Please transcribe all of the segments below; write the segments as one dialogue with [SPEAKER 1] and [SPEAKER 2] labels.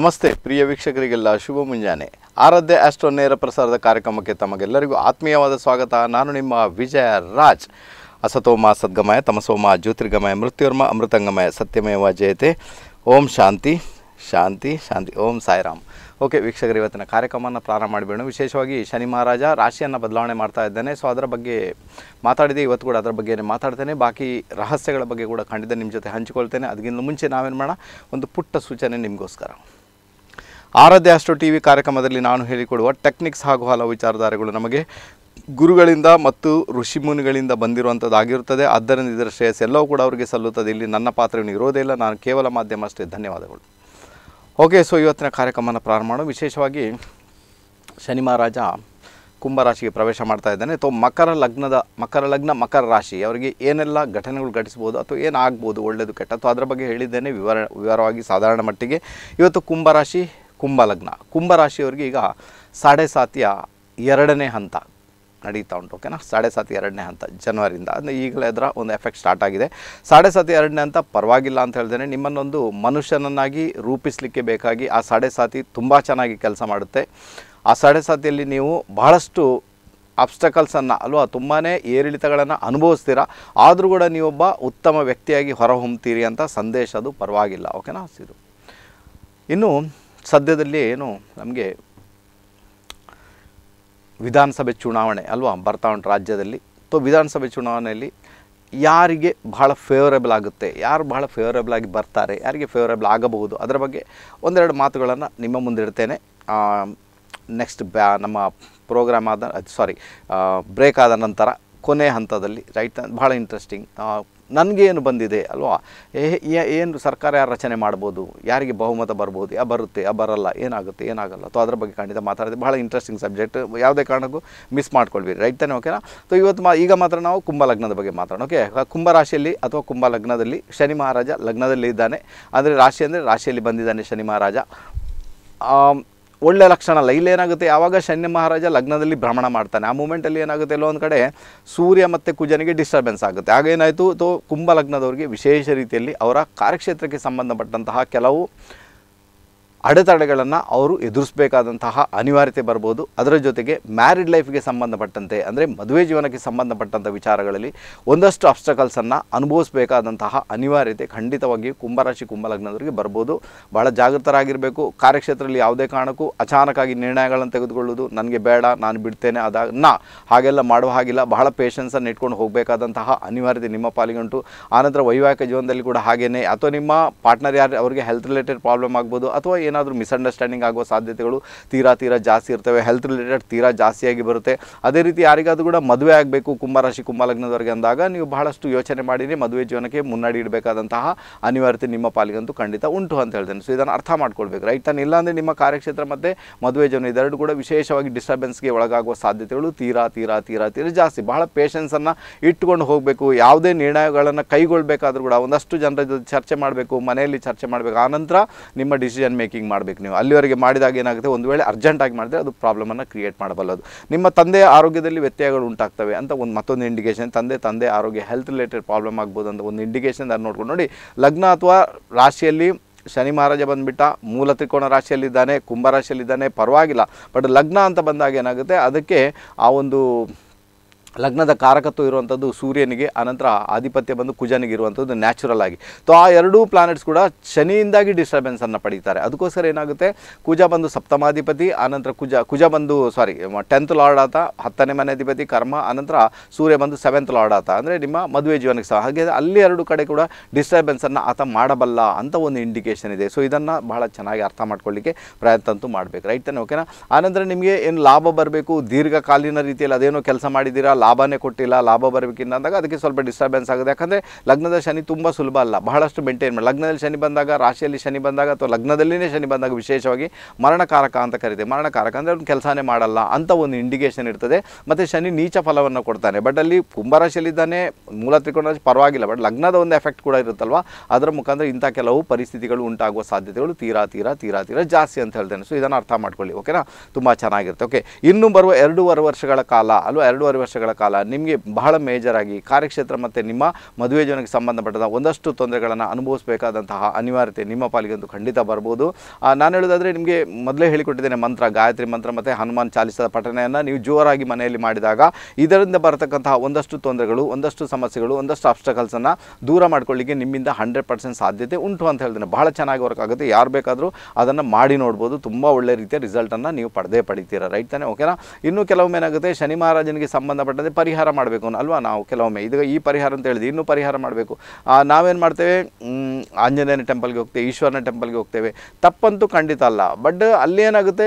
[SPEAKER 1] ನಮಸ್ತೆ ಪ್ರಿಯ ವೀಕ್ಷಕರಿಗೆಲ್ಲ ಶುಭ ಮುಂಜಾನೆ ಆರಾಧ್ಯ ಆಸ್ಟ್ರೋ ನೇರ ಪ್ರಸಾರದ ಕಾರ್ಯಕ್ರಮಕ್ಕೆ ತಮಗೆಲ್ಲರಿಗೂ ಆತ್ಮೀಯವಾದ ಸ್ವಾಗತ ನಾನು ನಿಮ್ಮ ವಿಜಯ ರಾಜ್ ಅಸತೋಮ ಸದ್ಗಮಯ ತಮಸೋಮ ಜ್ಯೋತಿರ್ಗಮಯ ಮೃತ್ಯುರ್ಮ ಅಮೃತಂಗಮಯ ಸತ್ಯಮೇವ ಜಯತೆ ಓಂ ಶಾಂತಿ ಶಾಂತಿ ಶಾಂತಿ ಓಂ ಸಾಯಿರಾಮ್ ಓಕೆ ವೀಕ್ಷಕರು ಇವತ್ತಿನ ಕಾರ್ಯಕ್ರಮವನ್ನು ಪ್ರಾರಂಭ ಮಾಡಿಬಿಡೋಣ ವಿಶೇಷವಾಗಿ ಶನಿ ಮಹಾರಾಜ ರಾಶಿಯನ್ನು ಬದಲಾವಣೆ ಮಾಡ್ತಾ ಇದ್ದೇನೆ ಸೊ ಅದರ ಬಗ್ಗೆ ಮಾತಾಡಿದೆ ಇವತ್ತು ಕೂಡ ಅದರ ಬಗ್ಗೆ ಮಾತಾಡ್ತೇನೆ ಬಾಕಿ ರಹಸ್ಯಗಳ ಬಗ್ಗೆ ಕೂಡ ಖಂಡಿತ ನಿಮ್ಮ ಜೊತೆ ಹಂಚಿಕೊಳ್ತೇನೆ ಅದಕ್ಕಿಂತ ಮುಂಚೆ ನಾವೇನು ಮಾಡೋಣ ಒಂದು ಪುಟ್ಟ ಸೂಚನೆ ನಿಮಗೋಸ್ಕರ ಆರಾಧ್ಯ ಆಸ್ಟ್ರೋ ಟಿ ವಿ ಕಾರ್ಯಕ್ರಮದಲ್ಲಿ ನಾನು ಹೇಳಿಕೊಡುವ ಟೆಕ್ನಿಕ್ಸ್ ಹಾಗೂ ಹಲವು ವಿಚಾರಧಾರೆಗಳು ನಮಗೆ ಗುರುಗಳಿಂದ ಮತ್ತು ಋಷಿಮುನಿಗಳಿಂದ ಆಗಿರುತ್ತದೆ ಆದ್ದರಿಂದ ಇದರ ಶ್ರೇಯಸ್ ಎಲ್ಲವೂ ಕೂಡ ಅವರಿಗೆ ಸಲ್ಲುತ್ತದೆ ಇಲ್ಲಿ ನನ್ನ ಪಾತ್ರವನ್ನು ಇರೋದೇ ಇಲ್ಲ ನಾನು ಕೇವಲ ಮಾಧ್ಯಮ ಅಷ್ಟೇ ಧನ್ಯವಾದಗಳು ಓಕೆ ಸೊ ಇವತ್ತಿನ ಕಾರ್ಯಕ್ರಮನ ಪ್ರಾರಂಭ ಮಾಡೋಣ ವಿಶೇಷವಾಗಿ ಶನಿ ಮಹಾರಾಜ ಕುಂಭರಾಶಿಗೆ ಪ್ರವೇಶ ಮಾಡ್ತಾ ಇದ್ದಾನೆ ಅಥವಾ ಮಕರ ಲಗ್ನದ ಮಕರ ಲಗ್ನ ಮಕರ ರಾಶಿ ಅವರಿಗೆ ಏನೆಲ್ಲ ಘಟನೆಗಳು ಘಟಿಸ್ಬೋದು ಅಥವಾ ಏನಾಗ್ಬೋದು ಒಳ್ಳೆಯದು ಅಥವಾ ಅದರ ಬಗ್ಗೆ ಹೇಳಿದ್ದೇನೆ ವಿವರ ವಿವರವಾಗಿ ಸಾಧಾರಣ ಮಟ್ಟಿಗೆ ಇವತ್ತು ಕುಂಭರಾಶಿ ಕುಂಭಲಗ್ನ ಕುಂಭರಾಶಿಯವ್ರಿಗೆ ಈಗ ಸಾಡೆ ಸಾತಿಯ ಎರಡನೇ ಹಂತ ನಡೀತಾ ಉಂಟು ಓಕೆನಾ ಸಾಡೆ ಸಾತಿ ಎರಡನೇ ಹಂತ ಜನವರಿಯಿಂದ ಅಂದರೆ ಈಗಲೇ ಅದರ ಒಂದು ಎಫೆಕ್ಟ್ ಸ್ಟಾರ್ಟ್ ಆಗಿದೆ ಸಾಡೆ ಸಾತಿ ಎರಡನೇ ಹಂತ ಪರವಾಗಿಲ್ಲ ಅಂತ ಹೇಳಿದ್ರೆ ನಿಮ್ಮನ್ನೊಂದು ಮನುಷ್ಯನನ್ನಾಗಿ ರೂಪಿಸಲಿಕ್ಕೆ ಬೇಕಾಗಿ ಆ ಸಾಡೆ ಸಾತಿ ತುಂಬ ಚೆನ್ನಾಗಿ ಕೆಲಸ ಮಾಡುತ್ತೆ ಆ ಸಾಡೆ ಸಾತಿಯಲ್ಲಿ ನೀವು ಬಹಳಷ್ಟು ಅಬ್ಸ್ಟಕಲ್ಸನ್ನು ಅಲ್ವಾ ತುಂಬಾ ಏರಿಳಿತಗಳನ್ನು ಅನುಭವಿಸ್ತೀರಾ ಆದರೂ ಕೂಡ ನೀವೊಬ್ಬ ಉತ್ತಮ ವ್ಯಕ್ತಿಯಾಗಿ ಹೊರಹೊಮ್ತೀರಿ ಅಂತ ಸಂದೇಶ ಅದು ಪರವಾಗಿಲ್ಲ ಓಕೆನಾ ಇದು ಇನ್ನು ಸದ್ಯದಲ್ಲಿ ಏನು ನಮಗೆ ವಿಧಾನಸಭೆ ಚುನಾವಣೆ ಅಲ್ವಾ ಬರ್ತಾ ಉಂಟು ರಾಜ್ಯದಲ್ಲಿ ಸೊ ವಿಧಾನಸಭೆ ಚುನಾವಣೆಯಲ್ಲಿ ಯಾರಿಗೆ ಬಹಳ ಫೇವರೇಬಲ್ ಆಗುತ್ತೆ ಯಾರು ಬಹಳ ಫೇವರೇಬಲ್ ಆಗಿ ಬರ್ತಾರೆ ಯಾರಿಗೆ ಫೇವರೇಬಲ್ ಆಗಬಹುದು ಅದರ ಬಗ್ಗೆ ಒಂದೆರಡು ಮಾತುಗಳನ್ನು ನಿಮ್ಮ ಮುಂದಿಡ್ತೇನೆ ನೆಕ್ಸ್ಟ್ ಬ್ಯಾ ನಮ್ಮ ಪ್ರೋಗ್ರಾಮ್ ಆದ ಸಾರಿ ಬ್ರೇಕ್ ಆದ ನಂತರ ಕೊನೆ ಹಂತದಲ್ಲಿ ರೈಟ್ ಬಹಳ ಇಂಟ್ರೆಸ್ಟಿಂಗ್ ನನಗೇನು ಬಂದಿದೆ ಅಲ್ವಾ ಏನು ಸರ್ಕಾರ ಯಾರು ರಚನೆ ಮಾಡ್ಬೋದು ಯಾರಿಗೆ ಬಹುಮತ ಬರ್ಬೋದು ಯಾ ಬರುತ್ತೆ ಯಾ ಬರಲ್ಲ ಏನಾಗುತ್ತೆ ಏನಾಗಲ್ಲ ಅಥವಾ ಅದ್ರ ಬಗ್ಗೆ ಖಂಡಿತ ಮಾತಾಡಿದೆ ಬಹಳ ಇಂಟ್ರೆಸ್ಟಿಂಗ್ ಸಬ್ಜೆಕ್ಟ್ ಯಾವುದೇ ಕಾರಣಕ್ಕೂ ಮಿಸ್ ಮಾಡ್ಕೊಳ್ಬೇಡಿ ರೈಟ್ ತಾನೆ ಓಕೆನಾ ಸೊ ಇವತ್ತು ಮಾ ಈಗ ಮಾತ್ರ ನಾವು ಕುಂಭ ಲಗ್ನದ ಬಗ್ಗೆ ಮಾತಾಡೋಣ ಓಕೆ ರಾಶಿಯಲ್ಲಿ ಅಥವಾ ಕುಂಭ ಲಗ್ನದಲ್ಲಿ ಶನಿ ಮಹಾರಾಜ ಲಗ್ನದಲ್ಲಿ ಇದ್ದಾನೆ ಅಂದರೆ ರಾಶಿ ಅಂದರೆ ರಾಶಿಯಲ್ಲಿ ಬಂದಿದ್ದಾನೆ ಶನಿ ಮಹಾರಾಜ ಒಳ್ಳೆ ಲಕ್ಷಣ ಅಲ್ಲ ಇಲ್ಲೇನಾಗುತ್ತೆ ಯಾವಾಗ ಶನಿ ಮಹಾರಾಜ ಲಗ್ನದಲ್ಲಿ ಭ್ರಮಣ ಮಾಡ್ತಾನೆ ಆ ಮೂಮೆಂಟಲ್ಲಿ ಏನಾಗುತ್ತೆ ಎಲ್ಲೋ ಒಂದು ಕಡೆ ಸೂರ್ಯ ಮತ್ತು ಕುಜನಿಗೆ ಡಿಸ್ಟರ್ಬೆನ್ಸ್ ಆಗುತ್ತೆ ಹಾಗೇನಾಯಿತು ತೋ ಕುಂಭ ಲಗ್ನದವರಿಗೆ ವಿಶೇಷ ರೀತಿಯಲ್ಲಿ ಅವರ ಕಾರ್ಯಕ್ಷೇತ್ರಕ್ಕೆ ಸಂಬಂಧಪಟ್ಟಂತಹ ಕೆಲವು ಅಡೆತಡೆಗಳನ್ನು ಅವರು ಎದುರಿಸಬೇಕಾದಂತಹ ಅನಿವಾರ್ಯತೆ ಬರ್ಬೋದು ಅದರ ಜೊತೆಗೆ ಮ್ಯಾರಿಡ್ ಲೈಫ್ಗೆ ಸಂಬಂಧಪಟ್ಟಂತೆ ಅಂದರೆ ಮದುವೆ ಜೀವನಕ್ಕೆ ಸಂಬಂಧಪಟ್ಟಂಥ ವಿಚಾರಗಳಲ್ಲಿ ಒಂದಷ್ಟು ಅಬ್ಸ್ಟಕಲ್ಸನ್ನು ಅನುಭವಿಸಬೇಕಾದಂತಹ ಅನಿವಾರ್ಯತೆ ಖಂಡಿತವಾಗಿಯೂ ಕುಂಭರಾಶಿ ಕುಂಭಲಗ್ನದವರಿಗೆ ಬರ್ಬೋದು ಭಾಳ ಜಾಗೃತರಾಗಿರಬೇಕು ಕಾರ್ಯಕ್ಷೇತ್ರದಲ್ಲಿ ಯಾವುದೇ ಕಾರಣಕ್ಕೂ ಅಚಾನಕ್ಕಾಗಿ ನಿರ್ಣಯಗಳನ್ನು ತೆಗೆದುಕೊಳ್ಳೋದು ನನಗೆ ಬೇಡ ನಾನು ಬಿಡ್ತೇನೆ ಅದನ್ನ ನಾ ಹಾಗೆಲ್ಲ ಮಾಡುವ ಹಾಗಿಲ್ಲ ಬಹಳ ಪೇಷನ್ಸನ್ನು ಇಟ್ಕೊಂಡು ಹೋಗಬೇಕಾದಂತಹ ಅನಿವಾರ್ಯತೆ ನಿಮ್ಮ ಪಾಲಿಗಂಟು ಆನಂತರ ವೈವಾಹಿಕ ಜೀವನದಲ್ಲಿ ಕೂಡ ಹಾಗೇನೆ ಅಥವಾ ನಿಮ್ಮ ಪಾರ್ಟ್ನರ್ ಯಾರು ಅವರಿಗೆ ಹೆಲ್ತ್ ರಿಲೇಟೆಡ್ ಪ್ರಾಬ್ಲಮ್ ಆಗ್ಬೋದು ಅಥವಾ ಏನಾದರೂ ಮಿಸ್ಅಂಡರ್ಸ್ಟ್ಯಾಂಡಿಂಗ್ ಆಗೋ ಸಾಧ್ಯತೆಗಳು ತೀರಾ ತೀರಾ ಜಾಸ್ತಿ ಇರ್ತವೆ ಹೆಲ್ತ್ ರಿಲೇಟೆಡ್ ತೀರಾ ಜಾಸ್ತಿಯಾಗಿ ಬರುತ್ತೆ ಅದೇ ರೀತಿ ಯಾರಿಗಾದರೂ ಕೂಡ ಮದುವೆ ಆಗಬೇಕು ಕುಂಭರಾಶಿ ಕುಂಭಲಗ್ನದವರಿಗೆ ಅಂದಾಗ ನೀವು ಬಹಳಷ್ಟು ಯೋಚನೆ ಮಾಡಿರಿ ಮದುವೆ ಜೀವನಕ್ಕೆ ಮುನ್ನಡಿ ಇಡಬೇಕಾದಂತಹ ಅನಿವಾರ್ಯತೆ ನಿಮ್ಮ ಪಾಲಿಗಂತೂ ಖಂಡಿತ ಉಂಟು ಅಂತ ಹೇಳ್ತೇನೆ ಸೊ ಇದನ್ನು ಅರ್ಥ ಮಾಡ್ಕೊಳ್ಬೇಕು ರೈಟ್ ತಾನು ಇಲ್ಲಾಂದರೆ ನಿಮ್ಮ ಕಾರ್ಯಕ್ಷೇತ್ರ ಮತ್ತು ಮದುವೆ ಜೀವನ ಇದೆರಡು ಕೂಡ ವಿಶೇಷವಾಗಿ ಡಿಸ್ಟರ್ಬೆನ್ಸ್ಗೆ ಒಳಗಾಗುವ ಸಾಧ್ಯತೆಗಳು ತೀರಾ ತೀರಾ ತೀರಾ ತೀರಾ ಜಾಸ್ತಿ ಬಹಳ ಪೇಷನ್ಸನ್ನು ಇಟ್ಟುಕೊಂಡು ಹೋಗಬೇಕು ಯಾವುದೇ ನಿರ್ಣಯಗಳನ್ನು ಕೈಗೊಳ್ಳಬೇಕಾದ್ರೂ ಕೂಡ ಒಂದಷ್ಟು ಜನರ ಜೊತೆ ಚರ್ಚೆ ಮಾಡಬೇಕು ಮನೆಯಲ್ಲಿ ಚರ್ಚೆ ಮಾಡಬೇಕು ಆನಂತರ ನಿಮ್ಮ ಡಿಸಿಷನ್ ಮೇಕಿಂಗ್ ಮಾಡಬೇಕು ನೀವು ಅಲ್ಲಿವರೆಗೆ ಮಾಡಿದಾಗ ಏನಾಗುತ್ತೆ ಒಂದು ವೇಳೆ ಅರ್ಜೆಂಟಾಗಿ ಮಾಡಿದ್ರೆ ಅದು ಪ್ರಾಬ್ಲಮನ್ನು ಕ್ರಿಯೇಟ್ ಮಾಡಬಲ್ಲದು ನಿಮ್ಮ ತಂದೆಯ ಆರೋಗ್ಯದಲ್ಲಿ ವ್ಯತ್ಯಯಗಳು ಉಂಟಾಗ್ತವೆ ಅಂತ ಒಂದು ಮತ್ತೊಂದು ಇಂಡಿಕೇಷನ್ ತಂದೆ ತಂದೆ ಆರೋಗ್ಯ ಹೆಲ್ತ್ ರಿಲೇಟೆಡ್ ಪ್ರಾಬ್ಲಮ್ ಆಗ್ಬೋದು ಅಂತ ಒಂದು ಇಂಡಿಕೇಷನ್ ಅದನ್ನು ನೋಡ್ಕೊಂಡು ನೋಡಿ ಲಗ್ನ ಅಥವಾ ರಾಶಿಯಲ್ಲಿ ಶನಿ ಮಹಾರಾಜ ಬಂದುಬಿಟ್ಟ ಮೂಲ ತ್ರಿಕೋಣ ರಾಶಿಯಲ್ಲಿದ್ದಾನೆ ಕುಂಭ ರಾಶಿಯಲ್ಲಿದ್ದಾನೆ ಪರವಾಗಿಲ್ಲ ಬಟ್ ಲಗ್ನ ಅಂತ ಬಂದಾಗ ಏನಾಗುತ್ತೆ ಅದಕ್ಕೆ ಆ ಒಂದು ಲಗ್ನದ ಕಾರಕತ್ವ ಇರುವಂಥದ್ದು ಸೂರ್ಯನಿಗೆ ಆನಂತರ ಆಧಿಪತ್ಯ ಬಂದು ಕುಜನಿಗೆ ಇರುವಂಥದ್ದು ನ್ಯಾಚುರಲ್ ಆಗಿ ಸೊ ಆ ಎರಡೂ ಪ್ಲಾನೆಟ್ಸ್ ಕೂಡ ಶನಿಯಿಂದಾಗಿ ಡಿಸ್ಟರ್ಬೆನ್ಸನ್ನು ಪಡೀತಾರೆ ಅದಕ್ಕೋಸ್ಕರ ಏನಾಗುತ್ತೆ ಕುಜ ಬಂದು ಸಪ್ತಮಾಧಿಪತಿ ಆನಂತರ ಕುಜ ಕುಜ ಬಂದು ಸಾರಿ ಟೆಂತ್ ಲಾರ್ಡ್ ಆತ ಹತ್ತನೇ ಮನೆ ಅಧಿಪತಿ ಕರ್ಮ ಆನಂತರ ಸೂರ್ಯ ಬಂದು ಸೆವೆಂತ್ ಲಾರ್ಡ್ ಆತ ಅಂದರೆ ನಿಮ್ಮ ಮದುವೆ ಜೀವನಕ್ಕೆ ಸಹ ಹಾಗೆ ಅಲ್ಲಿ ಎರಡು ಕಡೆ ಕೂಡ ಡಿಸ್ಟರ್ಬೆನ್ಸನ್ನು ಆತ ಮಾಡಬಲ್ಲ ಅಂತ ಒಂದು ಇಂಡಿಕೇಷನ್ ಇದೆ ಸೊ ಇದನ್ನು ಬಹಳ ಚೆನ್ನಾಗಿ ಅರ್ಥ ಮಾಡ್ಕೊಳ್ಳಿಕ್ಕೆ ಪ್ರಯತ್ನ ಅಂತೂ ಮಾಡಬೇಕು ರೈಟ್ ತಾನೆ ಓಕೆನಾ ಆನಂತರ ನಿಮಗೆ ಏನು ಲಾಭ ಬರಬೇಕು ದೀರ್ಘಕಾಲೀನ ರೀತಿಯಲ್ಲಿ ಅದೇನೋ ಕೆಲಸ ಮಾಡಿದ್ದೀರಾ ಲಾಭನೇ ಕೊಟ್ಟಿಲ್ಲ ಲಾಭ ಬರಬೇಕಿಂದ ಅಂದಾಗ ಅದಕ್ಕೆ ಸ್ವಲ್ಪ ಡಿಸ್ಟರ್ಬೆನ್ಸ್ ಆಗುತ್ತೆ ಯಾಕಂದರೆ ಲಗ್ನದ ಶನಿ ತುಂಬ ಸುಲಭ ಅಲ್ಲ ಬಹಳಷ್ಟು ಮೇಂಟೈನ್ ಮಾಡಿ ಲಗ್ನದಲ್ಲಿ ಶನಿ ಬಂದಾಗ ರಾಶಿಯಲ್ಲಿ ಶನಿ ಬಂದಾಗ ಅಥವಾ ಲಗ್ನದಲ್ಲಿನೇ ಶನಿ ಬಂದಾಗ ವಿಶೇಷವಾಗಿ ಮರಣಕಾರಕ ಅಂತ ಕರಿತೀವಿ ಮರಣಕಾರಕ ಅಂದರೆ ಅವ್ನು ಕೆಲಸನೇ ಮಾಡಲ್ಲ ಅಂತ ಒಂದು ಇಂಡಿಕೇಷನ್ ಇರ್ತದೆ ಮತ್ತು ಶನಿ ನೀಚ ಫಲವನ್ನು ಕೊಡ್ತಾನೆ ಬಟ್ ಅಲ್ಲಿ ಕುಂಭರಾಶಿಯಲ್ಲಿದ್ದಾನೆ ಮೂಲ ತ್ರಿಕೋಣ ಪರವಾಗಿಲ್ಲ ಬಟ್ ಲಗ್ನದ ಒಂದು ಎಫೆಕ್ಟ್ ಕೂಡ ಇರುತ್ತಲ್ವ ಅದರ ಮುಖಾಂತರ ಇಂಥ ಕೆಲವು ಪರಿಸ್ಥಿತಿಗಳು ಉಂಟಾಗುವ ಸಾಧ್ಯತೆಗಳು ತೀರಾ ತೀರಾ ತೀರಾ ತೀರಾ ಜಾಸ್ತಿ ಅಂತ ಹೇಳ್ತೇನೆ ಸೊ ಇದನ್ನು ಅರ್ಥ ಮಾಡ್ಕೊಳ್ಳಿ ಓಕೆನಾ ತುಂಬ ಚೆನ್ನಾಗಿರುತ್ತೆ ಓಕೆ ಇನ್ನೂ ಬರುವ ಎರಡೂವರೆ ವರ್ಷಗಳ ಕಾಲ ಅಲ್ವಾ ಎರಡೂವರೆ ವರ್ಷಗಳ ವರ್ಷಗಳ ಕಾಲ ನಿಮಗೆ ಬಹಳ ಮೇಜರಾಗಿ ಕಾರ್ಯಕ್ಷೇತ್ರ ಮತ್ತು ನಿಮ್ಮ ಮದುವೆ ಜೀವನಕ್ಕೆ ಸಂಬಂಧಪಟ್ಟದ ಒಂದಷ್ಟು ತೊಂದರೆಗಳನ್ನು ಅನುಭವಿಸಬೇಕಾದಂತಹ ಅನಿವಾರ್ಯತೆ ನಿಮ್ಮ ಪಾಲಿಗೆ ಒಂದು ಖಂಡಿತ ಬರ್ಬೋದು ನಾನು ಹೇಳೋದಾದರೆ ನಿಮಗೆ ಮೊದಲೇ ಹೇಳಿಕೊಟ್ಟಿದ್ದೇನೆ ಮಂತ್ರ ಗಾಯತ್ರಿ ಮಂತ್ರ ಮತ್ತು ಹನುಮಾನ್ ಚಾಲಿಸದ ಪಠನೆಯನ್ನು ನೀವು ಜೋರಾಗಿ ಮನೆಯಲ್ಲಿ ಮಾಡಿದಾಗ ಇದರಿಂದ ಬರತಕ್ಕಂತಹ ಒಂದಷ್ಟು ತೊಂದರೆಗಳು ಒಂದಷ್ಟು ಸಮಸ್ಯೆಗಳು ಒಂದಷ್ಟು ಅನ್ನು ದೂರ ಮಾಡ್ಕೊಳ್ಳಿಕ್ಕೆ ನಿಮ್ಮಿಂದ ಹಂಡ್ರೆಡ್ ಪರ್ಸೆಂಟ್ ಸಾಧ್ಯತೆ ಉಂಟು ಅಂತ ಹೇಳಿದ್ರೆ ಬಹಳ ಚೆನ್ನಾಗಿ ವರ್ಕ್ ಆಗುತ್ತೆ ಯಾರು ಬೇಕಾದರೂ ಅದನ್ನು ಮಾಡಿ ನೋಡ್ಬೋದು ತುಂಬ ಒಳ್ಳೆ ರೀತಿಯ ರಿಸಲ್ಟನ್ನು ನೀವು ಪಡೆದೇ ಪಡಿತೀರ ರೈಟ್ ತಾನೆ ಓಕೆನಾ ಇನ್ನು ಕೆಲವೊಮ್ಮೆ ಏನಾಗುತ್ತೆ ಶನಿ ಮಹಾರಾಜನಿಗೆ ಸಂಬಂಧಪಟ್ಟ ಮಾಡದೆ ಪರಿಹಾರ ಮಾಡಬೇಕು ಅಲ್ವಾ ನಾವು ಕೆಲವೊಮ್ಮೆ ಇದು ಈ ಪರಿಹಾರ ಅಂತ ಹೇಳಿದ್ವಿ ಇನ್ನೂ ಪರಿಹಾರ ಮಾಡಬೇಕು ನಾವೇನು ಮಾಡ್ತೇವೆ ಆಂಜನೇಯನ ಟೆಂಪಲ್ಗೆ ಹೋಗ್ತೇವೆ ಈಶ್ವರನ ಟೆಂಪಲ್ಗೆ ಹೋಗ್ತೇವೆ ತಪ್ಪಂತೂ ಖಂಡಿತ ಅಲ್ಲ ಬಟ್ ಅಲ್ಲಿ ಏನಾಗುತ್ತೆ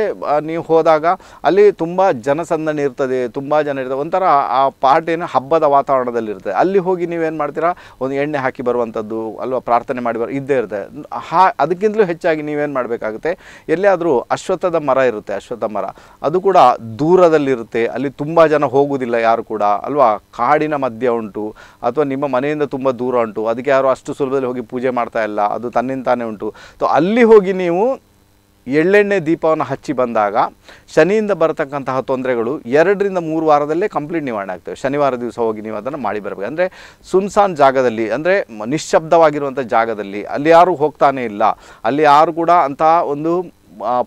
[SPEAKER 1] ನೀವು ಹೋದಾಗ ಅಲ್ಲಿ ತುಂಬ ಜನಸಂದಣಿ ಇರ್ತದೆ ತುಂಬ ಜನ ಇರ್ತದೆ ಒಂಥರ ಆ ಪಾರ್ಟಿನ ಹಬ್ಬದ ವಾತಾವರಣದಲ್ಲಿರ್ತದೆ ಅಲ್ಲಿ ಹೋಗಿ ನೀವೇನು ಮಾಡ್ತೀರಾ ಒಂದು ಎಣ್ಣೆ ಹಾಕಿ ಬರುವಂಥದ್ದು ಅಲ್ವಾ ಪ್ರಾರ್ಥನೆ ಮಾಡಿ ಬರೋ ಇದ್ದೇ ಇರ್ತದೆ ಹಾ ಅದಕ್ಕಿಂತಲೂ ಹೆಚ್ಚಾಗಿ ನೀವೇನು ಮಾಡಬೇಕಾಗುತ್ತೆ ಎಲ್ಲಿಯಾದರೂ ಅಶ್ವತ್ಥದ ಮರ ಇರುತ್ತೆ ಅಶ್ವತ್ಥ ಮರ ಅದು ಕೂಡ ದೂರದಲ್ಲಿರುತ್ತೆ ಅಲ್ಲಿ ತುಂಬ ಜನ ಹೋಗುವುದಿಲ್ಲ ಯಾರು ಕೂಡ ಅಲ್ವಾ ಕಾಡಿನ ಮಧ್ಯ ಉಂಟು ಅಥವಾ ನಿಮ್ಮ ಮನೆಯಿಂದ ತುಂಬ ದೂರ ಉಂಟು ಅದಕ್ಕೆ ಯಾರು ಅಷ್ಟು ಸುಲಭದಲ್ಲಿ ಹೋಗಿ ಪೂಜೆ ಮಾಡ್ತಾ ಇಲ್ಲ ಅದು ತನ್ನಿಂದ ತಾನೇ ಉಂಟು ಸೊ ಅಲ್ಲಿ ಹೋಗಿ ನೀವು ಎಳ್ಳೆಣ್ಣೆ ದೀಪವನ್ನು ಹಚ್ಚಿ ಬಂದಾಗ ಶನಿಯಿಂದ ಬರತಕ್ಕಂತಹ ತೊಂದರೆಗಳು ಎರಡರಿಂದ ಮೂರು ವಾರದಲ್ಲೇ ಕಂಪ್ಲೀಟ್ ನಿವಾರಣೆ ಆಗ್ತವೆ ಶನಿವಾರ ದಿವಸ ಹೋಗಿ ನೀವು ಅದನ್ನು ಮಾಡಿ ಬರಬೇಕು ಅಂದರೆ ಸುನ್ಸಾನ್ ಜಾಗದಲ್ಲಿ ಅಂದರೆ ನಿಶ್ಶಬ್ದವಾಗಿರುವಂಥ ಜಾಗದಲ್ಲಿ ಅಲ್ಲಿ ಯಾರೂ ಹೋಗ್ತಾನೇ ಇಲ್ಲ ಅಲ್ಲಿ ಯಾರು ಕೂಡ ಅಂತಹ ಒಂದು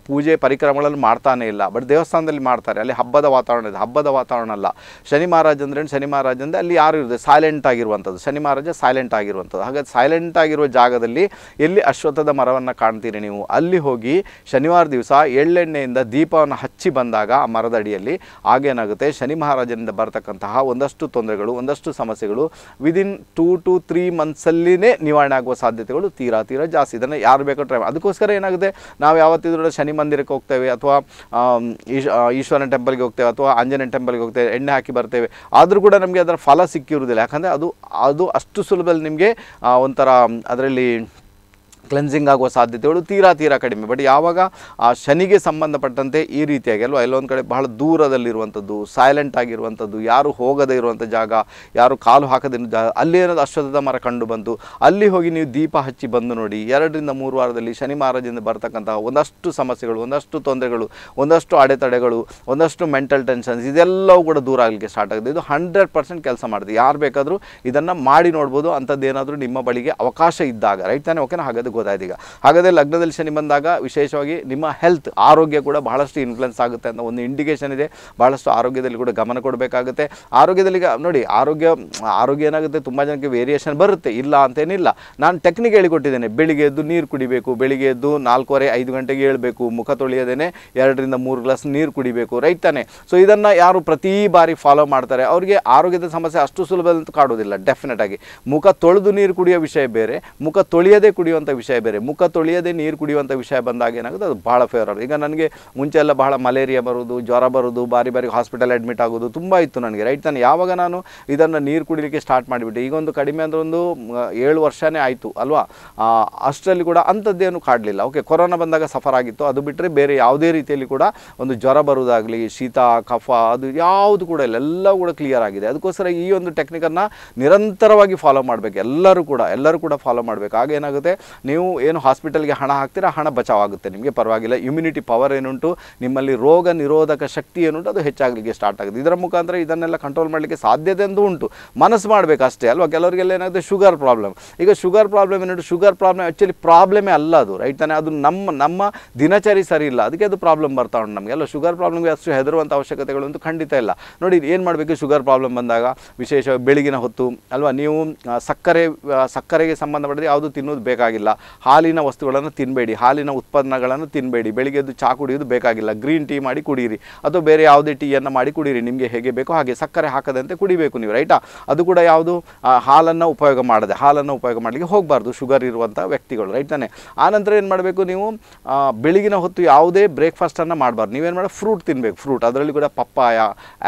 [SPEAKER 1] ಪೂಜೆ ಪರಿಕ್ರಮಗಳನ್ನು ಮಾಡ್ತಾನೆ ಇಲ್ಲ ಬಟ್ ದೇವಸ್ಥಾನದಲ್ಲಿ ಮಾಡ್ತಾರೆ ಅಲ್ಲಿ ಹಬ್ಬದ ವಾತಾವರಣ ಇದೆ ಹಬ್ಬದ ವಾತಾವರಣ ಅಲ್ಲ ಶನಿ ಮಹಾರಾಜ ಅಂದ್ರೆ ಶನಿ ಮಹಾರಾಜ ಅಂದರೆ ಅಲ್ಲಿ ಯಾರು ಇರುತ್ತೆ ಸೈಲೆಂಟ್ ಆಗಿರುವಂಥದ್ದು ಶನಿ ಮಹಾರಾಜ ಸೈಲೆಂಟ್ ಆಗಿರುವಂಥದ್ದು ಹಾಗಾಗಿ ಸೈಲೆಂಟ್ ಆಗಿರುವ ಜಾಗದಲ್ಲಿ ಎಲ್ಲಿ ಅಶ್ವತ್ಥದ ಮರವನ್ನು ಕಾಣ್ತೀರಿ ನೀವು ಅಲ್ಲಿ ಹೋಗಿ ಶನಿವಾರ ದಿವಸ ಎಳ್ಳೆಣ್ಣೆಯಿಂದ ದೀಪವನ್ನು ಹಚ್ಚಿ ಬಂದಾಗ ಆ ಮರದಡಿಯಲ್ಲಿ ಆಗೇನಾಗುತ್ತೆ ಶನಿ ಮಹಾರಾಜನಿಂದ ಬರತಕ್ಕಂತಹ ಒಂದಷ್ಟು ತೊಂದರೆಗಳು ಒಂದಷ್ಟು ಸಮಸ್ಯೆಗಳು ವಿದಿನ್ ಟೂ ಟು ತ್ರೀ ಮಂತ್ಸಲ್ಲಿನೇ ನಿವಾರಣೆ ಆಗುವ ಸಾಧ್ಯತೆಗಳು ತೀರಾ ತೀರಾ ಜಾಸ್ತಿ ಇದನ್ನು ಯಾರು ಬೇಕೋ ಟ್ರೈ ಅದಕ್ಕೋಸ್ಕರ ಏನಾಗುತ್ತೆ ನಾವು ಯಾವತ್ತಿದ್ರು ಶನಿ ಮಂದಿರಕ್ಕೆ ಹೋಗ್ತೇವೆ ಅಥವಾ ಈಶ್ವರನ ಟೆಂಪಲ್ಗೆ ಹೋಗ್ತೇವೆ ಅಥವಾ ಆಂಜನೇಯ ಟೆಂಪಲ್ಗೆ ಹೋಗ್ತೇವೆ ಎಣ್ಣೆ ಹಾಕಿ ಬರ್ತೇವೆ ಆದರೂ ಕೂಡ ನಮಗೆ ಅದರ ಫಲ ಸಿಕ್ಕಿರುವುದಿಲ್ಲ ಯಾಕಂದರೆ ಅದು ಅದು ಅಷ್ಟು ಸುಲಭದಲ್ಲಿ ನಿಮಗೆ ಒಂಥರ ಅದರಲ್ಲಿ ಕ್ಲೆನ್ಸಿಂಗ್ ಆಗುವ ಸಾಧ್ಯತೆಗಳು ತೀರಾ ತೀರಾ ಕಡಿಮೆ ಬಟ್ ಯಾವಾಗ ಆ ಶನಿಗೆ ಸಂಬಂಧಪಟ್ಟಂತೆ ಈ ರೀತಿಯಾಗಿ ಅಲ್ವಾ ಎಲ್ಲೊಂದು ಕಡೆ ಬಹಳ ದೂರದಲ್ಲಿರುವಂಥದ್ದು ಸೈಲೆಂಟ್ ಆಗಿರುವಂಥದ್ದು ಯಾರು ಹೋಗದೇ ಇರುವಂಥ ಜಾಗ ಯಾರು ಕಾಲು ಹಾಕದೇ ಜಾಗ ಅಲ್ಲಿ ಏನೋ ಅಶ್ವಥದ ಮರ ಕಂಡು ಬಂತು ಅಲ್ಲಿ ಹೋಗಿ ನೀವು ದೀಪ ಹಚ್ಚಿ ಬಂದು ನೋಡಿ ಎರಡರಿಂದ ಮೂರು ವಾರದಲ್ಲಿ ಶನಿ ಮಹಾರಾಜಿಂದ ಬರ್ತಕ್ಕಂತಹ ಒಂದಷ್ಟು ಸಮಸ್ಯೆಗಳು ಒಂದಷ್ಟು ತೊಂದರೆಗಳು ಒಂದಷ್ಟು ಅಡೆತಡೆಗಳು ಒಂದಷ್ಟು ಮೆಂಟಲ್ ಟೆನ್ಷನ್ಸ್ ಇದೆಲ್ಲವೂ ಕೂಡ ದೂರ ಆಗಲಿಕ್ಕೆ ಸ್ಟಾರ್ಟ್ ಆಗಿದೆ ಇದು ಹಂಡ್ರೆಡ್ ಪರ್ಸೆಂಟ್ ಕೆಲಸ ಮಾಡಿದೆ ಯಾರು ಬೇಕಾದರೂ ಇದನ್ನು ಮಾಡಿ ನೋಡ್ಬೋದು ಅಂಥದ್ದೇನಾದರೂ ನಿಮ್ಮ ಬಳಿಗೆ ಅವಕಾಶ ಇದ್ದಾಗ ರೈಟ್ ತಾನೇ ಓಕೆನಾ ಗೊತ್ತಾಯ್ತು ಈಗ ಹಾಗಾದ್ರೆ ಲಗ್ನದಲ್ಲಿ ಶನಿ ಬಂದಾಗ ವಿಶೇಷವಾಗಿ ನಿಮ್ಮ ಹೆಲ್ತ್ ಆರೋಗ್ಯ ಕೂಡ ಬಹಳಷ್ಟು ಇನ್ಫ್ಲುಯೆನ್ಸ್ ಆಗುತ್ತೆ ಅಂತ ಒಂದು ಇಂಡಿಕೇಷನ್ ಇದೆ ಬಹಳಷ್ಟು ಆರೋಗ್ಯದಲ್ಲಿ ಕೂಡ ಗಮನ ಕೊಡಬೇಕಾಗುತ್ತೆ ಆರೋಗ್ಯದಲ್ಲಿ ನೋಡಿ ಆರೋಗ್ಯ ಆರೋಗ್ಯ ಏನಾಗುತ್ತೆ ತುಂಬ ಜನಕ್ಕೆ ವೇರಿಯೇಷನ್ ಬರುತ್ತೆ ಇಲ್ಲ ಅಂತೇನಿಲ್ಲ ನಾನು ಟೆಕ್ನಿಕ್ ಹೇಳಿಕೊಟ್ಟಿದ್ದೇನೆ ಬೆಳಿಗ್ಗೆ ಎದ್ದು ನೀರು ಕುಡಿಬೇಕು ಬೆಳಿಗ್ಗೆ ಎದ್ದು ನಾಲ್ಕೂವರೆ ಐದು ಗಂಟೆಗೆ ಹೇಳಬೇಕು ಮುಖ ತೊಳೆಯದೇನೆ ಎರಡರಿಂದ ಮೂರು ಗ್ಲಾಸ್ ನೀರು ಕುಡಿಬೇಕು ರೈಟ್ ತಾನೆ ಸೊ ಇದನ್ನು ಯಾರು ಪ್ರತಿ ಬಾರಿ ಫಾಲೋ ಮಾಡ್ತಾರೆ ಅವರಿಗೆ ಆರೋಗ್ಯದ ಸಮಸ್ಯೆ ಅಷ್ಟು ಸುಲಭದಂತೂ ಕಾಡುವುದಿಲ್ಲ ಡೆಫಿನೆಟ್ ಆಗಿ ಮುಖ ತೊಳೆದು ನೀರು ಕುಡಿಯೋ ವಿಷಯ ಬೇರೆ ಮುಖ ತೊಳೆಯದೇ ಕುಡಿಯುವಂಥ ವಿಷಯ ವಿಷಯ ಬೇರೆ ಮುಖ ತೊಳೆಯದೇ ನೀರು ಕುಡಿಯುವಂಥ ವಿಷಯ ಬಂದಾಗ ಏನಾಗುತ್ತೆ ಅದು ಭಾಳ ಫೇವರ್ ಈಗ ನನಗೆ ಮುಂಚೆ ಎಲ್ಲ ಬಹಳ ಮಲೇರಿಯಾ ಬರೋದು ಜ್ವರ ಬರೋದು ಬಾರಿ ಬಾರಿ ಹಾಸ್ಪಿಟಲ್ ಅಡ್ಮಿಟ್ ಆಗೋದು ತುಂಬ ಇತ್ತು ನನಗೆ ರೈಟ್ ನಾನು ಯಾವಾಗ ನಾನು ಇದನ್ನು ನೀರು ಕುಡಿಲಿಕ್ಕೆ ಸ್ಟಾರ್ಟ್ ಮಾಡಿಬಿಟ್ಟೆ ಈಗ ಒಂದು ಕಡಿಮೆ ಅಂದರೆ ಒಂದು ಏಳು ವರ್ಷನೇ ಆಯಿತು ಅಲ್ವಾ ಅಷ್ಟರಲ್ಲಿ ಕೂಡ ಅಂಥದ್ದೇನು ಕಾಡಲಿಲ್ಲ ಓಕೆ ಕೊರೋನಾ ಬಂದಾಗ ಸಫರ್ ಆಗಿತ್ತು ಅದು ಬಿಟ್ಟರೆ ಬೇರೆ ಯಾವುದೇ ರೀತಿಯಲ್ಲಿ ಕೂಡ ಒಂದು ಜ್ವರ ಬರೋದಾಗಲಿ ಶೀತ ಕಫ ಅದು ಯಾವುದು ಕೂಡ ಇಲ್ಲ ಎಲ್ಲ ಕೂಡ ಕ್ಲಿಯರ್ ಆಗಿದೆ ಅದಕ್ಕೋಸ್ಕರ ಈ ಒಂದು ಟೆಕ್ನಿಕನ್ನು ನಿರಂತರವಾಗಿ ಫಾಲೋ ಮಾಡಬೇಕು ಎಲ್ಲರೂ ಕೂಡ ಎಲ್ಲರೂ ಕೂಡ ಫಾಲೋ ಮಾಡಬೇಕು ಹಾಗೇನಾಗುತ್ತೆ ನೀವು ನೀವು ಏನು ಹಾಸ್ಪಿಟಲ್ಗೆ ಹಣ ಹಾಕ್ತೀರಾ ಹಣ ಬಚಾವಾಗುತ್ತೆ ನಿಮಗೆ ಪರವಾಗಿಲ್ಲ ಇಮ್ಯುನಿಟಿ ಪವರ್ ಏನುಂಟು ನಿಮ್ಮಲ್ಲಿ ರೋಗ ನಿರೋಧಕ ಶಕ್ತಿ ಏನುಂಟು ಅದು ಹೆಚ್ಚಾಗಲಿಕ್ಕೆ ಸ್ಟಾರ್ಟ್ ಆಗುತ್ತೆ ಇದರ ಮುಖಾಂತರ ಇದನ್ನೆಲ್ಲ ಕಂಟ್ರೋಲ್ ಮಾಡಲಿಕ್ಕೆ ಸಾಧ್ಯತೆ ಅಂತೂ ಉಂಟು ಮನಸ್ಸು ಮಾಡಬೇಕು ಅಷ್ಟೇ ಅಲ್ವಾ ಕೆಲವರಿಗೆಲ್ಲ ಏನಾಗುತ್ತೆ ಶುಗರ್ ಪ್ರಾಬ್ಲಮ್ ಈಗ ಶುಗರ್ ಪ್ರಾಬ್ಲಮ್ ಏನುಂಟು ಶುಗರ್ ಪ್ರಾಬ್ಲಮ್ ಆ್ಯಕ್ಚುಲಿ ಪ್ರಾಬ್ಲಮೇ ಅಲ್ಲ ಅದು ರೈಟ್ ತಾನೆ ಅದು ನಮ್ಮ ನಮ್ಮ ದಿನಚರಿ ಸರಿ ಇಲ್ಲ ಅದಕ್ಕೆ ಅದು ಪ್ರಾಬ್ಲಮ್ ಬರ್ತಾ ಉಂಟು ನಮಗೆ ಅಲ್ಲ ಶುಗರ್ ಪ್ರಾಬ್ಲಮ್ಗೆ ಅಷ್ಟು ಹೆದರುವಂಥ ಅವಶ್ಯಕತೆಗಳು ಅಂತ ಖಂಡಿತ ಇಲ್ಲ ನೋಡಿ ಏನು ಮಾಡಬೇಕು ಶುಗರ್ ಪ್ರಾಬ್ಲಮ್ ಬಂದಾಗ ವಿಶೇಷ ಬೆಳಗಿನ ಹೊತ್ತು ಅಲ್ವಾ ನೀವು ಸಕ್ಕರೆ ಸಕ್ಕರೆಗೆ ಸಂಬಂಧಪಟ್ಟಿದ್ದು ಯಾವುದು ತಿನ್ನೋದು ಬೇಕಾಗಿಲ್ಲ ಹಾಲಿನ ವಸ್ತುಗಳನ್ನು ತಿನ್ನಬೇಡಿ ಹಾಲಿನ ಉತ್ಪನ್ನಗಳನ್ನು ತಿನ್ನಬೇಡಿ ಎದ್ದು ಚಹಾ ಕುಡಿಯೋದು ಬೇಕಾಗಿಲ್ಲ ಗ್ರೀನ್ ಟೀ ಮಾಡಿ ಕುಡಿಯಿರಿ ಅಥವಾ ಬೇರೆ ಯಾವುದೇ ಟೀಯನ್ನು ಮಾಡಿ ಕುಡಿಯಿರಿ ನಿಮಗೆ ಹೇಗೆ ಬೇಕೋ ಹಾಗೆ ಸಕ್ಕರೆ ಹಾಕದಂತೆ ಕುಡಿಬೇಕು ನೀವು ರೈಟಾ ಅದು ಕೂಡ ಯಾವುದು ಹಾಲನ್ನು ಉಪಯೋಗ ಮಾಡದೆ ಹಾಲನ್ನು ಉಪಯೋಗ ಮಾಡಲಿಕ್ಕೆ ಹೋಗಬಾರ್ದು ಶುಗರ್ ಇರುವಂಥ ವ್ಯಕ್ತಿಗಳು ರೈಟ್ ತಾನೆ ಆನಂತರ ಏನು ಮಾಡಬೇಕು ನೀವು ಬೆಳಗಿನ ಹೊತ್ತು ಯಾವುದೇ ಬ್ರೇಕ್ಫಾಸ್ಟನ್ನು ಮಾಡಬಾರ್ದು ನೀವೇನು ಮಾಡಿ ಫ್ರೂಟ್ ತಿನ್ನಬೇಕು ಫ್ರೂಟ್ ಅದರಲ್ಲಿ ಕೂಡ ಪಪ್ಪಾಯ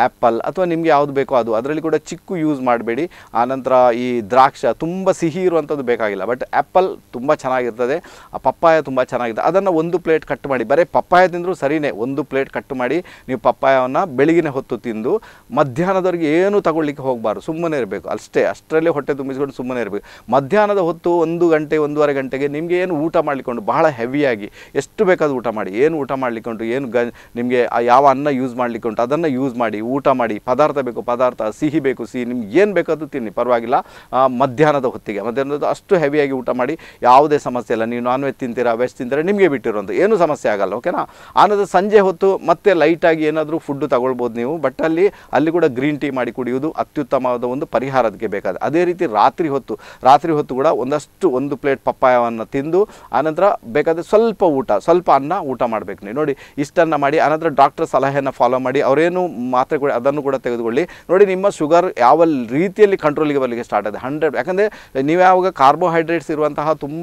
[SPEAKER 1] ಆ್ಯಪಲ್ ಅಥವಾ ನಿಮಗೆ ಯಾವುದು ಬೇಕೋ ಅದು ಅದರಲ್ಲಿ ಕೂಡ ಚಿಕ್ಕು ಯೂಸ್ ಮಾಡಬೇಡಿ ಆನಂತರ ಈ ದ್ರಾಕ್ಷ ತುಂಬ ಸಿಹಿ ಇರುವಂಥದ್ದು ಬೇಕಾಗಿಲ್ಲ ಬಟ್ ಆ್ಯಪಲ್ ತುಂಬ ಚೆನ್ನಾಗಿರ್ತದೆ ಆ ಪಪ್ಪಾಯ ತುಂಬ ಚೆನ್ನಾಗಿದೆ ಅದನ್ನು ಒಂದು ಪ್ಲೇಟ್ ಕಟ್ ಮಾಡಿ ಬರೀ ಪಪ್ಪಾಯ ತಿಂದರೂ ಸರಿಯೇ ಒಂದು ಪ್ಲೇಟ್ ಕಟ್ ಮಾಡಿ ನೀವು ಪಪ್ಪಾಯವನ್ನು ಬೆಳಗಿನ ಹೊತ್ತು ತಿಂದು ಮಧ್ಯಾಹ್ನದವರೆಗೆ ಏನು ತಗೊಳ್ಳಿಕ್ಕೆ ಹೋಗಬಾರ್ದು ಸುಮ್ಮನೆ ಇರಬೇಕು ಅಷ್ಟೇ ಅಷ್ಟರಲ್ಲೇ ಹೊಟ್ಟೆ ತುಂಬಿಸ್ಕೊಂಡು ಸುಮ್ಮನೆ ಇರಬೇಕು ಮಧ್ಯಾಹ್ನದ ಹೊತ್ತು ಒಂದು ಗಂಟೆ ಒಂದೂವರೆ ಗಂಟೆಗೆ ನಿಮಗೆ ಏನು ಊಟ ಮಾಡಲಿಕ್ಕೊಂಡು ಬಹಳ ಹೆವಿಯಾಗಿ ಎಷ್ಟು ಬೇಕಾದರೂ ಊಟ ಮಾಡಿ ಏನು ಊಟ ಮಾಡಲಿಕ್ಕುಂಟು ಏನು ಗ ನಿಮಗೆ ಯಾವ ಅನ್ನ ಯೂಸ್ ಮಾಡಲಿಕ್ಕುಂಟು ಅದನ್ನು ಯೂಸ್ ಮಾಡಿ ಊಟ ಮಾಡಿ ಪದಾರ್ಥ ಬೇಕು ಪದಾರ್ಥ ಸಿಹಿ ಬೇಕು ಸಿಹಿ ನಿಮ್ಗೆ ಏನು ಬೇಕಾದರೂ ತಿನ್ನಿ ಪರವಾಗಿಲ್ಲ ಮಧ್ಯಾಹ್ನದ ಹೊತ್ತಿಗೆ ಮಧ್ಯಾಹ್ನದ ಅಷ್ಟು ಹೆವಿಯಾಗಿ ಊಟ ಮಾಡಿ ಯಾವುದೇ ಯಾವುದೇ ಸಮಸ್ಯೆ ಇಲ್ಲ ನೀವು ನಾನ್ ವೆಜ್ ತಿಂತೀರಾ ವೆಜ್ ತಿಂತೀರಾ ನಿಮಗೆ ಬಿಟ್ಟಿರೋದು ಏನು ಸಮಸ್ಯೆ ಆಗಲ್ಲ ಓಕೆನಾ ಆನಂತರ ಸಂಜೆ ಹೊತ್ತು ಮತ್ತೆ ಲೈಟಾಗಿ ಏನಾದರೂ ಫುಡ್ಡು ತಗೊಳ್ಬೋದು ನೀವು ಬಟ್ ಅಲ್ಲಿ ಅಲ್ಲಿ ಕೂಡ ಗ್ರೀನ್ ಟೀ ಮಾಡಿ ಕುಡಿಯೋದು ಅತ್ಯುತ್ತಮವಾದ ಒಂದು ಪರಿಹಾರದಕ್ಕೆ ಬೇಕಾದ ಅದೇ ರೀತಿ ರಾತ್ರಿ ಹೊತ್ತು ರಾತ್ರಿ ಹೊತ್ತು ಕೂಡ ಒಂದಷ್ಟು ಒಂದು ಪ್ಲೇಟ್ ಪಪ್ಪಾಯವನ್ನು ತಿಂದು ಆನಂತರ ಬೇಕಾದರೆ ಸ್ವಲ್ಪ ಊಟ ಸ್ವಲ್ಪ ಅನ್ನ ಊಟ ಮಾಡಬೇಕು ನೀವು ನೋಡಿ ಇಷ್ಟನ್ನು ಮಾಡಿ ಆನಂತರ ಡಾಕ್ಟರ್ ಸಲಹೆಯನ್ನು ಫಾಲೋ ಮಾಡಿ ಅವರೇನು ಮಾತ್ರೆ ಕೂಡ ಅದನ್ನು ಕೂಡ ತೆಗೆದುಕೊಳ್ಳಿ ನೋಡಿ ನಿಮ್ಮ ಶುಗರ್ ಯಾವ ರೀತಿಯಲ್ಲಿ ಕಂಟ್ರೋಲಿಗೆ ಬರಲಿಕ್ಕೆ ಸ್ಟಾರ್ಟ್ ಆಗಿದೆ ಹಂಡ್ರೆಡ್ ಯಾಕಂದರೆ ನೀವು ಯಾವಾಗ ಕಾರ್ಬೋಹೈಡ್ರೇಟ್ಸ್ ಇರುವಂತಹ ತುಂಬ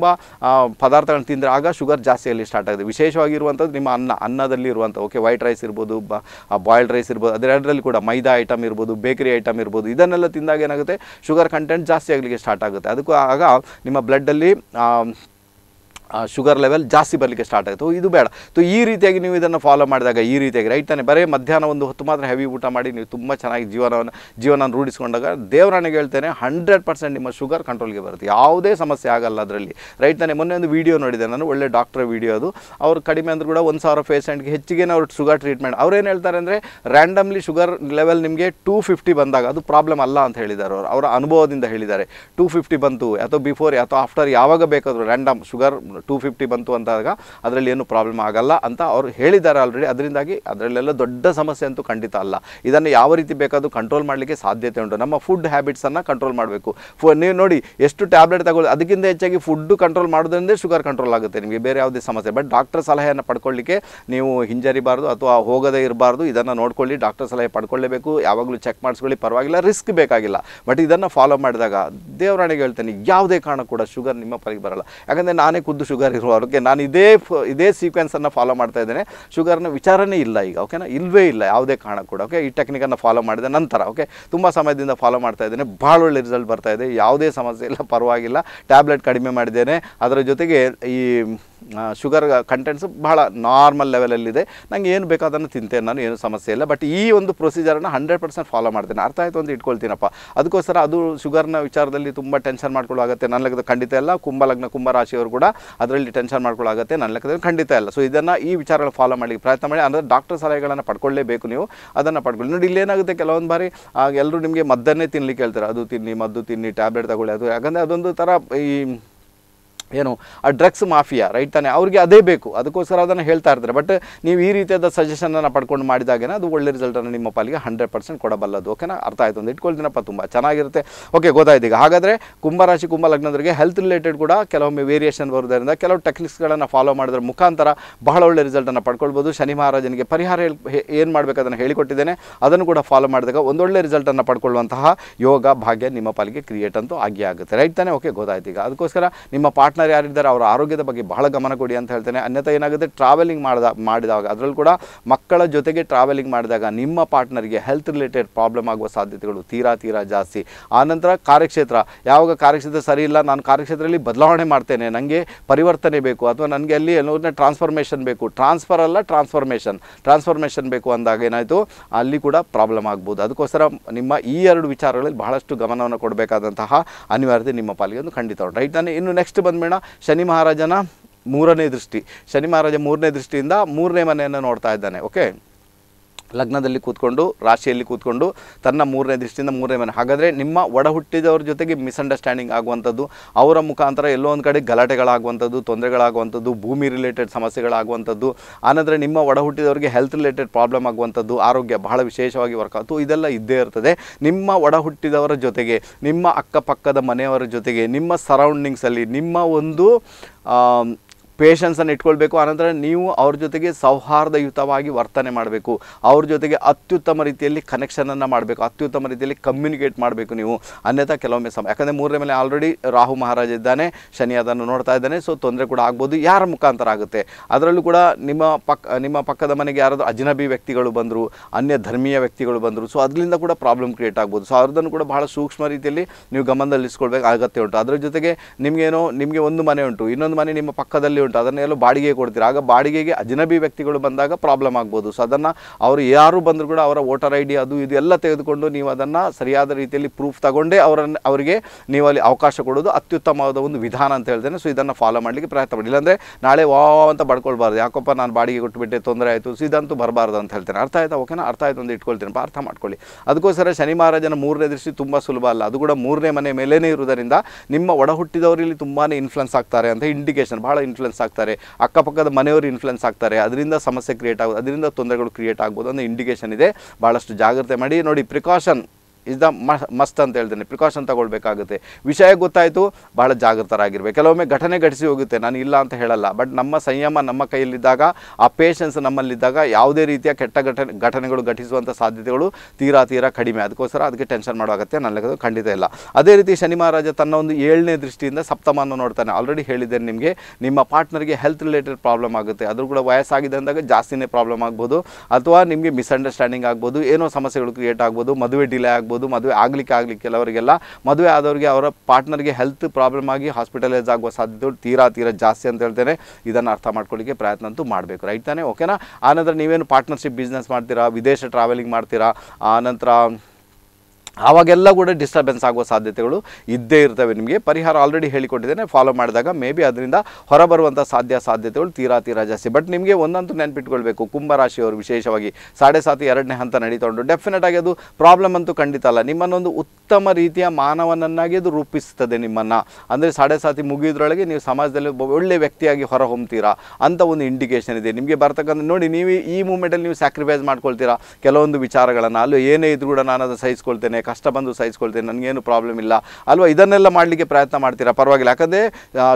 [SPEAKER 1] ಪದಾರ್ಥಗಳನ್ನ ತಿಂದರೆ ಆಗ ಶುಗರ್ ಜಾಸ್ತಿಯಲ್ಲಿ ಸ್ಟಾರ್ಟ್ ಆಗಿದೆ ವಿಶೇಷವಾಗಿರುವಂಥದ್ದು ನಿಮ್ಮ ಅನ್ನ ಅನ್ನದಲ್ಲಿ ಇರುವಂಥ ಓಕೆ ವೈಟ್ ರೈಸ್ ಇರ್ಬೋದು ಬ ಬಾಯ್ಲ್ಡ್ ರೈಸ್ ಇರ್ಬೋದು ಅದೆರಡರಲ್ಲಿ ಕೂಡ ಮೈದಾ ಐಟಮ್ ಇರ್ಬೋದು ಬೇಕರಿ ಐಟಮ್ ಇರ್ಬೋದು ಇದನ್ನೆಲ್ಲ ತಿಂದಾಗ ಏನಾಗುತ್ತೆ ಶುಗರ್ ಕಂಟೆಂಟ್ ಜಾಸ್ತಿ ಆಗಲಿಕ್ಕೆ ಸ್ಟಾರ್ಟ್ ಆಗುತ್ತೆ ಅದಕ್ಕೂ ಆಗ ನಿಮ್ಮ ಬ್ಲಡ್ಡಲ್ಲಿ ಶುಗರ್ ಲೆವೆಲ್ ಜಾಸ್ತಿ ಬರಲಿಕ್ಕೆ ಸ್ಟಾರ್ಟ್ ಆಯಿತು ಇದು ಬೇಡ ಸೊ ಈ ರೀತಿಯಾಗಿ ನೀವು ಇದನ್ನು ಫಾಲೋ ಮಾಡಿದಾಗ ಈ ರೀತಿಯಾಗಿ ರೈಟ್ ತಾನೆ ಬರೀ ಮಧ್ಯಾಹ್ನ ಒಂದು ಹೊತ್ತು ಮಾತ್ರ ಹೆವಿ ಊಟ ಮಾಡಿ ನೀವು ತುಂಬ ಚೆನ್ನಾಗಿ ಜೀವನವನ್ನು ಜೀವನ ರೂಢಿಸಿಕೊಂಡಾಗ ದೇವರಾಣಿಗೆ ಹೇಳ್ತೇನೆ ಹಂಡ್ರೆಡ್ ಪರ್ಸೆಂಟ್ ನಿಮ್ಮ ಶುಗರ್ ಕಂಟ್ರೋಲ್ಗೆ ಬರುತ್ತೆ ಯಾವುದೇ ಸಮಸ್ಯೆ ಆಗಲ್ಲ ಅದರಲ್ಲಿ ರೈಟ್ ತಾನೆ ಮೊನ್ನೆ ಒಂದು ವೀಡಿಯೋ ನೋಡಿದೆ ನಾನು ಒಳ್ಳೆ ಡಾಕ್ಟರ್ ವೀಡಿಯೋ ಅದು ಅವ್ರು ಕಡಿಮೆ ಅಂದರೂ ಕೂಡ ಒಂದು ಸಾವಿರ ಪೇಷೆಂಟ್ಗೆ ಹೆಚ್ಚಿಗೆ ಅವ್ರು ಶುಗರ್ ಟ್ರೀಟ್ಮೆಂಟ್ ಏನು ಹೇಳ್ತಾರೆ ಅಂದರೆ ರ್ಯಾಂಡಮ್ಲಿ ಶುಗರ್ ಲೆವೆಲ್ ನಿಮಗೆ ಟೂ ಫಿಫ್ಟಿ ಬಂದಾಗ ಅದು ಪ್ರಾಬ್ಲಮ್ ಅಲ್ಲ ಅಂತ ಹೇಳಿದ್ದಾರೆ ಅವರು ಅವರ ಅನುಭವದಿಂದ ಹೇಳಿದ್ದಾರೆ ಟೂ ಫಿಫ್ಟಿ ಬಂತು ಅಥವಾ ಬಿಫೋರ್ ಅಥವಾ ಆಫ್ಟರ್ ಯಾವಾಗ ಬೇಕಾದರೂ ರ್ಯಾಂಡಮ್ ಶುಗರ್ ಟೂ ಫಿಫ್ಟಿ ಬಂತು ಅಂತಾಗ ಅದರಲ್ಲಿ ಏನು ಪ್ರಾಬ್ಲಮ್ ಆಗಲ್ಲ ಅಂತ ಅವರು ಹೇಳಿದ್ದಾರೆ ಆಲ್ರೆಡಿ ಅದರಿಂದಾಗಿ ಅದರಲ್ಲೆಲ್ಲ ದೊಡ್ಡ ಸಮಸ್ಯೆ ಅಂತೂ ಖಂಡಿತ ಅಲ್ಲ ಇದನ್ನು ಯಾವ ರೀತಿ ಬೇಕಾದರೂ ಕಂಟ್ರೋಲ್ ಮಾಡಲಿಕ್ಕೆ ಸಾಧ್ಯತೆ ಉಂಟು ನಮ್ಮ ಫುಡ್ ಹ್ಯಾಬಿಟ್ಸನ್ನು ಕಂಟ್ರೋಲ್ ಮಾಡಬೇಕು ಫು ನೀವು ನೋಡಿ ಎಷ್ಟು ಟ್ಯಾಬ್ಲೆಟ್ ತಗೊಳ್ಳಿ ಅದಕ್ಕಿಂತ ಹೆಚ್ಚಾಗಿ ಫುಡ್ ಕಂಟ್ರೋಲ್ ಮಾಡೋದ್ರಿಂದ ಶುಗರ್ ಕಂಟ್ರೋಲ್ ಆಗುತ್ತೆ ನಿಮಗೆ ಬೇರೆ ಯಾವುದೇ ಸಮಸ್ಯೆ ಬಟ್ ಡಾಕ್ಟರ್ ಸಲಹೆಯನ್ನು ಪಡ್ಕೊಳ್ಳಿಕ್ಕೆ ನೀವು ಹಿಂಜರಿಬಾರ್ದು ಅಥವಾ ಹೋಗದೇ ಇರಬಾರ್ದು ಇದನ್ನು ನೋಡ್ಕೊಳ್ಳಿ ಡಾಕ್ಟರ್ ಸಲಹೆ ಪಡ್ಕೊಳ್ಳೇಬೇಕು ಯಾವಾಗಲೂ ಚೆಕ್ ಮಾಡಿಸ್ಕೊಳ್ಳಿ ಪರವಾಗಿಲ್ಲ ರಿಸ್ಕ್ ಬೇಕಾಗಿಲ್ಲ ಬಟ್ ಇದನ್ನು ಫಾಲೋ ಮಾಡಿದಾಗ ದೇವರಾಣಿಗೆ ಹೇಳ್ತೇನೆ ಯಾವುದೇ ಕಾರಣ ಕೂಡ ಶುಗರ್ ನಿಮ್ಮ ಪರಿಗೆ ಬರಲ್ಲ ಯಾಕಂದರೆ ನಾನೇ ಖುದ್ದು ಶುಗರ್ ಇರುವ ಅವ್ರಿಗೆ ನಾನು ಇದೇ ಇದೇ ಸೀಕ್ವೆನ್ಸನ್ನು ಫಾಲೋ ಮಾಡ್ತಾ ಇದ್ದೇನೆ ಶುಗರ್ನ ವಿಚಾರನೇ ಇಲ್ಲ ಈಗ ಓಕೆನಾ ಇಲ್ಲವೇ ಇಲ್ಲ ಯಾವುದೇ ಕಾರಣ ಕೂಡ ಓಕೆ ಈ ಟೆಕ್ನಿಕನ್ನು ಫಾಲೋ ಮಾಡಿದ ನಂತರ ಓಕೆ ತುಂಬ ಸಮಯದಿಂದ ಫಾಲೋ ಮಾಡ್ತಾ ಇದ್ದೇನೆ ಭಾಳ ಒಳ್ಳೆ ರಿಸಲ್ಟ್ ಬರ್ತಾ ಇದೆ ಯಾವುದೇ ಸಮಸ್ಯೆ ಇಲ್ಲ ಪರವಾಗಿಲ್ಲ ಟ್ಯಾಬ್ಲೆಟ್ ಕಡಿಮೆ ಮಾಡಿದ್ದೇನೆ ಅದರ ಜೊತೆಗೆ ಈ ಶುಗರ್ ಕಂಟೆಂಟ್ಸ್ ಬಹಳ ನಾರ್ಮಲ್ ಲೆವೆಲಲ್ಲಿದೆ ನಂಗೆ ಏನು ಬೇಕಾದನ್ನು ತಿಂತೇನೆ ನಾನು ಏನು ಸಮಸ್ಯೆ ಇಲ್ಲ ಬಟ್ ಈ ಒಂದು ಪ್ರೊಸೀಜರನ್ನು ಹಂಡ್ರೆಡ್ ಪರ್ಸೆಂಟ್ ಫಾಲೋ ಮಾಡ್ತೇನೆ ಅರ್ಥ ಆಯಿತು ಅಂತ ಇಟ್ಕೊಳ್ತೀನಪ್ಪ ಅದಕ್ಕೋಸ್ಕರ ಅದು ಶುಗರ್ನ ವಿಚಾರದಲ್ಲಿ ತುಂಬ ಟೆನ್ಷನ್ ಮಾಡ್ಕೊಳ್ಳೋ ಆಗುತ್ತೆ ನನ್ನ ಲೆಕ್ಕದ ಖಂಡಿತ ಇಲ್ಲ ಕುಂಭ ಲಗ್ನ ಕುಂಭ ರಾಶಿಯವರು ಕೂಡ ಅದರಲ್ಲಿ ಟೆನ್ಷನ್ ಮಾಡ್ಕೊಳ್ಳೋ ಆಗುತ್ತೆ ನನ್ನ ಲೆಕ್ಕದಲ್ಲಿ ಖಂಡಿತ ಇಲ್ಲ ಸೊ ಇದನ್ನು ಈ ವಿಚಾರಗಳು ಫಾಲೋ ಮಾಡಲಿಕ್ಕೆ ಪ್ರಯತ್ನ ಮಾಡಿ ಅಂದರೆ ಡಾಕ್ಟರ್ ಸಲಹೆಗಳನ್ನು ಪಡ್ಕೊಳ್ಳೇಬೇಕು ನೀವು ಅದನ್ನು ಪಡ್ಕೊಳ್ಳಿ ನೋಡಿ ಇಲ್ಲೇನಾಗುತ್ತೆ ಕೆಲವೊಂದು ಬಾರಿ ಎಲ್ಲರೂ ನಿಮಗೆ ಮದ್ದನ್ನೇ ತಿನ್ನಲಿಕ್ಕೆ ಹೇಳ್ತಾರೆ ಅದು ತಿನ್ನಿ ಮದ್ದು ತಿನ್ನಿ ಟ್ಯಾಬ್ಲೆಟ್ ತಗೊಳ್ಳಿ ಅದು ಯಾಕಂದರೆ ಅದೊಂದು ಥರ ಈ ಏನು ಆ ಡ್ರಗ್ಸ್ ಮಾಫಿಯಾ ರೈಟ್ ತಾನೆ ಅವ್ರಿಗೆ ಅದೇ ಬೇಕು ಅದಕ್ಕೋಸ್ಕರ ಅದನ್ನು ಹೇಳ್ತಾ ಇರ್ತಾರೆ ಬಟ್ ನೀವು ಈ ರೀತಿಯಾದ ಸಜೆಷನನ್ನು ಪಡ್ಕೊಂಡು ಮಾಡಿದಾಗೇನೆ ಅದು ಒಳ್ಳೆ ರಿಸಲ್ಟನ್ನು ನಿಮ್ಮ ಪಾಲಿಗೆ ಹಂಡ್ರೆಡ್ ಪರ್ಸೆಂಟ್ ಕೊಡಬಲ್ಲದು ಓಕೆನಾ ಅರ್ಥ ಆಯಿತು ಒಂದು ಇಟ್ಕೊಳ್ತೀನಪ್ಪ ತುಂಬ ಚೆನ್ನಾಗಿರುತ್ತೆ ಓಕೆ ಗೊತ್ತಾಯ್ತೀಗ ಹಾಗಾದರೆ ಕುಂಭರಾಶಿ ಕುಂಭ ಲಗ್ನದವರಿಗೆ ಹೆಲ್ತ್ ರಿಲೇಟೆಡ್ ಕೂಡ ಕೆಲವೊಮ್ಮೆ ವೇರಿಯೇಷನ್ ಬರೋದರಿಂದ ಕೆಲವು ಟೆಕ್ನಿಕ್ಸ್ಗಳನ್ನು ಫಾಲೋ ಮಾಡಿದ್ರೆ ಮುಖಾಂತರ ಬಹಳ ಒಳ್ಳೆ ರಿಸಲ್ಟನ್ನು ಪಡ್ಕೊಳ್ಬೋದು ಶನಿ ಮಹಾರಾಜನಿಗೆ ಪರಿಹಾರ ಏನು ಮಾಡಬೇಕು ಅದನ್ನು ಹೇಳಿಕೊಟ್ಟಿದ್ದೇನೆ ಅದನ್ನು ಕೂಡ ಫಾಲೋ ಮಾಡಿದಾಗ ಒಂದೊಳ್ಳೆ ರಿಸಲ್ಟನ್ನು ಪಡ್ಕೊಳ್ಳುವಂತಹ ಯೋಗ ಭಾಗ್ಯ ನಿಮ್ಮ ಪಾಲಿಗೆ ಕ್ರಿಯೇಟ್ ಅಂತೂ ಆಗಿ ಆಗುತ್ತೆ ರೈಟ್ ತಾನೆ ಓಕೆ ಗೋದಾಯ್ತೀಗ ಅದಕ್ಕೋಸ್ಕರ ನಿಮ್ಮ ಪಾಠ ಪಾರ್ಟ್ನರ್ ಯಾರಿದ್ದಾರೆ ಅವರ ಆರೋಗ್ಯದ ಬಗ್ಗೆ ಬಹಳ ಗಮನ ಕೊಡಿ ಅಂತ ಹೇಳ್ತೇನೆ ಅನ್ಯಥ ಏನಾಗುತ್ತೆ ಟ್ರಾವೆಲಿಂಗ್ ಮಾಡಿದ ಮಾಡಿದಾಗ ಅದರಲ್ಲಿ ಕೂಡ ಮಕ್ಕಳ ಜೊತೆಗೆ ಟ್ರಾವೆಲಿಂಗ್ ಮಾಡಿದಾಗ ನಿಮ್ಮ ಪಾರ್ಟ್ನರ್ಗೆ ಹೆಲ್ತ್ ರಿಲೇಟೆಡ್ ಪ್ರಾಬ್ಲಮ್ ಆಗುವ ಸಾಧ್ಯತೆಗಳು ತೀರಾ ತೀರಾ ಜಾಸ್ತಿ ಆನಂತರ ಕಾರ್ಯಕ್ಷೇತ್ರ ಯಾವಾಗ ಕಾರ್ಯಕ್ಷೇತ್ರ ಸರಿ ಇಲ್ಲ ನಾನು ಕಾರ್ಯಕ್ಷೇತ್ರದಲ್ಲಿ ಬದಲಾವಣೆ ಮಾಡ್ತೇನೆ ನನಗೆ ಪರಿವರ್ತನೆ ಬೇಕು ಅಥವಾ ನನಗೆ ಅಲ್ಲಿ ಏನೋದನ್ನ ಟ್ರಾನ್ಸ್ಫರ್ಮೇಷನ್ ಬೇಕು ಟ್ರಾನ್ಸ್ಫರ್ ಅಲ್ಲ ಟ್ರಾನ್ಸ್ಫಾರ್ಮೇಷನ್ ಟ್ರಾನ್ಸ್ಫಾರ್ಮೇಷನ್ ಬೇಕು ಅಂದಾಗ ಏನಾಯಿತು ಅಲ್ಲಿ ಕೂಡ ಪ್ರಾಬ್ಲಮ್ ಆಗ್ಬೋದು ಅದಕ್ಕೋಸ್ಕರ ನಿಮ್ಮ ಈ ಎರಡು ವಿಚಾರಗಳಲ್ಲಿ ಬಹಳಷ್ಟು ಗಮನವನ್ನು ಕೊಡಬೇಕಾದಂತಹ ಅನಿವಾರ್ಯತೆ ನಿಮ್ಮ ಪಾಲಿಗೆ ಒಂದು ಖಂಡಿತ ರೈಟ್ ನಾನು ಇನ್ನು ನೆಕ್ಸ್ಟ್ ಬಂದ ಕ್ರಮೇಣ ಶನಿ ಮಹಾರಾಜನ ಮೂರನೇ ದೃಷ್ಟಿ ಶನಿ ಮಹಾರಾಜ ಮೂರನೇ ದೃಷ್ಟಿಯಿಂದ ಮೂರನೇ ಮನೆಯನ್ನು ನೋಡ್ತಾ ಇದ್ದಾನೆ ಓಕೆ ಲಗ್ನದಲ್ಲಿ ಕೂತ್ಕೊಂಡು ರಾಶಿಯಲ್ಲಿ ಕೂತ್ಕೊಂಡು ತನ್ನ ಮೂರನೇ ದೃಷ್ಟಿಯಿಂದ ಮೂರನೇ ಮನೆ ಹಾಗಾದರೆ ನಿಮ್ಮ ಒಡ ಹುಟ್ಟಿದವ್ರ ಜೊತೆಗೆ ಮಿಸ್ಅಂಡರ್ಸ್ಟ್ಯಾಂಡಿಂಗ್ ಆಗುವಂಥದ್ದು ಅವರ ಮುಖಾಂತರ ಎಲ್ಲೋ ಒಂದು ಕಡೆ ಗಲಾಟೆಗಳಾಗುವಂಥದ್ದು ತೊಂದರೆಗಳಾಗುವಂಥದ್ದು ಭೂಮಿ ರಿಲೇಟೆಡ್ ಸಮಸ್ಯೆಗಳಾಗುವಂಥದ್ದು ಆನಂದರೆ ನಿಮ್ಮ ಒಡ ಹುಟ್ಟಿದವರಿಗೆ ಹೆಲ್ತ್ ರಿಲೇಟೆಡ್ ಪ್ರಾಬ್ಲಮ್ ಆಗುವಂಥದ್ದು ಆರೋಗ್ಯ ಬಹಳ ವಿಶೇಷವಾಗಿ ವರ್ಕ್ ಆಯಿತು ಇದೆಲ್ಲ ಇದ್ದೇ ಇರ್ತದೆ ನಿಮ್ಮ ಒಡ ಹುಟ್ಟಿದವರ ಜೊತೆಗೆ ನಿಮ್ಮ ಅಕ್ಕಪಕ್ಕದ ಮನೆಯವರ ಜೊತೆಗೆ ನಿಮ್ಮ ಸರೌಂಡಿಂಗ್ಸಲ್ಲಿ ನಿಮ್ಮ ಒಂದು ಪೇಷನ್ಸನ್ನು ಇಟ್ಕೊಳ್ಬೇಕು ಆನಂತರ ನೀವು ಅವ್ರ ಜೊತೆಗೆ ಸೌಹಾರ್ದಯುತವಾಗಿ ವರ್ತನೆ ಮಾಡಬೇಕು ಅವ್ರ ಜೊತೆಗೆ ಅತ್ಯುತ್ತಮ ರೀತಿಯಲ್ಲಿ ಕನೆಕ್ಷನನ್ನು ಮಾಡಬೇಕು ಅತ್ಯುತ್ತಮ ರೀತಿಯಲ್ಲಿ ಕಮ್ಯುನಿಕೇಟ್ ಮಾಡಬೇಕು ನೀವು ಅನ್ಯಥಾ ಕೆಲವೊಮ್ಮೆ ಸಮಯ ಯಾಕಂದರೆ ಮೂರನೇ ಮೇಲೆ ಆಲ್ರೆಡಿ ರಾಹು ಮಹಾರಾಜ ಇದ್ದಾನೆ ಶನಿ ಅದನ್ನು ನೋಡ್ತಾ ಇದ್ದಾನೆ ಸೊ ತೊಂದರೆ ಕೂಡ ಆಗ್ಬೋದು ಯಾರ ಮುಖಾಂತರ ಆಗುತ್ತೆ ಅದರಲ್ಲೂ ಕೂಡ ನಿಮ್ಮ ಪಕ್ಕ ನಿಮ್ಮ ಪಕ್ಕದ ಮನೆಗೆ ಯಾರಾದರೂ ಅಜನಬಿ ವ್ಯಕ್ತಿಗಳು ಬಂದರು ಅನ್ಯ ಧರ್ಮೀಯ ವ್ಯಕ್ತಿಗಳು ಬಂದರು ಸೊ ಅದರಿಂದ ಕೂಡ ಪ್ರಾಬ್ಲಮ್ ಕ್ರಿಯೇಟ್ ಆಗ್ಬೋದು ಸೊ ಅವ್ರದ್ದನ್ನು ಕೂಡ ಬಹಳ ಸೂಕ್ಷ್ಮ ರೀತಿಯಲ್ಲಿ ನೀವು ಗಮನದಲ್ಲಿಸ್ಕೊಳ್ಬೇಕು ಅಗತ್ಯ ಉಂಟು ಅದರ ಜೊತೆಗೆ ನಿಮಗೇನೋ ನಿಮಗೆ ಒಂದು ಮನೆ ಉಂಟು ಇನ್ನೊಂದು ಮನೆ ನಿಮ್ಮ ಪಕ್ಕದಲ್ಲಿ ಉಂಟು ಅದನ್ನೆಲ್ಲ ಬಾಡಿಗೆ ಕೊಡ್ತೀರಾ ಆಗ ಬಾಡಿಗೆಗೆ ಅಜನಬಿ ವ್ಯಕ್ತಿಗಳು ಬಂದಾಗ ಪ್ರಾಬ್ಲಮ್ ಆಗ್ಬೋದು ಸೊ ಅದನ್ನು ಅವರು ಯಾರು ಬಂದರೂ ಕೂಡ ಅವರ ವೋಟರ್ ಐ ಡಿ ಅದು ಇದು ಎಲ್ಲ ತೆಗೆದುಕೊಂಡು ನೀವು ಅದನ್ನು ಸರಿಯಾದ ರೀತಿಯಲ್ಲಿ ಪ್ರೂಫ್ ತಗೊಂಡೇ ಅವರನ್ನು ಅವರಿಗೆ ನೀವು ಅಲ್ಲಿ ಅವಕಾಶ ಕೊಡೋದು ಅತ್ಯುತ್ತಮವಾದ ಒಂದು ವಿಧಾನ ಅಂತ ಹೇಳ್ತೇನೆ ಸೊ ಇದನ್ನು ಫಾಲೋ ಮಾಡಲಿಕ್ಕೆ ಪ್ರಯತ್ನ ಮಾಡಿ ಇಲ್ಲಾಂದರೆ ನಾಳೆ ವಾ ಅಂತ ಪಡ್ಕೊಳ್ಬಾರ್ದು ಯಾಕಪ್ಪ ನಾನು ಬಾಡಿಗೆ ಕೊಟ್ಟುಬಿಟ್ಟೆ ತೊಂದರೆ ಆಯಿತು ಸೊ ಇದಂತೂ ಬರಬಾರ್ದು ಅಂತ ಹೇಳ್ತೇನೆ ಅರ್ಥ ಆಯ್ತಾ ಓಕೆನಾ ಅರ್ಥ ಆಯ್ತು ಇಟ್ಕೊಳ್ತೀನಿ ಇಟ್ಕೊಳ್ತೇನೆ ಅರ್ಥ ಮಾಡ್ಕೊಳ್ಳಿ ಅದಕ್ಕೋಸ್ಕರ ಶನಿ ಮಹಾರಾಜನ ಮೂರನೇ ದೃಷ್ಟಿ ತುಂಬ ಸುಲಭ ಅಲ್ಲ ಅದು ಕೂಡ ಮೂರನೇ ಮನೆ ಮೇಲೇ ಇರುವುದರಿಂದ ನಿಮ್ಮ ಒಡಹುಟ್ಟಿದವರಲ್ಲಿ ತುಂಬಾ ಇನ್ಫ್ಲುಯೆನ್ಸ್ ಆಗ್ತಾರೆ ಅಂತ ಇಂಡಿಕೇಶನ್ ಬಹಳ ಇನ್ಫ್ಲುಯೆನ್ಸ್ ಇನ್ಫ್ಲುಯೆನ್ಸ್ ಆಗ್ತಾರೆ ಅಕ್ಕಪಕ್ಕದ ಮನೆಯವರು ಇನ್ಫ್ಲುಯೆನ್ಸ್ ಆಗ್ತಾರೆ ಅದರಿಂದ ಸಮಸ್ಯೆ ಕ್ರಿಯೇಟ್ ಆಗೋದು ಅದರಿಂದ ತೊಂದರೆಗಳು ಕ್ರಿಯೇಟ್ ಆಗ್ಬೋದು ಅನ್ನೋ ಇಂಡಿಕೇಷನ್ ಇದೆ ಭಾಳಷ್ಟು ಜಾಗ್ರತೆ ಮಾಡಿ ನೋಡಿ ಪ್ರಿಕಾಷನ್ ಇಸ್ ದ ಮಸ್ತ್ ಅಂತ ಹೇಳ್ತೇನೆ ಪ್ರಿಕಾಷನ್ ತಗೊಳ್ಬೇಕಾಗುತ್ತೆ ವಿಷಯ ಗೊತ್ತಾಯಿತು ಬಹಳ ಜಾಗೃತರಾಗಿರ್ಬೇಕು ಕೆಲವೊಮ್ಮೆ ಘಟನೆ ಘಟಿಸಿ ಹೋಗುತ್ತೆ ನಾನು ಇಲ್ಲ ಅಂತ ಹೇಳಲ್ಲ ಬಟ್ ನಮ್ಮ ಸಂಯಮ ನಮ್ಮ ಕೈಯಲ್ಲಿದ್ದಾಗ ಆ ಪೇಷನ್ಸ್ ನಮ್ಮಲ್ಲಿದ್ದಾಗ ಯಾವುದೇ ರೀತಿಯ ಕೆಟ್ಟ ಘಟನೆ ಘಟನೆಗಳು ಘಟಿಸುವಂಥ ಸಾಧ್ಯತೆಗಳು ತೀರಾ ತೀರಾ ಕಡಿಮೆ ಅದಕ್ಕೋಸ್ಕರ ಅದಕ್ಕೆ ಟೆನ್ಷನ್ ಮಾಡೋ ಅಗತ್ಯ ನನ್ನ ಖಂಡಿತ ಇಲ್ಲ ಅದೇ ರೀತಿ ಶನಿ ಮಹಾರಾಜ ತನ್ನ ಒಂದು ಏಳನೇ ದೃಷ್ಟಿಯಿಂದ ಸಪ್ತಮಾನ ನೋಡ್ತಾನೆ ಆಲ್ರೆಡಿ ಹೇಳಿದ್ದೇನೆ ನಿಮಗೆ ನಿಮ್ಮ ಪಾರ್ಟ್ನರ್ಗೆ ಹೆಲ್ತ್ ರಿಲೇಟೆಡ್ ಪ್ರಾಬ್ಲಮ್ ಆಗುತ್ತೆ ಅದ್ರೂ ಕೂಡ ವಯಸ್ಸಾಗಿದೆ ಅಂದಾಗ ಜಾಸ್ತಿನೇ ಪ್ರಾಬ್ಲಮ್ ಆಗ್ಬೋದು ಅಥವಾ ನಿಮಗೆ ಮಿಸ್ಅಂಡರ್ಸ್ಟ್ಯಾಂಡಿಂಗ್ ಆಗ್ಬೋದು ಏನೋ ಸಮಸ್ಯೆಗಳು ಕ್ರಿಯೇಟ್ ಆಗ್ಬೋದು ಮದುವೆ ಡಿಲೇ ಆಗ್ಬೋದು ಆಗಿರ್ಬೋದು ಮದುವೆ ಆಗಲಿಕ್ಕೆ ಆಗಲಿ ಕೆಲವರಿಗೆಲ್ಲ ಮದುವೆ ಆದವರಿಗೆ ಅವರ ಪಾರ್ಟ್ನರ್ಗೆ ಹೆಲ್ತ್ ಪ್ರಾಬ್ಲಮ್ ಆಗಿ ಹಾಸ್ಪಿಟಲೈಸ್ ಆಗುವ ಸಾಧ್ಯತೆಗಳು ತೀರಾ ತೀರಾ ಜಾಸ್ತಿ ಅಂತ ಹೇಳ್ತೇನೆ ಇದನ್ನು ಅರ್ಥ ಮಾಡ್ಕೊಳ್ಳಿಕ್ಕೆ ಪ್ರಯತ್ನ ಅಂತೂ ಮಾಡಬೇಕು ರೈಟ್ ತಾನೆ ಓಕೆನಾ ಆನಂತರ ನೀವೇನು ಪಾರ್ಟ್ನರ್ಶಿಪ್ ಬಿಸ್ನೆಸ್ ಮಾಡ್ತೀರಾ ವಿದೇಶ ಟ್ರಾವೆಲಿಂಗ್ ಮಾಡ್ತೀರಾ ಆನಂತರ ಆವಾಗೆಲ್ಲ ಕೂಡ ಡಿಸ್ಟರ್ಬೆನ್ಸ್ ಆಗುವ ಸಾಧ್ಯತೆಗಳು ಇದ್ದೇ ಇರ್ತವೆ ನಿಮಗೆ ಪರಿಹಾರ ಆಲ್ರೆಡಿ ಹೇಳಿಕೊಟ್ಟಿದ್ದೇನೆ ಫಾಲೋ ಮಾಡಿದಾಗ ಮೇ ಬಿ ಅದರಿಂದ ಹೊರಬರುವಂಥ ಸಾಧ್ಯ ಸಾಧ್ಯತೆಗಳು ತೀರಾ ತೀರಾ ಜಾಸ್ತಿ ಬಟ್ ನಿಮಗೆ ಒಂದಂತೂ ನೆನ್ಪಿಟ್ಕೊಳ್ಬೇಕು ಕುಂಭರಾಶಿಯವರು ವಿಶೇಷವಾಗಿ ಸಾಡೆ ಸಾತಿ ಎರಡನೇ ಹಂತ ನಡೀತಾ ಉಂಟು ಡೆಫಿನೆಟಾಗಿ ಅದು ಪ್ರಾಬ್ಲಮ್ ಅಂತೂ ಖಂಡಿತ ಅಲ್ಲ ನಿಮ್ಮನ್ನೊಂದು ಉತ್ತಮ ರೀತಿಯ ಮಾನವನನ್ನಾಗಿ ಅದು ರೂಪಿಸ್ತದೆ ನಿಮ್ಮನ್ನು ಅಂದರೆ ಸಾಡೆ ಸಾತಿ ಮುಗಿಯೋದ್ರೊಳಗೆ ನೀವು ಸಮಾಜದಲ್ಲಿ ಒಳ್ಳೆ ವ್ಯಕ್ತಿಯಾಗಿ ಹೊರ ಹೊಮ್ತೀರಾ ಅಂತ ಒಂದು ಇಂಡಿಕೇಷನ್ ಇದೆ ನಿಮಗೆ ಬರ್ತಕ್ಕಂಥ ನೋಡಿ ನೀವು ಈ ಮೂಮೆಂಟಲ್ಲಿ ನೀವು ಸ್ಯಾಕ್ರಿಫೈಸ್ ಮಾಡ್ಕೊಳ್ತೀರಾ ಕೆಲವೊಂದು ವಿಚಾರಗಳನ್ನು ಅಲ್ಲೂ ಏನೇ ಇದ್ರೂ ಕೂಡ ನಾನು ಅದನ್ನು ಸಹಿಸ್ಕೊಳ್ತೇನೆ ಕಷ್ಟ ಬಂದು ಸಹಿಸ್ಕೊಳ್ತೀನಿ ನನಗೇನು ಪ್ರಾಬ್ಲಮ್ ಇಲ್ಲ ಅಲ್ವಾ ಇದನ್ನೆಲ್ಲ ಮಾಡಲಿಕ್ಕೆ ಪ್ರಯತ್ನ ಮಾಡ್ತೀರಾ ಪರವಾಗಿಲ್ಲ ಯಾಕಂದರೆ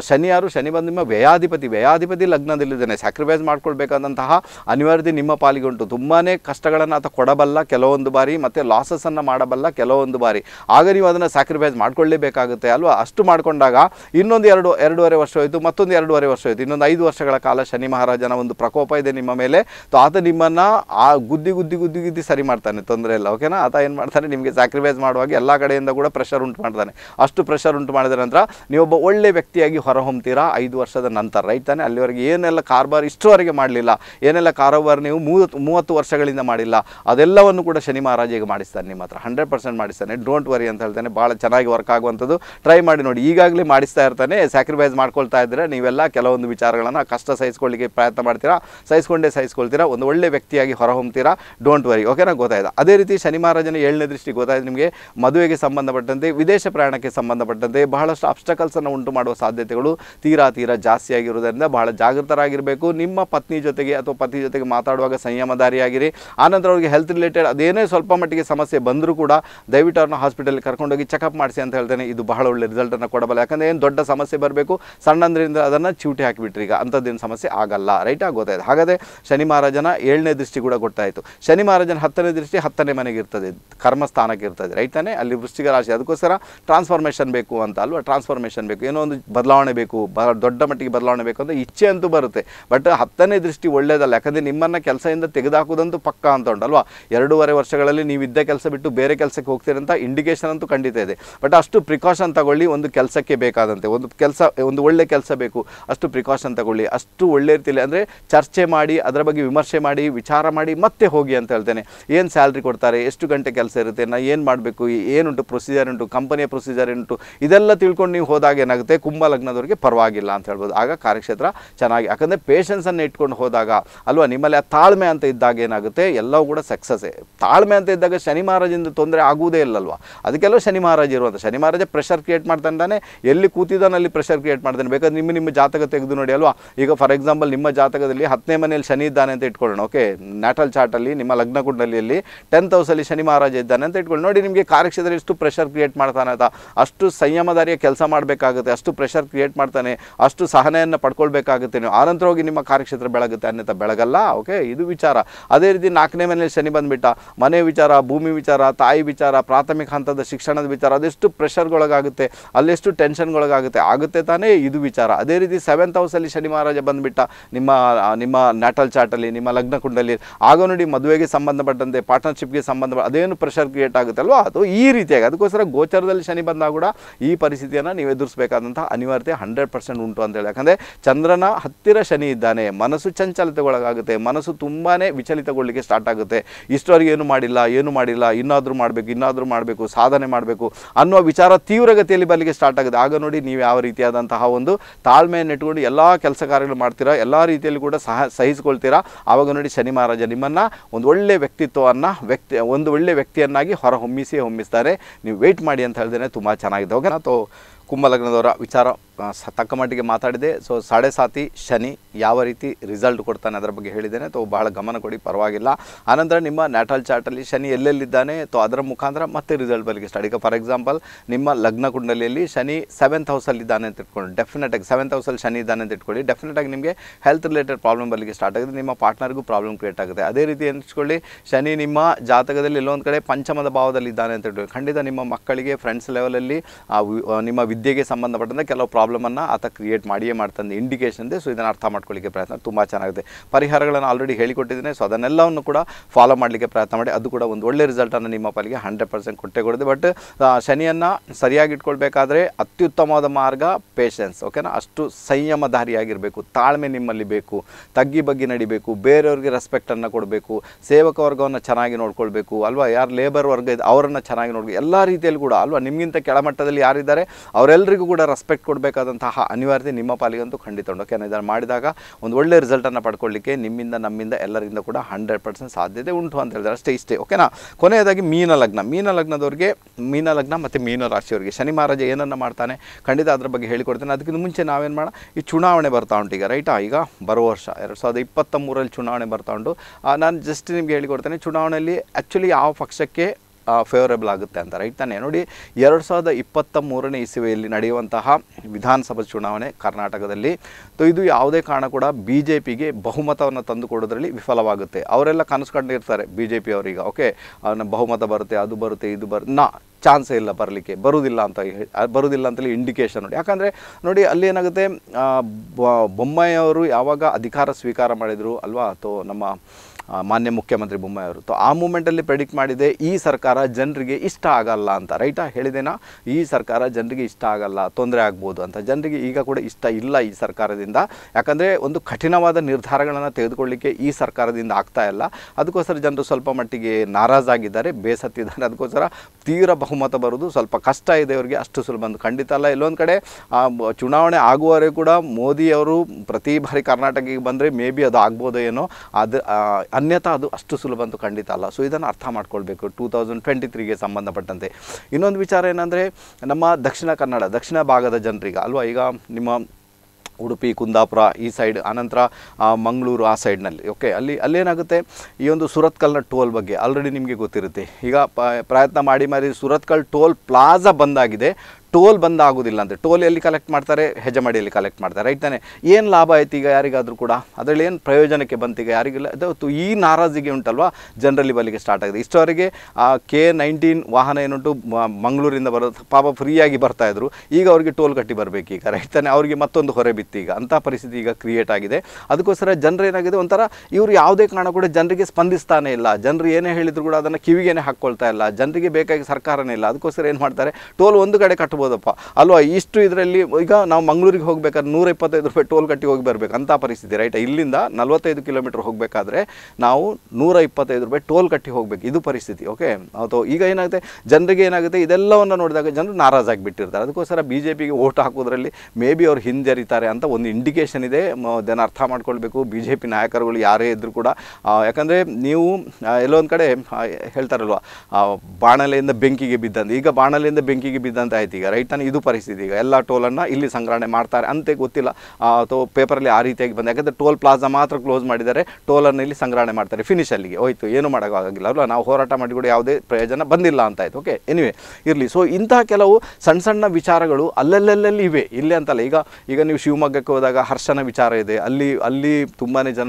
[SPEAKER 1] ಶನಿಯಾರು ಶನಿ ಬಂದು ನಿಮ್ಮ ವ್ಯಯಾಧಿಪತಿ ವ್ಯಯಾಧಿಪತಿ ಲಗ್ನದಲ್ಲಿದ್ದಾನೆ ಸ್ಯಾಕ್ರಿಫೈಸ್ ಮಾಡ್ಕೊಳ್ಬೇಕಾದಂತಹ ಅನಿವಾರ್ಯತೆ ನಿಮ್ಮ ಪಾಲಿಗೆ ಉಂಟು ತುಂಬಾ ಕಷ್ಟಗಳನ್ನು ಆತ ಕೊಡಬಲ್ಲ ಕೆಲವೊಂದು ಬಾರಿ ಮತ್ತು ಲಾಸಸನ್ನು ಮಾಡಬಲ್ಲ ಕೆಲವೊಂದು ಬಾರಿ ಆಗ ನೀವು ಅದನ್ನು ಸ್ಯಾಕ್ರಿಫೈಸ್ ಮಾಡ್ಕೊಳ್ಳೇಬೇಕಾಗುತ್ತೆ ಅಲ್ವಾ ಅಷ್ಟು ಮಾಡಿಕೊಂಡಾಗ ಇನ್ನೊಂದು ಎರಡು ಎರಡೂವರೆ ವರ್ಷ ಹೋಯಿತು ಮತ್ತೊಂದು ಎರಡೂವರೆ ವರ್ಷ ಹೋಯಿತು ಇನ್ನೊಂದು ಐದು ವರ್ಷಗಳ ಕಾಲ ಶನಿ ಮಹಾರಾಜನ ಒಂದು ಪ್ರಕೋಪ ಇದೆ ನಿಮ್ಮ ಮೇಲೆ ಆತ ನಿಮ್ಮನ್ನು ಆ ಗುದ್ದಿ ಗುದ್ದಿ ಗುದ್ದಿ ಗುದ್ದಿ ಸರಿ ಮಾಡ್ತಾನೆ ತೊಂದರೆ ಇಲ್ಲ ಓಕೆನಾ ಆತ ಏನು ಮಾಡ್ತಾನೆ ನಿಮಗೆ ಸ್ಯಾಕ್ರಿಫೈಸ್ ರಿವೈಸ್ ಮಾಡುವಾಗ ಎಲ್ಲ ಕಡೆಯಿಂದ ಕೂಡ ಪ್ರೆಷರ್ ಉಂಟು ಮಾಡ್ತಾನೆ ಅಷ್ಟು ಪ್ರೆಷರ್ ಉಂಟು ಮಾಡಿದ ನಂತರ ನೀವೊಬ್ಬ ಒಳ್ಳೆ ವ್ಯಕ್ತಿಯಾಗಿ ಹೊರಹೊಮ್ತೀರಾ ಐದು ವರ್ಷದ ನಂತರ ರೈಟ್ ತಾನೆ ಅಲ್ಲಿವರೆಗೆ ಏನೆಲ್ಲ ಕಾರ್ಬಾರ್ ಇಷ್ಟರವರೆಗೆ ಮಾಡಲಿಲ್ಲ ಏನೆಲ್ಲ ಕಾರೋಬಾರ್ ನೀವು ಮೂವತ್ತು ಮೂವತ್ತು ವರ್ಷಗಳಿಂದ ಮಾಡಿಲ್ಲ ಅದೆಲ್ಲವನ್ನು ಕೂಡ ಶನಿ ಮಹಾರಾಜಿಗೆ ಮಾಡಿಸ್ತಾನೆ ನಿಮ್ಮ ಹತ್ರ ಹಂಡ್ರೆಡ್ ಪರ್ಸೆಂಟ್ ಮಾಡಿಸ್ತಾನೆ ಡೋಂಟ್ ವರಿ ಅಂತ ಹೇಳ್ತಾನೆ ಭಾಳ ಚೆನ್ನಾಗಿ ವರ್ಕ್ ಆಗುವಂಥದ್ದು ಟ್ರೈ ಮಾಡಿ ನೋಡಿ ಈಗಾಗಲೇ ಮಾಡಿಸ್ತಾ ಇರ್ತಾನೆ ಸ್ಯಾಕ್ರಿಫೈಸ್ ಮಾಡ್ಕೊಳ್ತಾ ಇದ್ರೆ ನೀವೆಲ್ಲ ಕೆಲವೊಂದು ವಿಚಾರಗಳನ್ನು ಕಷ್ಟ ಸಹಿಸ್ಕೊಳ್ಳಿಕ್ಕೆ ಪ್ರಯತ್ನ ಮಾಡ್ತೀರಾ ಸಹಿಸ್ಕೊಂಡೇ ಸಹಿಸ್ಕೊಳ್ತೀರಾ ಒಂದು ಒಳ್ಳೆ ವ್ಯಕ್ತಿಯಾಗಿ ಹೊರಹೊಮ್ತೀರಾ ಡೋಂಟ್ ವರಿ ಓಕೆನಾ ಗೊತ್ತಾಯ್ತಾ ಅದೇ ರೀತಿ ಶನಿ ಮಹಾರಾಜನ ಏಳನೇ ದೃಷ್ಟಿ ಗೊತ್ತಾಯ್ತು ನಿಮಗೆ ಮದುವೆಗೆ ಸಂಬಂಧಪಟ್ಟಂತೆ ವಿದೇಶ ಪ್ರಯಾಣಕ್ಕೆ ಸಂಬಂಧಪಟ್ಟಂತೆ ಬಹಳಷ್ಟು ಅಬ್ಸ್ಟಕಲ್ಸನ್ನು ಉಂಟು ಮಾಡುವ ಸಾಧ್ಯತೆಗಳು ತೀರಾ ತೀರಾ ಜಾಸ್ತಿಯಾಗಿರುವುದರಿಂದ ಬಹಳ ಜಾಗೃತರಾಗಿರಬೇಕು ನಿಮ್ಮ ಪತ್ನಿ ಜೊತೆಗೆ ಅಥವಾ ಪತಿ ಜೊತೆಗೆ ಮಾತಾಡುವಾಗ ಸಂಯಮದಾರಿಯಾಗಿರಿ ಆನಂತರ ಅವರಿಗೆ ಹೆಲ್ತ್ ರಿಲೇಟೆಡ್ ಅದೇನೇ ಸ್ವಲ್ಪ ಮಟ್ಟಿಗೆ ಸಮಸ್ಯೆ ಬಂದರೂ ಕೂಡ ದಯವಿಟ್ಟು ಅವ್ರನ್ನ ಹಾಸ್ಪಿಟಲ್ಗೆ ಕರ್ಕೊಂಡೋಗಿ ಚೆಕಪ್ ಮಾಡಿಸಿ ಅಂತ ಹೇಳ್ತೇನೆ ಇದು ಬಹಳ ಒಳ್ಳೆ ರಿಸಲ್ಟನ್ನು ಕೊಡಬಲ್ಲ ಯಾಕಂದರೆ ಏನು ದೊಡ್ಡ ಸಮಸ್ಯೆ ಬರಬೇಕು ಸಣ್ಣಂದ್ರಿಂದ ಅದನ್ನು ಚೂಟಿ ಹಾಕಿಬಿಟ್ರಿ ಈಗ ಅಂಥದ್ದೇನು ಸಮಸ್ಯೆ ಆಗಲ್ಲ ರೈಟ್ ಆಗೋತಾಯಿದೆ ಹಾಗಾದರೆ ಶನಿ ಮಹಾರಾಜನ ಏಳನೇ ದೃಷ್ಟಿ ಕೂಡ ಗೊತ್ತಾಯಿತು ಶನಿ ಮಹಾರಾಜನ ಹತ್ತನೇ ದೃಷ್ಟಿ ಹತ್ತನೇ ಮನೆಗೆ ಇರ್ತದೆ ಕರ್ಮಸ್ಥಾನಕ್ಕೆ ಇರ್ತದೆ ಮಾಡ್ತಾ ರೈಟ್ ತಾನೆ ಅಲ್ಲಿ ವೃಷ್ಟಿಗರಾಶಿ ರಾಶಿ ಅದಕ್ಕೋಸ್ಕರ ಟ್ರಾನ್ಸ್ಫಾರ್ಮೇಷನ್ ಬೇಕು ಅಂತ ಅಲ್ವಾ ಟ್ರಾನ್ಸ್ಫಾರ್ಮೇಷನ್ ಬೇಕು ಏನೋ ಒಂದು ಬದಲಾವಣೆ ಬೇಕು ಬಹಳ ದೊಡ್ಡ ಮಟ್ಟಿಗೆ ಬದಲಾವಣೆ ಬೇಕು ಅಂದರೆ ಇಚ್ಛೆ ಅಂತೂ ಬರುತ್ತೆ ಬಟ್ ಹತ್ತನೇ ದೃಷ್ಟಿ ಒಳ್ಳೇದಲ್ಲ ಯಾಕಂದರೆ ನಿಮ್ಮನ್ನು ಕೆಲಸದಿಂದ ತೆಗೆದಾಕೋದಂತೂ ಪಕ್ಕ ಅಂತ ಉಂಟಲ್ವಾ ಎರಡೂವರೆ ವರ್ಷಗಳಲ್ಲಿ ನೀವು ಇದ್ದ ಕೆಲಸ ಬಿಟ್ಟು ಬೇರೆ ಕೆಲಸಕ್ಕೆ ಹೋಗ್ತೀರಂತ ಇಂಡಿಕೇಷನ್ ಅಂತೂ ಖಂಡಿತ ಇದೆ ಬಟ್ ಅಷ್ಟು ಪ್ರಿಕಾಷನ್ ತಗೊಳ್ಳಿ ಒಂದು ಕೆಲಸಕ್ಕೆ ಬೇಕಾದಂತೆ ಒಂದು ಕೆಲಸ ಒಂದು ಒಳ್ಳೆ ಕೆಲಸ ಬೇಕು ಅಷ್ಟು ಪ್ರಿಕಾಷನ್ ತಗೊಳ್ಳಿ ಅಷ್ಟು ಒಳ್ಳೆ ಇರ್ತಿಲ್ಲ ಅಂದರೆ ಚರ್ಚೆ ಮಾಡಿ ಅದರ ಬಗ್ಗೆ ವಿಮರ್ಶೆ ಮಾಡಿ ವಿಚಾರ ಮಾಡಿ ಮತ್ತೆ ಹೋಗಿ ಅಂತ ಹೇಳ್ತೇನೆ ಏನು ಸ್ಯಾಲ್ರಿ ಕೊಡ್ತಾರೆ ಎಷ್ಟು ಗಂಟೆ ಕೆಲಸ ಇರುತ್ತೆ ನಾ ಏನು ಮಾಡಬೇಕು ಏನುಂಟು ಪ್ರೊಸೀಜರ್ ಉಂಟು ಕಂಪನಿಯ ಪ್ರೊಸೀಜರ್ ಉಂಟು ಇದೆಲ್ಲ ತಿಳ್ಕೊಂಡು ನೀವು ಹೋದಾಗ ಏನಾಗುತ್ತೆ ಕುಂಭ ಲಗ್ನದವರಿಗೆ ಪರವಾಗಿಲ್ಲ ಅಂತ ಹೇಳ್ಬೋದು ಆಗ ಕಾರ್ಯಕ್ಷೇತ್ರ ಚೆನ್ನಾಗಿ ಯಾಕಂದರೆ ಪೇಷನ್ಸನ್ನು ಇಟ್ಕೊಂಡು ಹೋದಾಗ ಅಲ್ವಾ ನಿಮ್ಮಲ್ಲಿ ಆ ತಾಳ್ಮೆ ಅಂತ ಇದ್ದಾಗ ಏನಾಗುತ್ತೆ ಎಲ್ಲವೂ ಕೂಡ ಸಕ್ಸಸ್ಸೇ ತಾಳ್ಮೆ ಅಂತ ಇದ್ದಾಗ ಶನಿ ಮಹಾರಾಜಿಂದ ತೊಂದರೆ ಆಗುವುದೇ ಇಲ್ಲಲ್ವ ಅದಕ್ಕೆಲ್ಲ ಶನಿ ಮಹಾರಾಜ ಇರುವಂಥ ಶನಿ ಮಹಾರಾಜ ಪ್ರೆಷರ್ ಕ್ರಿಯೇಟ್ ಮಾಡ್ತಾನೆ ತಾನೆ ಎಲ್ಲಿ ಕೂತಿದ್ದಾನಲ್ಲಿ ಪ್ರೆಷರ್ ಕ್ರಿಯೇಟ್ ಮಾಡ್ತಾನೆ ಬೇಕಾದ್ರೆ ನಿಮ್ಮ ನಿಮ್ಮ ಜಾತಕ ತೆಗೆದು ನೋಡಿ ಅಲ್ವಾ ಈಗ ಫಾರ್ ಎಕ್ಸಾಂಪಲ್ ನಿಮ್ಮ ಜಾತಕದಲ್ಲಿ ಹತ್ತನೇ ಮನೆಯಲ್ಲಿ ಶನಿ ಇದ್ದಾನೆ ಅಂತ ಇಟ್ಕೊಳ್ಳೋಣ ಓಕೆ ನ್ಯಾಟಲ್ ಚಾರ್ಟಲ್ಲಿ ನಿಮ್ಮ ಲಗ್ನ ಕುಂಡಲಿಯಲ್ಲಿ ಟೆಂತ್ ಹೌಸಲ್ಲಿ ಶನಿ ಮಹಾರಾಜ ಇದ್ದಾನೆ ಅಂತ ಇಟ್ಕೊಳ್ಳೋಣ ನೋಡಿ ನಿಮಗೆ ಕಾರ್ಯಕ್ಷೇತ್ರ ಎಷ್ಟು ಪ್ರೆಷರ್ ಕ್ರಿಯೇಟ್ ಮಾಡ್ತಾನೆ ಅಂತ ಅಷ್ಟು ಸಂಯಮದಾರಿಯ ಕೆಲಸ ಮಾಡಬೇಕಾಗುತ್ತೆ ಅಷ್ಟು ಪ್ರೆಷರ್ ಕ್ರಿಯೇಟ್ ಮಾಡ್ತಾನೆ ಅಷ್ಟು ಸಹನೆಯನ್ನು ಪಡ್ಕೊಳ್ಬೇಕಾಗುತ್ತೆ ನೀವು ಆನಂತರ ಹೋಗಿ ನಿಮ್ಮ ಕಾರ್ಯಕ್ಷೇತ್ರ ಬೆಳಗುತ್ತೆ ಅನ್ಯತ ಬೆಳಗಲ್ಲ ಓಕೆ ಇದು ವಿಚಾರ ಅದೇ ರೀತಿ ನಾಲ್ಕನೇ ಮನೆಯಲ್ಲಿ ಶನಿ ಬಂದುಬಿಟ್ಟ ಮನೆ ವಿಚಾರ ಭೂಮಿ ವಿಚಾರ ತಾಯಿ ವಿಚಾರ ಪ್ರಾಥಮಿಕ ಹಂತದ ಶಿಕ್ಷಣದ ವಿಚಾರ ಅದೆಷ್ಟು ಪ್ರೆಷರ್ಗೊಳಗಾಗುತ್ತೆ ಅಲ್ಲೆಷ್ಟು ಟೆನ್ಷನ್ಗೊಳಗಾಗುತ್ತೆ ಆಗುತ್ತೆ ತಾನೇ ಇದು ವಿಚಾರ ಅದೇ ರೀತಿ ಸೆವೆಂತ್ ಹೌಸಲ್ಲಿ ಶನಿ ಮಹಾರಾಜ ಬಂದುಬಿಟ್ಟ ನಿಮ್ಮ ನಿಮ್ಮ ನ್ಯಾಟಲ್ ಚಾಟಲ್ಲಿ ನಿಮ್ಮ ಲಗ್ನ ಕುಂಡಲ್ಲಿ ಆಗ ನೋಡಿ ಮದುವೆಗೆ ಸಂಬಂಧಪಟ್ಟಂತೆ ಪಾರ್ಟ್ನರ್ಶಿಪ್ಗೆ ಸಂಬಂಧ ಅದೇನು ಪ್ರೆಷರ್ ಕ್ರಿಯೇಟ್ ಆಗುತ್ತೆ ಅಲ್ವಾ ಅದು ಈ ರೀತಿಯಾಗಿ ಅದಕ್ಕೋಸ್ಕರ ಗೋಚರದಲ್ಲಿ ಶನಿ ಬಂದಾಗ ಕೂಡ ಈ ಪರಿಸ್ಥಿತಿಯನ್ನು ನೀವು ಎದುರಿಸಬೇಕಾದಂತಹ ಅನಿವಾರ್ಯತೆ ಹಂಡ್ರೆಡ್ ಪರ್ಸೆಂಟ್ ಉಂಟು ಅಂತೇಳಿ ಯಾಕಂದರೆ ಚಂದ್ರನ ಹತ್ತಿರ ಶನಿ ಇದ್ದಾನೆ ಮನಸ್ಸು ಚಂಚಲತೆಗೊಳಗಾಗುತ್ತೆ ಮನಸ್ಸು ತುಂಬಾ ವಿಚಲಿತಗೊಳ್ಳಿಕ್ಕೆ ಸ್ಟಾರ್ಟ್ ಆಗುತ್ತೆ ಇಷ್ಟವರೆಗೆ ಏನು ಮಾಡಿಲ್ಲ ಏನು ಮಾಡಿಲ್ಲ ಇನ್ನಾದರೂ ಮಾಡಬೇಕು ಇನ್ನಾದರೂ ಮಾಡಬೇಕು ಸಾಧನೆ ಮಾಡಬೇಕು ಅನ್ನೋ ವಿಚಾರ ತೀವ್ರಗತಿಯಲ್ಲಿ ಬರಲಿಕ್ಕೆ ಸ್ಟಾರ್ಟ್ ಆಗುತ್ತೆ ಆಗ ನೋಡಿ ನೀವು ಯಾವ ರೀತಿಯಾದಂತಹ ಒಂದು ತಾಳ್ಮೆಯನ್ನು ಇಟ್ಕೊಂಡು ಎಲ್ಲ ಕೆಲಸ ಕಾರ್ಯಗಳು ಮಾಡ್ತೀರಾ ಎಲ್ಲ ರೀತಿಯಲ್ಲಿ ಕೂಡ ಸಹ ಸಹಿಸಿಕೊಳ್ತೀರಾ ಆವಾಗ ನೋಡಿ ಶನಿ ಮಹಾರಾಜ ನಿಮ್ಮನ್ನು ಒಂದು ಒಳ್ಳೆಯ ವ್ಯಕ್ತಿತ್ವವನ್ನು ವ್ಯಕ್ತಿ ಒಂದು ಒಳ್ಳೆಯ ವ್ಯಕ್ತಿಯನ್ನಾಗಿ ಹೊರಹೊಮ್ಮೆ ಹೊಮ್ಮಿಸಿ ಹೊಮ್ಮಿಸ್ತಾರೆ ನೀವು ವೆಯ್ಟ್ ಮಾಡಿ ಅಂತ ಹೇಳಿದ್ರೆ ತುಂಬ ಚೆನ್ನಾಗಿದೆ ಓಕೆನಾ ತೋ ಕುಂಭಲಗ್ನದವರ ವಿಚಾರ ತಕ್ಕ ಮಟ್ಟಿಗೆ ಮಾತಾಡಿದೆ ಸೊ ಸಾಡೆ ಸಾತಿ ಶನಿ ಯಾವ ರೀತಿ ರಿಸಲ್ಟ್ ಕೊಡ್ತಾನೆ ಅದರ ಬಗ್ಗೆ ಹೇಳಿದ್ದೇನೆ ತೋ ಬಹಳ ಗಮನ ಕೊಡಿ ಪರವಾಗಿಲ್ಲ ಆನಂತರ ನಿಮ್ಮ ನ್ಯಾಟಲ್ ಚಾರ್ಟಲ್ಲಿ ಶನಿ ಎಲ್ಲೆಲ್ಲಿದ್ದಾನೆ ತೋ ಅದರ ಮುಖಾಂತರ ಮತ್ತೆ ರಿಸಲ್ಟ್ ಬರಲಿಕ್ಕೆ ಸ್ಟಾರ್ಟ್ ಈಗ ಫಾರ್ ಎಕ್ಸಾಂಪಲ್ ನಿಮ್ಮ ಲಗ್ನ ಕುಂಡಲಿಯಲ್ಲಿ ಶನಿ ಸೆವೆಂತ್ ಹೌಸಲ್ಲಿ ಇದ್ದಾನೆ ಅಂತ ಇಟ್ಕೊಂಡು ಡೆಫಿನೆಟ್ ಆಗಿ ಸೆವೆಂತ್ ಹೌಸಲ್ಲಿ ಶನಿ ಇದ್ದಾನೆ ಅಂತ ಇಟ್ಕೊಳ್ಳಿ ಡೆಫಿನೆಟಾಗಿ ಆಗಿ ನಿಮಗೆ ಹೆಲ್ತ್ ರಿಲೇಟೆಡ್ ಪ್ರಾಬ್ಲಮ್ ಬರಲಿಕ್ಕೆ ಸ್ಟಾರ್ಟ್ ಆಗುತ್ತೆ ನಿಮ್ಮ ಪಾರ್ಟ್ನರ್ಗೂ ಪ್ರಾಬ್ಲಮ್ ಕ್ರಿಯೇಟ್ ಆಗುತ್ತೆ ಅದೇ ರೀತಿ ಎನಿಸ್ಕೊಳ್ಳಿ ಶನಿ ನಿಮ್ಮ ಜಾತಕದಲ್ಲಿ ಎಲ್ಲೊಂದು ಕಡೆ ಪಂಚಮದ ಭಾವದಲ್ಲಿ ಇದ್ದಾನೆ ಅಂತ ಇಟ್ಕೊಳ್ಳಿ ಖಂಡಿತ ನಿಮ್ಮ ಮಕ್ಕಳಿಗೆ ಫ್ರೆಂಡ್ಸ್ ಲೆವೆಲಲ್ಲಿ ನಿಮ್ಮ ವಿದ್ಯೆಗೆ ಸಂಬಂಧಪಟ್ಟಂತೆ ಕೆಲವು ಪ್ರಾಬ್ಲಮನ್ನು ಆತ ಕ್ರಿಯೇಟ್ ಮಾಡಿಯೇ ಮಾಡ್ತಾನೆ ಇಂಡಿಕೇಶನ್ ಇದೆ ಸೊ ಇದನ್ನು ಅರ್ಥ ಮಾಡಿ ಮಾಡ್ಕೊಳ್ಳಿಕ್ಕೆ ಪ್ರಯತ್ನ ತುಂಬ ಚೆನ್ನಾಗಿದೆ ಪರಿಹಾರಗಳನ್ನು ಆಲ್ರೆಡಿ ಹೇಳಿಕೊಟ್ಟಿದ್ದೀನಿ ಸೊ ಅದನ್ನೆಲ್ಲವನ್ನು ಕೂಡ ಫಾಲೋ ಮಾಡಲಿಕ್ಕೆ ಪ್ರಯತ್ನ ಮಾಡಿ ಅದು ಕೂಡ ಒಂದು ಒಳ್ಳೆ ರಿಸಲ್ಟನ್ನು ನಿಮ್ಮ ಪಾಲಿಗೆ ಹಂಡ್ರೆಡ್ ಪರ್ಸೆಂಟ್ ಕೊಟ್ಟೆ ಕೊಡೋದು ಬಟ್ ಶನಿಯನ್ನು ಸರಿಯಾಗಿ ಇಟ್ಕೊಳ್ಬೇಕಾದ್ರೆ ಅತ್ಯುತ್ತಮವಾದ ಮಾರ್ಗ ಪೇಷನ್ಸ್ ಓಕೆನಾ ಅಷ್ಟು ಸಂಯಮಧಾರಿಯಾಗಿರಬೇಕು ತಾಳ್ಮೆ ನಿಮ್ಮಲ್ಲಿ ಬೇಕು ತಗ್ಗಿ ಬಗ್ಗೆ ನಡಿಬೇಕು ಬೇರೆಯವ್ರಿಗೆ ರೆಸ್ಪೆಕ್ಟನ್ನು ಕೊಡಬೇಕು ಸೇವಕ ವರ್ಗವನ್ನು ಚೆನ್ನಾಗಿ ನೋಡ್ಕೊಳ್ಬೇಕು ಅಲ್ವಾ ಯಾರು ಲೇಬರ್ ವರ್ಗ ಇದೆ ಅವರನ್ನು ಚೆನ್ನಾಗಿ ನೋಡಬೇಕು ಎಲ್ಲ ರೀತಿಯಲ್ಲಿ ಕೂಡ ಅಲ್ವಾ ನಿಮಗಿಂತ ಕೆಳಮಟ್ಟದಲ್ಲಿ ಯಾರಿದ್ದಾರೆ ಅವರೆಲ್ಲರಿಗೂ ಕೂಡ ರೆಸ್ಪೆಕ್ಟ್ ಕೊಡಬೇಕಾದಂತಹ ಅನಿವಾರ್ಯತೆ ನಿಮ್ಮ ಪಾಲಿಗಂತೂ ಖಂಡಿತ ಉಂಟು ಓಕೆನಾ ಇದನ್ನು ಮಾಡಿದಾಗ ಒಂದು ಒಳ್ಳೆ ರಿಸಲ್ಟನ್ನು ಪಡ್ಕೊಳ್ಳಿಕ್ಕೆ ನಿಮ್ಮಿಂದ ನಮ್ಮಿಂದ ಎಲ್ಲರಿಂದ ಕೂಡ ಹಂಡ್ರೆಡ್ ಪರ್ಸೆಂಟ್ ಸಾಧ್ಯತೆ ಉಂಟು ಅಂತ ಹೇಳಿದ್ರೆ ಅಷ್ಟೇ ಇಷ್ಟೇ ಓಕೆನಾ ಕೊನೆಯದಾಗಿ ಮೀನ ಲಗ್ನ ಮೀನ ಲಗ್ನದವ್ರಿಗೆ ಮೀನ ಲಗ್ನ ಮತ್ತು ಮೀನ ಶನಿ ಮಹಾರಾಜ ಏನನ್ನು ಮಾಡ್ತಾನೆ ಖಂಡಿತ ಅದರ ಬಗ್ಗೆ ಹೇಳಿಕೊಡ್ತೇನೆ ಅದಕ್ಕಿಂತ ಮುಂಚೆ ನಾವೇನು ಮಾಡೋಣ ಈ ಚುನಾವಣೆ ಬರ್ತಾ ಉಂಟು ಈಗ ರೈಟಾ ಈಗ ಬರೋ ವರ್ಷ ಎರಡು ಸಾವಿರದ ಇಪ್ಪತ್ತ ಮೂರಲ್ಲಿ ಚುನಾವಣೆ ಬರ್ತಾ ಉಂಟು ನಾನು ಜಸ್ಟ್ ನಿಮಗೆ ಹೇಳಿಕೊಡ್ತೇನೆ ಚುನಾವಣೆಯಲ್ಲಿ ಆ್ಯಕ್ಚುಲಿ ಯಾವ ಪಕ್ಷಕ್ಕೆ ಫೇವರೇಬಲ್ ಆಗುತ್ತೆ ಅಂತ ರೈಟ್ ತಾನೇ ನೋಡಿ ಎರಡು ಸಾವಿರದ ಇಪ್ಪತ್ತ ಮೂರನೇ ಇಸುವೆಯಲ್ಲಿ ನಡೆಯುವಂತಹ ವಿಧಾನಸಭಾ ಚುನಾವಣೆ ಕರ್ನಾಟಕದಲ್ಲಿ ತೊ ಇದು ಯಾವುದೇ ಕಾರಣ ಕೂಡ ಬಿ ಜೆ ಪಿಗೆ ಬಹುಮತವನ್ನು ತಂದುಕೊಡೋದ್ರಲ್ಲಿ ವಿಫಲವಾಗುತ್ತೆ ಅವರೆಲ್ಲ ಕನಸು ಕಂಡಿರ್ತಾರೆ ಬಿ ಜೆ ಪಿ ಅವರೀಗ ಓಕೆ ಅವನ ಬಹುಮತ ಬರುತ್ತೆ ಅದು ಬರುತ್ತೆ ಇದು ಬರ ನಾ ಚಾನ್ಸೇ ಇಲ್ಲ ಬರಲಿಕ್ಕೆ ಬರುವುದಿಲ್ಲ ಅಂತ ಬರುವುದಿಲ್ಲ ಅಂತೇಳಿ ಇಂಡಿಕೇಶನ್ ನೋಡಿ ಯಾಕಂದರೆ ನೋಡಿ ಅಲ್ಲಿ ಏನಾಗುತ್ತೆ ಬೊಮ್ಮಾಯಿಯವರು ಯಾವಾಗ ಅಧಿಕಾರ ಸ್ವೀಕಾರ ಮಾಡಿದರು ಅಲ್ವಾ ಅಥವಾ ನಮ್ಮ ಮಾನ್ಯ ಮುಖ್ಯಮಂತ್ರಿ ಅವರು ತೊ ಆ ಮೂಮೆಂಟಲ್ಲಿ ಪ್ರೆಡಿಕ್ಟ್ ಮಾಡಿದೆ ಈ ಸರ್ಕಾರ ಜನರಿಗೆ ಇಷ್ಟ ಆಗಲ್ಲ ಅಂತ ರೈಟಾ ಹೇಳಿದೆನಾ ಈ ಸರ್ಕಾರ ಜನರಿಗೆ ಇಷ್ಟ ಆಗಲ್ಲ ತೊಂದರೆ ಆಗ್ಬೋದು ಅಂತ ಜನರಿಗೆ ಈಗ ಕೂಡ ಇಷ್ಟ ಇಲ್ಲ ಈ ಸರ್ಕಾರದಿಂದ ಯಾಕಂದರೆ ಒಂದು ಕಠಿಣವಾದ ನಿರ್ಧಾರಗಳನ್ನು ತೆಗೆದುಕೊಳ್ಳಿಕ್ಕೆ ಈ ಸರ್ಕಾರದಿಂದ ಆಗ್ತಾ ಇಲ್ಲ ಅದಕ್ಕೋಸ್ಕರ ಜನರು ಸ್ವಲ್ಪ ಮಟ್ಟಿಗೆ ನಾರಾಜಾಗಿದ್ದಾರೆ ಬೇಸತ್ತಿದ್ದಾರೆ ಅದಕ್ಕೋಸ್ಕರ ತೀವ್ರ ಬಹುಮತ ಬರೋದು ಸ್ವಲ್ಪ ಕಷ್ಟ ಇದೆ ಅವರಿಗೆ ಅಷ್ಟು ಸುಲಭ ಅಂತ ಖಂಡಿತ ಅಲ್ಲ ಇಲ್ಲೊಂದು ಕಡೆ ಚುನಾವಣೆ ಆಗುವವರೆಗೂ ಕೂಡ ಮೋದಿಯವರು ಪ್ರತಿ ಬಾರಿ ಕರ್ನಾಟಕಕ್ಕೆ ಬಂದರೆ ಮೇ ಬಿ ಅದು ಆಗ್ಬೋದು ಏನೋ ಅದು ಅನ್ಯಥಾ ಅದು ಅಷ್ಟು ಸುಲಭ ಅಂತೂ ಖಂಡಿತ ಅಲ್ಲ ಸೊ ಇದನ್ನು ಅರ್ಥ ಮಾಡ್ಕೊಳ್ಬೇಕು ಟೂ ತೌಸಂಡ್ ಟ್ವೆಂಟಿ ತ್ರೀಗೆ ಸಂಬಂಧಪಟ್ಟಂತೆ ಇನ್ನೊಂದು ವಿಚಾರ ಏನಂದರೆ ನಮ್ಮ ದಕ್ಷಿಣ ಕನ್ನಡ ದಕ್ಷಿಣ ಭಾಗದ ಜನರಿಗೆ ಅಲ್ವಾ ಈಗ ನಿಮ್ಮ ಉಡುಪಿ ಕುಂದಾಪುರ ಈ ಸೈಡ್ ಆನಂತರ ಮಂಗಳೂರು ಆ ಸೈಡ್ನಲ್ಲಿ ಓಕೆ ಅಲ್ಲಿ ಅಲ್ಲೇನಾಗುತ್ತೆ ಈ ಒಂದು ಸುರತ್ಕಲ್ನ ಟೋಲ್ ಬಗ್ಗೆ ಆಲ್ರೆಡಿ ನಿಮಗೆ ಗೊತ್ತಿರುತ್ತೆ ಈಗ ಪ್ರಯತ್ನ ಮಾಡಿ ಮಾಡಿ ಸುರತ್ಕಲ್ ಟೋಲ್ ಪ್ಲಾಜಾ ಬಂದಾಗಿದೆ ಟೋಲ್ ಬಂದ ಅಂದರೆ ಟೋಲ್ ಎಲ್ಲಿ ಕಲೆಕ್ಟ್ ಮಾಡ್ತಾರೆ ಹೆಜಮಡಿಯಲ್ಲಿ ಕಲೆಕ್ಟ್ ಮಾಡ್ತಾರೆ ರೈಟ್ ತಾನೆ ಏನು ಲಾಭ ಆಯ್ತು ಈಗ ಯಾರಿಗಾದರೂ ಕೂಡ ಅದರಲ್ಲಿ ಏನು ಪ್ರಯೋಜನಕ್ಕೆ ಬಂತೀಗ ಯಾರಿಗಿಲ್ಲ ಅದು ಈ ನಾರಾಜಿಗೆ ಉಂಟಲ್ವ ಜನರಲ್ಲಿ ಬಲಿಗೆ ಸ್ಟಾರ್ಟ್ ಆಗಿದೆ ಇಷ್ಟವರೆಗೆ ಕೆ ನೈನ್ಟೀನ್ ವಾಹನ ಏನುಂಟು ಮಂಗಳೂರಿಂದ ಬರೋ ಪಾಪ ಫ್ರೀಯಾಗಿ ಬರ್ತಾಯಿದ್ರು ಈಗ ಅವರಿಗೆ ಟೋಲ್ ಕಟ್ಟಿ ಬರಬೇಕು ಈಗ ರೈಟ್ ತಾನೆ ಅವರಿಗೆ ಮತ್ತೊಂದು ಹೊರೆ ಈಗ ಅಂಥ ಪರಿಸ್ಥಿತಿ ಈಗ ಕ್ರಿಯೇಟ್ ಆಗಿದೆ ಅದಕ್ಕೋಸ್ಕರ ಜನರೇನಾಗಿದೆ ಏನಾಗಿದೆ ಒಂಥರ ಇವರು ಯಾವುದೇ ಕಾರಣ ಕೂಡ ಜನರಿಗೆ ಸ್ಪಂದಿಸ್ತಾನೆ ಇಲ್ಲ ಜನರು ಏನೇ ಹೇಳಿದ್ರು ಕೂಡ ಅದನ್ನು ಕಿವಿಗೇನೆ ಹಾಕ್ಕೊಳ್ತಾ ಇಲ್ಲ ಜನರಿಗೆ ಬೇಕಾಗಿ ಸರ್ಕಾರನೇ ಇಲ್ಲ ಅದಕ್ಕೋಸ್ಕರ ಏನು ಮಾಡ್ತಾರೆ ಟೋಲ್ ಒಂದು ಕಡೆ ಕಟ್ಟು ಮಾಡ್ಬೋದಪ್ಪ ಅಲ್ವಾ ಇಷ್ಟು ಇದರಲ್ಲಿ ಈಗ ನಾವು ಮಂಗಳೂರಿಗೆ ಹೋಗ್ಬೇಕಾದ್ರೆ ನೂರ ಇಪ್ಪತ್ತೈದು ರೂಪಾಯಿ ಟೋಲ್ ಕಟ್ಟಿ ಹೋಗಿ ಬರಬೇಕು ಅಂತ ಪರಿಸ್ಥಿತಿ ರೈಟ್ ಇಲ್ಲಿಂದ ನಲವತ್ತೈದು ಕಿಲೋಮೀಟ್ರ್ ಹೋಗಬೇಕಾದ್ರೆ ನಾವು ನೂರ ಇಪ್ಪತ್ತೈದು ರೂಪಾಯಿ ಟೋಲ್ ಕಟ್ಟಿ ಹೋಗಬೇಕು ಇದು ಪರಿಸ್ಥಿತಿ ಓಕೆ ಅಥವಾ ಈಗ ಏನಾಗುತ್ತೆ ಜನರಿಗೆ ಏನಾಗುತ್ತೆ ಇದೆಲ್ಲವನ್ನು ನೋಡಿದಾಗ ಜನರು ಬಿಟ್ಟಿರ್ತಾರೆ ಅದಕ್ಕೋಸ್ಕರ ಬಿ ಜೆ ಪಿಗೆ ಓಟ್ ಹಾಕೋದ್ರಲ್ಲಿ ಮೇ ಬಿ ಅವ್ರು ಹಿಂಜರಿತಾರೆ ಅಂತ ಒಂದು ಇಂಡಿಕೇಷನ್ ಇದೆ ಜನ ಅರ್ಥ ಮಾಡ್ಕೊಳ್ಬೇಕು ಬಿ ಜೆ ಪಿ ನಾಯಕರುಗಳು ಯಾರೇ ಇದ್ದರೂ ಕೂಡ ಯಾಕಂದರೆ ನೀವು ಎಲ್ಲೊಂದು ಕಡೆ ಹೇಳ್ತಾರಲ್ವ ಬಾಣಲೆಯಿಂದ ಬೆಂಕಿಗೆ ಬಿದ್ದಂತ ಈಗ ಬಾಣಲೆಯಿಂದ ಬೆಂಕಿಗೆ ಬಿದ್ದಂತ ಆಯ್ತು ಈಗ ರೈಟ್ ಇದು ಪರಿಸ್ಥಿತಿ ಈಗ ಎಲ್ಲ ಟೋಲನ್ನು ಇಲ್ಲಿ ಸಂಗ್ರಹಣೆ ಮಾಡ್ತಾರೆ ಅಂತ ಗೊತ್ತಿಲ್ಲ ಅಥವಾ ಪೇಪರಲ್ಲಿ ಆ ರೀತಿಯಾಗಿ ಬಂದ ಯಾಕಂದರೆ ಟೋಲ್ ಪ್ಲಾಜಾ ಮಾತ್ರ ಕ್ಲೋಸ್ ಮಾಡಿದ್ದಾರೆ ಟೋಲನ್ನು ಇಲ್ಲಿ ಸಂಗ್ರಹಣೆ ಮಾಡ್ತಾರೆ ಫಿನಿಷಲ್ಲಿಗೆ ಹೋಯ್ತು ಏನು ಮಾಡೋಕ್ಕಾಗಿಲ್ಲ ಅಲ್ಲ ನಾವು ಹೋರಾಟ ಮಾಡಿ ಕೂಡ ಯಾವುದೇ ಪ್ರಯೋಜನ ಬಂದಿಲ್ಲ ಅಂತ ಆಯಿತು ಓಕೆ ಎನಿವೆ ಇರಲಿ ಸೊ ಇಂತಹ ಕೆಲವು ಸಣ್ಣ ಸಣ್ಣ ವಿಚಾರಗಳು ಅಲ್ಲಲ್ಲಲ್ಲಿ ಇವೆ ಇಲ್ಲೇ ಅಂತಲ್ಲ ಈಗ ಈಗ ನೀವು ಶಿವಮೊಗ್ಗಕ್ಕೆ ಹೋದಾಗ ಹರ್ಷನ ವಿಚಾರ ಇದೆ ಅಲ್ಲಿ ಅಲ್ಲಿ ತುಂಬಾ ಜನ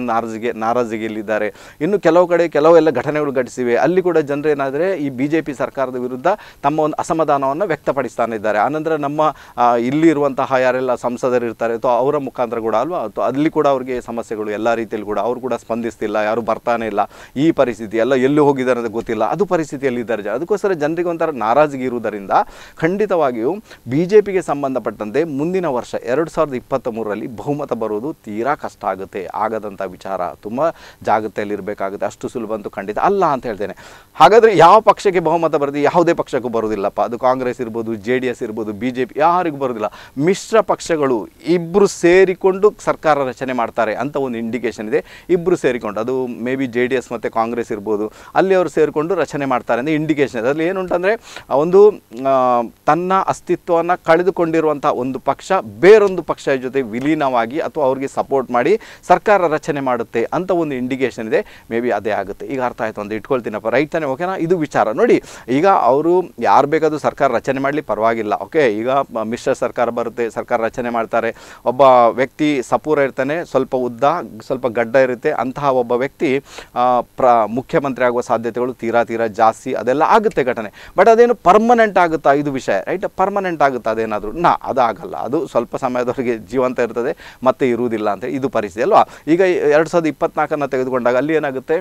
[SPEAKER 1] ನಾರಾಜಿಗೆ ಇಲ್ಲಿದ್ದಾರೆ ಇನ್ನು ಕೆಲವು ಕಡೆ ಕೆಲವೆಲ್ಲ ಘಟನೆಗಳು ಘಟಿಸಿವೆ ಅಲ್ಲಿ ಕೂಡ ಜನರೇನಾದರೆ ಈ ಬಿ ಜೆ ಪಿ ಸರ್ಕಾರದ ವಿರುದ್ಧ ತಮ್ಮ ಒಂದು ಅಸಮಾಧಾನವನ್ನು ವ್ಯಕ್ತಪಡಿಸ್ತಾನೆ ಇದ್ದಾರೆ ಇದ್ದಾರೆ ಆನಂತರ ನಮ್ಮ ಇರುವಂತಹ ಯಾರೆಲ್ಲ ಸಂಸದರು ಇರ್ತಾರೆ ಅಥವಾ ಅವರ ಮುಖಾಂತರ ಕೂಡ ಅಲ್ವಾ ಅಥವಾ ಅಲ್ಲಿ ಕೂಡ ಅವ್ರಿಗೆ ಸಮಸ್ಯೆಗಳು ಎಲ್ಲ ರೀತಿಯಲ್ಲಿ ಕೂಡ ಅವರು ಕೂಡ ಸ್ಪಂದಿಸ್ತಿಲ್ಲ ಯಾರು ಬರ್ತಾನೆ ಇಲ್ಲ ಈ ಪರಿಸ್ಥಿತಿ ಎಲ್ಲ ಎಲ್ಲೂ ಹೋಗಿದ್ದಾರೆ ಅಂತ ಗೊತ್ತಿಲ್ಲ ಅದು ಪರಿಸ್ಥಿತಿಯಲ್ಲಿ ಇದ್ದಾರೆ ಅದಕ್ಕೋಸ್ಕರ ಜನರಿಗೆ ಒಂಥರ ನಾರಾಜಗಿ ಇರುವುದರಿಂದ ಖಂಡಿತವಾಗಿಯೂ ಬಿ ಜೆ ಪಿಗೆ ಸಂಬಂಧಪಟ್ಟಂತೆ ಮುಂದಿನ ವರ್ಷ ಎರಡು ಸಾವಿರದ ಇಪ್ಪತ್ತ ಮೂರರಲ್ಲಿ ಬಹುಮತ ಬರುವುದು ತೀರಾ ಕಷ್ಟ ಆಗುತ್ತೆ ಆಗದಂಥ ವಿಚಾರ ತುಂಬ ಇರಬೇಕಾಗುತ್ತೆ ಅಷ್ಟು ಸುಲಭ ಅಂತೂ ಖಂಡಿತ ಅಲ್ಲ ಅಂತ ಹೇಳ್ತೇನೆ ಹಾಗಾದರೆ ಯಾವ ಪಕ್ಷಕ್ಕೆ ಬಹುಮತ ಬರುತ್ತೆ ಯಾವುದೇ ಪಕ್ಷಕ್ಕೂ ಬರೋದಿಲ್ಲಪ್ಪ ಅದು ಕಾಂಗ್ರೆಸ್ ಇರ್ಬೋದು ಜೆ ಡಿ ಇರ್ಬೋದು ಬಿ ಜೆ ಪಿ ಯಾರಿಗೂ ಬರೋದಿಲ್ಲ ಮಿಶ್ರ ಪಕ್ಷಗಳು ಇಬ್ಬರು ಸೇರಿಕೊಂಡು ಸರ್ಕಾರ ರಚನೆ ಮಾಡ್ತಾರೆ ಅಂತ ಒಂದು ಇಂಡಿಕೇಶನ್ ಇದೆ ಇಬ್ಬರು ಸೇರಿಕೊಂಡು ಅದು maybe J D S ಮತ್ತು ಕಾಂಗ್ರೆಸ್ ಇರ್ಬೋದು ಅಲ್ಲಿ ಅವರು ಸೇರಿಕೊಂಡು ರಚನೆ ಮಾಡ್ತಾರೆ ಅಂದರೆ ಇಂಡಿಕೇಷನ್ ಅದರಲ್ಲಿ ಏನುಂಟಂದರೆ ಒಂದು ತನ್ನ ಅಸ್ತಿತ್ವವನ್ನು ಕಳೆದುಕೊಂಡಿರುವಂಥ ಒಂದು ಪಕ್ಷ ಬೇರೊಂದು ಪಕ್ಷ ಜೊತೆ ವಿಲೀನವಾಗಿ ಅಥವಾ ಅವ್ರಿಗೆ ಸಪೋರ್ಟ್ ಮಾಡಿ ಸರ್ಕಾರ ರಚನೆ ಮಾಡುತ್ತೆ ಅಂತ ಒಂದು ಇಂಡಿಕೇಶನ್ ಇದೆ ಮೇ ಬಿ ಅದೇ ಆಗುತ್ತೆ ಈಗ ಅರ್ಥ ಆಯಿತು ಅಂತ ಇಟ್ಕೊಳ್ತೀನಪ್ಪ ರೈಟ್ ತಾನೆ ಓಕೆನಾ ಇದು ವಿಚಾರ ನೋಡಿ ಈಗ ಅವರು ಯಾರು ಬೇಕಾದರೂ ಸರ್ಕಾರ ರಚನೆ ಮಾಡಲಿ ಪರವಾಗಿಲ್ಲ ಇಲ್ಲ ಓಕೆ ಈಗ ಮಿಶ್ರ ಸರ್ಕಾರ ಬರುತ್ತೆ ಸರ್ಕಾರ ರಚನೆ ಮಾಡ್ತಾರೆ ಒಬ್ಬ ವ್ಯಕ್ತಿ ಸಪೂರ ಇರ್ತಾನೆ ಸ್ವಲ್ಪ ಉದ್ದ ಸ್ವಲ್ಪ ಗಡ್ಡ ಇರುತ್ತೆ ಅಂತಹ ಒಬ್ಬ ವ್ಯಕ್ತಿ ಪ್ರ ಮುಖ್ಯಮಂತ್ರಿ ಆಗುವ ಸಾಧ್ಯತೆಗಳು ತೀರಾ ತೀರಾ ಜಾಸ್ತಿ ಅದೆಲ್ಲ ಆಗುತ್ತೆ ಘಟನೆ ಬಟ್ ಅದೇನು ಪರ್ಮನೆಂಟ್ ಆಗುತ್ತಾ ಇದು ವಿಷಯ ರೈಟ್ ಪರ್ಮನೆಂಟ್ ಆಗುತ್ತಾ ಅದೇನಾದರೂ ನಾ ಅದಾಗಲ್ಲ ಅದು ಸ್ವಲ್ಪ ಸಮಯದವರೆಗೆ ಜೀವಂತ ಇರ್ತದೆ ಮತ್ತೆ ಇರುವುದಿಲ್ಲ ಅಂತ ಇದು ಪರಿಸ್ಥಿತಿ ಅಲ್ವಾ ಈಗ ಎರಡು ಸಾವಿರದ ಇಪ್ಪತ್ನಾಲ್ಕನ್ನು ತೆಗೆದುಕೊಂಡಾಗ ಅಲ್ಲಿ ಏನಾಗುತ್ತೆ